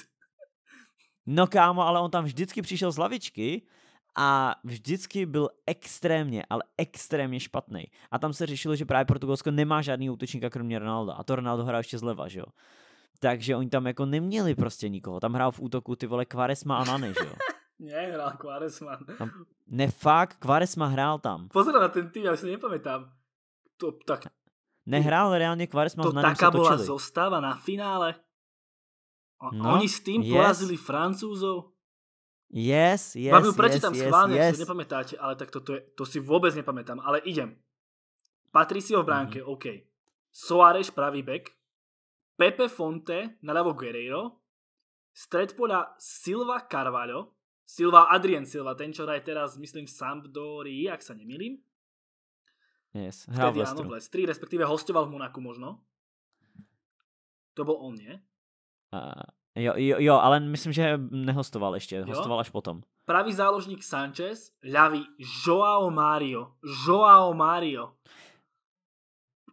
No kámo, ale on tam vždycky přišel z lavičky a vždycky byl extrémně, ale extrémně špatný. A tam se řešilo, že právě Portugalsko nemá žádný útočníka kromě Ronaldo, A to Ronaldo hrál ještě zleva, že jo. Takže oni tam jako neměli prostě nikoho. Tam hrál v útoku ty vole Kvaresma a Nane, že jo. Nehrál Quaresma. Tam, ne, fakt, Kvaresma hrál tam. Pozor na ten tým, já si nepamätám. To, tak... Nehrál reálně Quaresma, to taká byla zostáva na finále. A no, oni s tým yes. porazili Francúzov. Yes, yes, ju prečítam yes, schválne, yes, yes. si nepamätáte, ale tak to, to, je, to si vôbec nepamätám, ale idem. Patricio v mhm. bránke, mm-hmm. OK. Soares pravý back. Pepe Fonte naľavo Guerreiro. Stred poľa Silva Carvalho. Silva, Adrien Silva, ten, čo hraje teraz, myslím, v Sampdorii, ak sa nemýlim. Yes, hral Vtedy, v Lestru. Áno, v Lestri, respektíve hostoval v Monaku možno. To bol on, nie? Uh, jo, jo, jo, ale myslím, že nehostoval ešte, jo? hostoval až potom. Pravý záložník Sanchez, ľavý Joao Mario. Joao Mario.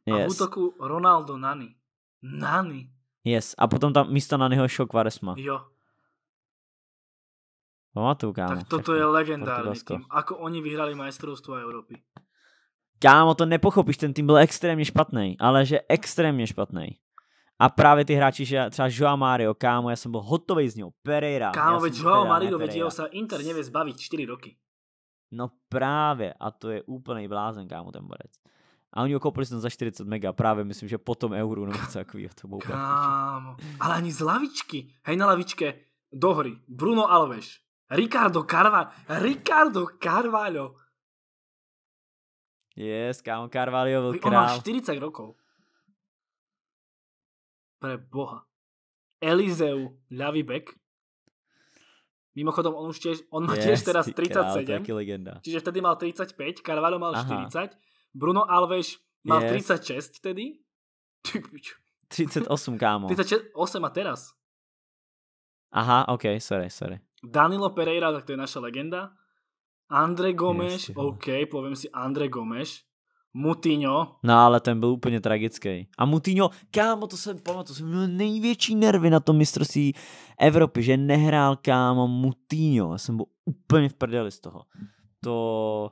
Yes. A v útoku Ronaldo Nani. Nani. Yes, a potom tam místo Naniho šel Kvaresma. Jo, Pamatuju, kámo. Tak toto je legendární Portugalsko. tým. Ako oni vyhrali majstrovstvo Evropy. Kámo, to nepochopíš, ten tým byl extrémně špatný, ale že extrémně špatný. A právě ty hráči, že třeba Joao Mario, kámo, já jsem byl hotový z něho, Pereira. Kámo, veď Joao Mario, veď jeho se Inter nevě zbavit 4 roky. No právě, a to je úplný blázen, kámo, ten borec. A oni ho koupili za 40 mega, právě myslím, že potom euro. nebo co takového. To bylo Kámo, ale ani z lavičky, hej na lavičke, do hry, Bruno Alves, Ricardo Carvalho. Ricardo Carvalho. Yes, kámo, Carvalho byl král. On má 40 rokov. Pre boha. Elizeu ľavý back. Mimochodom, on už tiež, on má yes, tiež teraz 37. Král, legenda. Čiže vtedy mal 35, Carvalho mal Aha. 40, Bruno Alves mal yes. 36 vtedy. 38, kámo. 38 a teraz. Aha, ok, sorry, sorry. Danilo Pereira, tak to je naša legenda. Andre Gomes, Ještě, no. OK, povím si Andre Gomes. Mutino. No ale ten byl úplně tragický. A Mutino, kámo, to jsem pamatuju, to jsem měl největší nervy na tom mistrovství Evropy, že nehrál kámo Mutino. Já jsem byl úplně v prdeli z toho. To,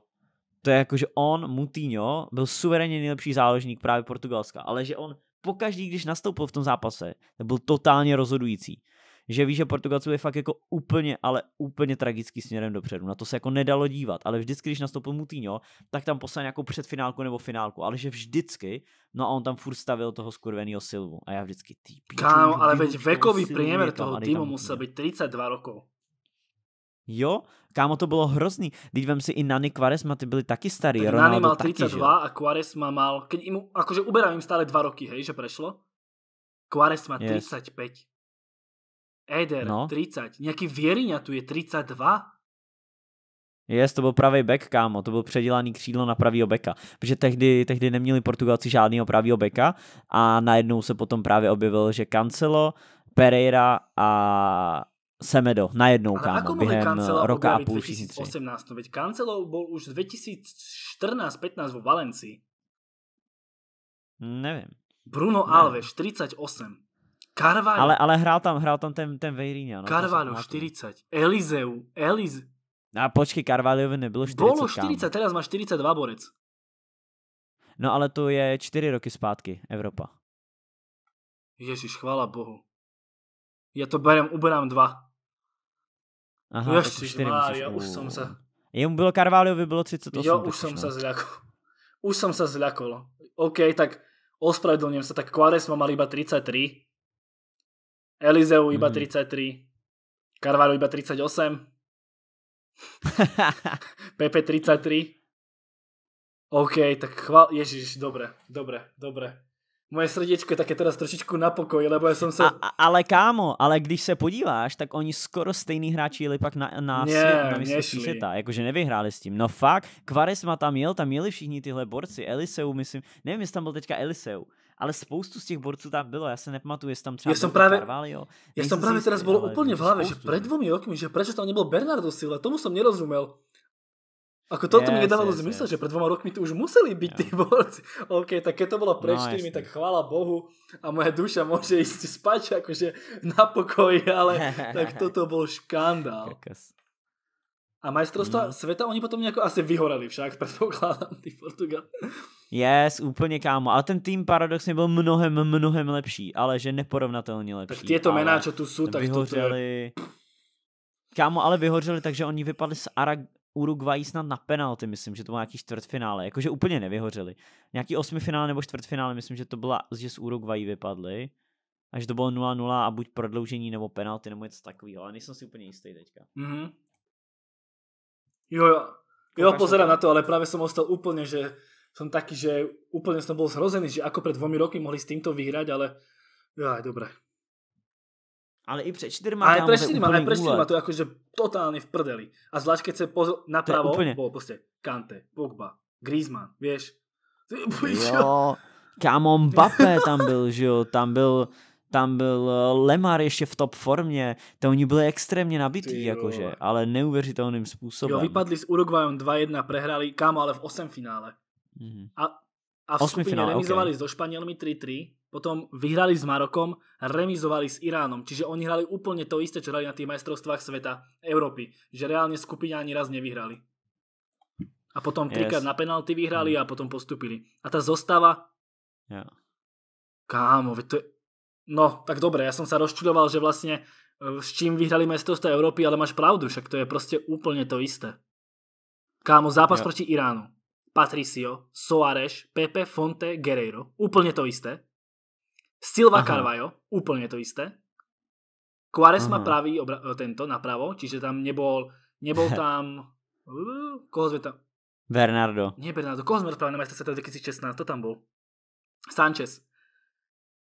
to je jako, že on, Mutino, byl suverénně nejlepší záložník právě Portugalska, ale že on pokaždý, když nastoupil v tom zápase, byl totálně rozhodující že ví, že Portugalci byli fakt jako úplně, ale úplně tragický směrem dopředu. Na to se jako nedalo dívat, ale vždycky, když nastoupil Moutinho, tak tam poslal nějakou předfinálku nebo finálku, ale že vždycky, no a on tam furt stavil toho skurveného Silvu. A já vždycky ty Kámo, ale veď vekový priemer toho týmu musel být 32 rokov. Jo, kámo, to bylo hrozný. Teď vem si i Nani Quaresma, ty byli taky starý. Tak Ronaldo Nani mal 32 taky, a Quaresma mal, keď im, akože uberám im stále dva roky, hej, že prešlo. Quaresma yes. 35. Eder, no. 30. Nějaký Věriňa tu je 32? Jest, to byl pravý back, kámo, to byl předělaný křídlo na pravýho beka, protože tehdy, tehdy neměli Portugalci žádného pravýho beka a najednou se potom právě objevil, že Cancelo, Pereira a Semedo, najednou, Ale kámo, během roka a půl 2018, no veď Cancelo byl už 2014-15 v Valencii. Nevím. Bruno Alves, 38. Carvalho. Ale, ale hrál tam, hrál tam ten, ten Vejrýňa. No, Carvalho 40. Elizeu. Eliz. No a počkej, Carvalhovi nebylo 40. Bolo 40, kam. teraz má 42 borec. No ale to je 4 roky zpátky, Evropa. Ježiš, chvála Bohu. Já to berem, uberám dva. Aha, Ježiš, Mária, už jsem se... Jemu bylo Carvalhovi bylo 38. Jo, no. už jsem se zľakol. Už jsem se zľakol. OK, tak ospravedlňujem sa, tak Quaresma mal iba 33 Elizeu iba mm. 33, Carvalho iba 38, Pepe 33. OK, tak chval... Ježiš, dobre, dobre, dobre. Moje srdíčko je také teraz trošičku na pokoji, lebo ja som sa... A, ale kámo, ale když se podíváš, tak oni skoro stejný hráči jeli pak na, na, Nie, svět, na mistrovství Jakože nevyhráli s tím. No fakt, Kvaresma tam jel, tam jeli všichni tyhle borci. Eliseu, myslím, nevím, jestli tam byl teďka Eliseu ale spoustu z těch borců tam bylo, já se nepamatuju, jestli tam třeba já jsem právě, Carvalho, já jsem právě teraz byl úplně v hlavě, že před no. dvomi rokmi, že prečo tam nebyl Bernardo Silva, tomu jsem nerozuměl. Ako to yes, mi nedávalo yes, zmysl, yes. že pred dvoma rokmi tu už museli byť ty tí borci. OK, tak keď to bolo pred no, tými, tak chvála Bohu a moja duša môže ísť spať akože na pokoji, ale tak toto bol škandál. Kakas. A majstrovstva mm. světa oni potom jako asi vyhorali však, předpokládám, ty Portugal. Yes, úplně kámo. A ten tým paradoxně byl mnohem, mnohem lepší, ale že neporovnatelně lepší. Tak ty je to jména, co tu jsou, tak vyhořeli. To, je... Kámo, ale vyhořeli, takže oni vypadli z Arag... Uruguay snad na penalty, myslím, že to bylo nějaký čtvrtfinále, jakože úplně nevyhořeli. Nějaký osmifinále nebo čtvrtfinále, myslím, že to byla, že z Uruguay vypadli. Až to bylo 0-0 a buď prodloužení nebo penalty nebo něco takového, ale nejsem si úplně jistý teďka. Mm-hmm. Jo, jo. Jo, pozerám na to, ale práve som ostal úplne, že som taký, že úplne som bol zhrozený, že ako pred dvomi roky mohli s týmto vyhrať, ale aj dobre. Ale i před čtyrma Ale pre čtyrma, ale pre čtyrma, to akože totálne v prdeli. A zvlášť keď sa pozor napravo, úplne... bol proste Kante, Pogba, Griezmann, vieš. Jo, kámo Mbappé tam byl, že jo, tam byl tam byl eh, Lemar ještě v top formě, to oni byli extrémně nabitý, jakože, ale neuvěřitelným způsobem. Jo, vypadli s Uruguayem 2-1, prehráli, kámo, ale v 8 finále. Mm-hmm. A, a v skupině finále, remizovali okay. so Španělmi 3-3, potom vyhrali s Marokom, remizovali s Iránom, čiže oni hrali úplně to isté, čo hrali na tých majstrovstvách sveta Európy, že reálne skupina ani raz nevyhrali. A potom trikrát yes. na penalty vyhrali mm. a potom postupili. A tá zostava... Yeah. Kámo, to je No, tak dobre, ja som sa rozčudoval, že vlastne eh, s čím vyhrali mestrovstvá Európy, ale máš pravdu, však to je proste úplne to isté. Kámo, zápas ja. proti Iránu. Patricio, Soares, Pepe, Fonte, Guerreiro. Úplne to isté. Silva Aha. Carvajo, úplne to isté. Quares má pravý eh, tento napravo, čiže tam nebol, nebol tam... Eh, koho sme tam... Bernardo. Nie Bernardo, koho sme rozprávali na majstrovstve 2016, to tam bol. Sanchez.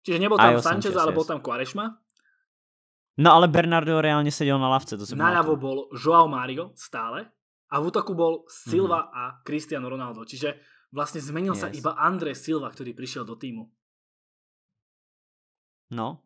Čiže nebyl tam Sanchez, ale byl tam Quaresma. No ale Bernardo reálně seděl na lavce, to jsem Naľavo bol Joao Mario stále a v útoku bol Silva mm-hmm. a Cristiano Ronaldo. Čiže vlastne zmenil yes. sa iba André Silva, ktorý prišiel do týmu. No.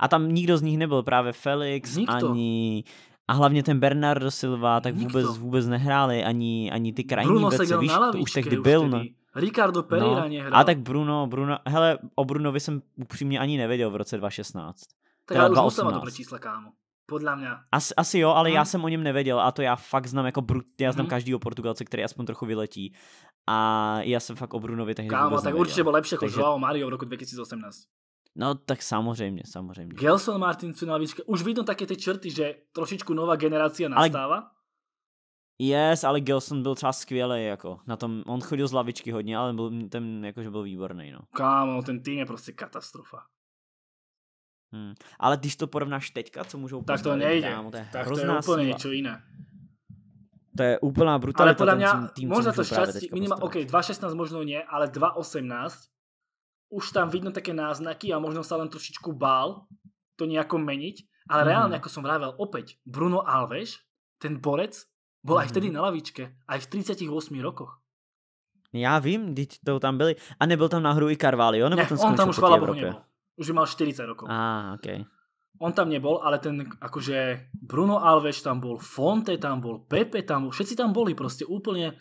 A tam nikto z nich nebyl, právě Felix, Nikto. ani... A hlavně ten Bernardo Silva, tak vůbec, vůbec nehráli, ani, ani ty krajní Bruno věci, víš, na lavičke, to už tehdy byl. Už tedy. No. Ricardo no, Pereira no. hral. A tak Bruno, Bruno, hele, o Brunovi jsem upřímně ani nevěděl v roce 2016. Tak teda ale už to čísla, kámo. Podle mě. Asi, asi jo, ale hmm. já jsem o něm nevěděl a to já fakt znám jako brut, já znám hmm. každýho Portugalce, který aspoň trochu vyletí. A já jsem fakt o Brunovi tehdy Kámo, tak nevěděl. určitě byl lepší jako Takže... Mario v roku 2018. No tak samozřejmě, samozřejmě. Gelson Martin na Už vidno také ty črty, že trošičku nová generace nastává. Ale Yes, ale Gilson byl třeba skvělý, jako, na tom, on chodil z lavičky hodně, ale byl, ten, jakože byl výborný, no. Kámo, no, ten tým je prostě katastrofa. Hmm. Ale když to porovnáš teďka, co můžou Tak to nejde, kámo, to je tak to je úplně něco jiné. To je úplná brutalita. Ale podle mě, možná to šťastí, minimálně, OK, 2.16 možno ne, ale 2.18, už tam vidno také náznaky a možno se len trošičku bál to nějako meniť, ale mm. reálně, jako som vravel, opět Bruno Alves, ten borec, Bol aj vtedy mhm. na lavičke, aj v 38 rokoch. Já vím, když to tam byli. A nebyl tam na hru i Carvalho? ne, ten on tam už chvala bohu nebol. Už by mal 40 rokov. Á, ah, okay. On tam nebol, ale ten akože Bruno Alves tam bol, Fonte tam bol, Pepe tam bol, všetci tam boli proste úplne.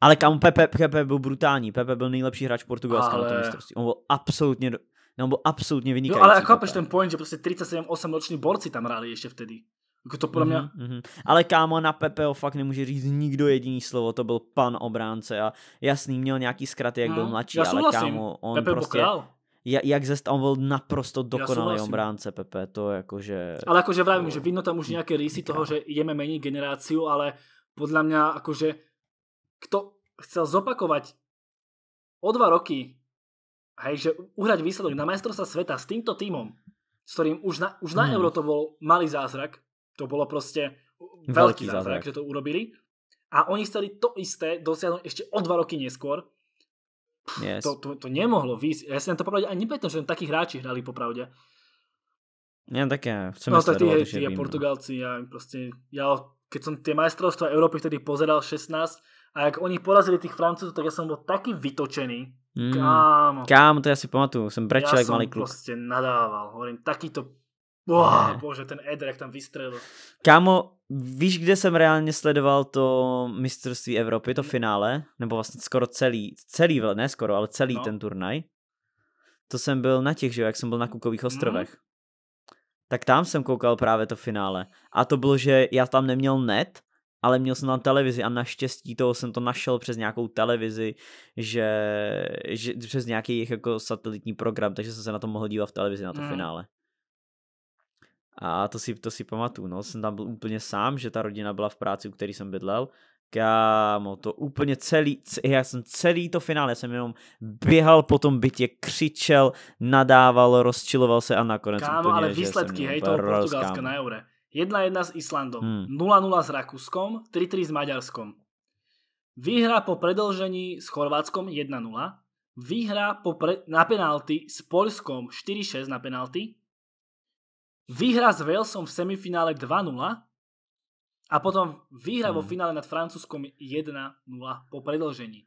Ale kam Pepe, Pepe byl brutální, Pepe byl nejlepší hráč Portugalska ale... mistrovství. On byl absolutně, no, on byl absolutně vynikající. No ale chápeš ten point, že prostě 37-8 roční borci tam hráli ještě vtedy. Jako to podle mě... Mm-hmm. Ale kámo, na Pepeho fakt nemůže říct nikdo jediný slovo, to byl pan obránce a jasný, měl nějaký zkraty, jak mm. byl no, mladší, Já ale kámo, on Pepe prostě... Pokrál. Jak zest, on byl naprosto dokonalý obránce, Pepe, to jakože... Ale jakože vravím, že vidno tam už nějaké rysy toho, že jeme mení generaci, ale podle mě jakože kdo chcel zopakovat o dva roky, hej, že uhrať výsledok na majstrovstva sveta s týmto týmom, s ktorým už na, už na hmm. Euro to bol malý zázrak, to bolo proste veľký, veľký zázrak, že to urobili. A oni chceli to isté dosiahnuť ešte o dva roky neskôr. Yes. To, to, to nemohlo výsť. Ja si na to popravde ani nepamätám, že tam takí hráči hrali popravde. Ja tak ja chcem No tak tí, tí Portugalci, ja proste, ja keď som tie majstrovstvá Európy vtedy pozeral 16 a jak oni porazili tých Francúzov, tak ja som bol taký vytočený. Mm. Kámo. Kámo, to ja si pamatuju, som brečel, ja jak malý kluk. Ja som proste nadával, hovorím, takýto oh, bože, ten Eder, jak tam vystřelil. Kámo, víš, kde jsem reálně sledoval to mistrovství Evropy, to finále? Nebo vlastně skoro celý, celý, ne skoro, ale celý no. ten turnaj. To jsem byl na těch, že jo, jak jsem byl na Kukových mhm. ostrovech. Mm. Tak tam jsem koukal právě to finále. A to bylo, že já tam neměl net, ale měl jsem tam televizi a naštěstí toho jsem to našel přes nějakou televizi, že, že přes nějaký jako satelitní program, takže jsem se na to mohl dívat v televizi na to mm. finále. A to si, to si pamatuju, no, jsem tam byl úplně sám, že ta rodina byla v práci, u který jsem bydlel. Kámo, to úplně celý, já jsem celý to finále, jsem jenom běhal po tom bytě, křičel, nadával, rozčiloval se a nakonec Kámo, úplně, ale výsledky, hej, toho Portugalska na Eure. 1-1 s Islandom, hmm. 0-0 s Rakuskom, 3-3 s Maďarskom. Výhra po predlžení s Chorvátskom 1-0. Výhra po pre... na penalty s Polskom 4-6 na penalty. Výhra s Walesom v semifinále 2-0 a potom výhra hmm. vo finále nad Francúzskom 1-0 po predlžení.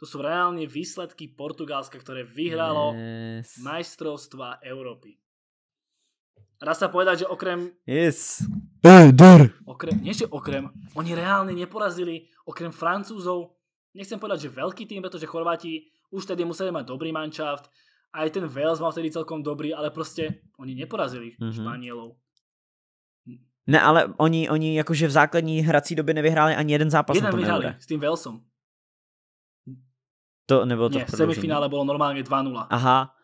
To sú reálne výsledky Portugalska, ktoré vyhralo yes. majstrovstva Európy. Raz sa povedať, že okrem... Yes. Okrem, nie že okrem, oni reálne neporazili, okrem Francúzov, nechcem povedať, že veľký tým, pretože Chorváti už tedy museli mať dobrý manšaft, Aj ten Wales mal vtedy celkom dobrý, ale prostě oni neporazili mm-hmm. Ne, ale oni, oni jakože v základní hrací době nevyhráli ani jeden zápas. Jeden vyhráli s tím Walesom. To nebylo to ne, v semifinále bylo normálně 2-0. Aha.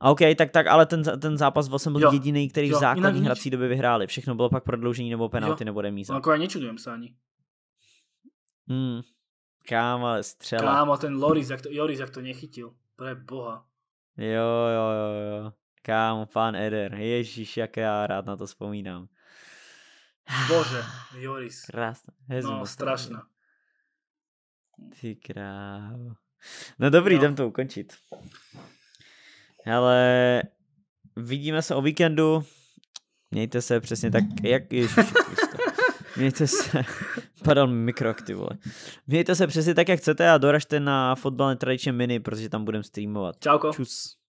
A OK, tak, tak, ale ten, ten zápas vlastně byl jediný, který jo, v základní hrací době vyhráli. Všechno bylo pak prodloužení nebo penalty jo. nebo remíza. No, jako já nečudujem se ani. Hmm. Kámo, střela. Kámo, ten Loris, jak to, Joris, jak to nechytil. Pre boha. Jo, jo, jo, jo. Kámo, pán Eder. Ježíš, jak já rád na to vzpomínám. Bože, Joris. Krásná. Hezmo, no, strašná. Ty krávo. No dobrý, no. jdem to ukončit. Ale vidíme se o víkendu. Mějte se přesně tak, jak Ježíš Mějte se, padal mikroakty, vole. Mějte se přesně tak, jak chcete a doražte na fotbal tradiční mini, protože tam budem streamovat. Čauko. Čus.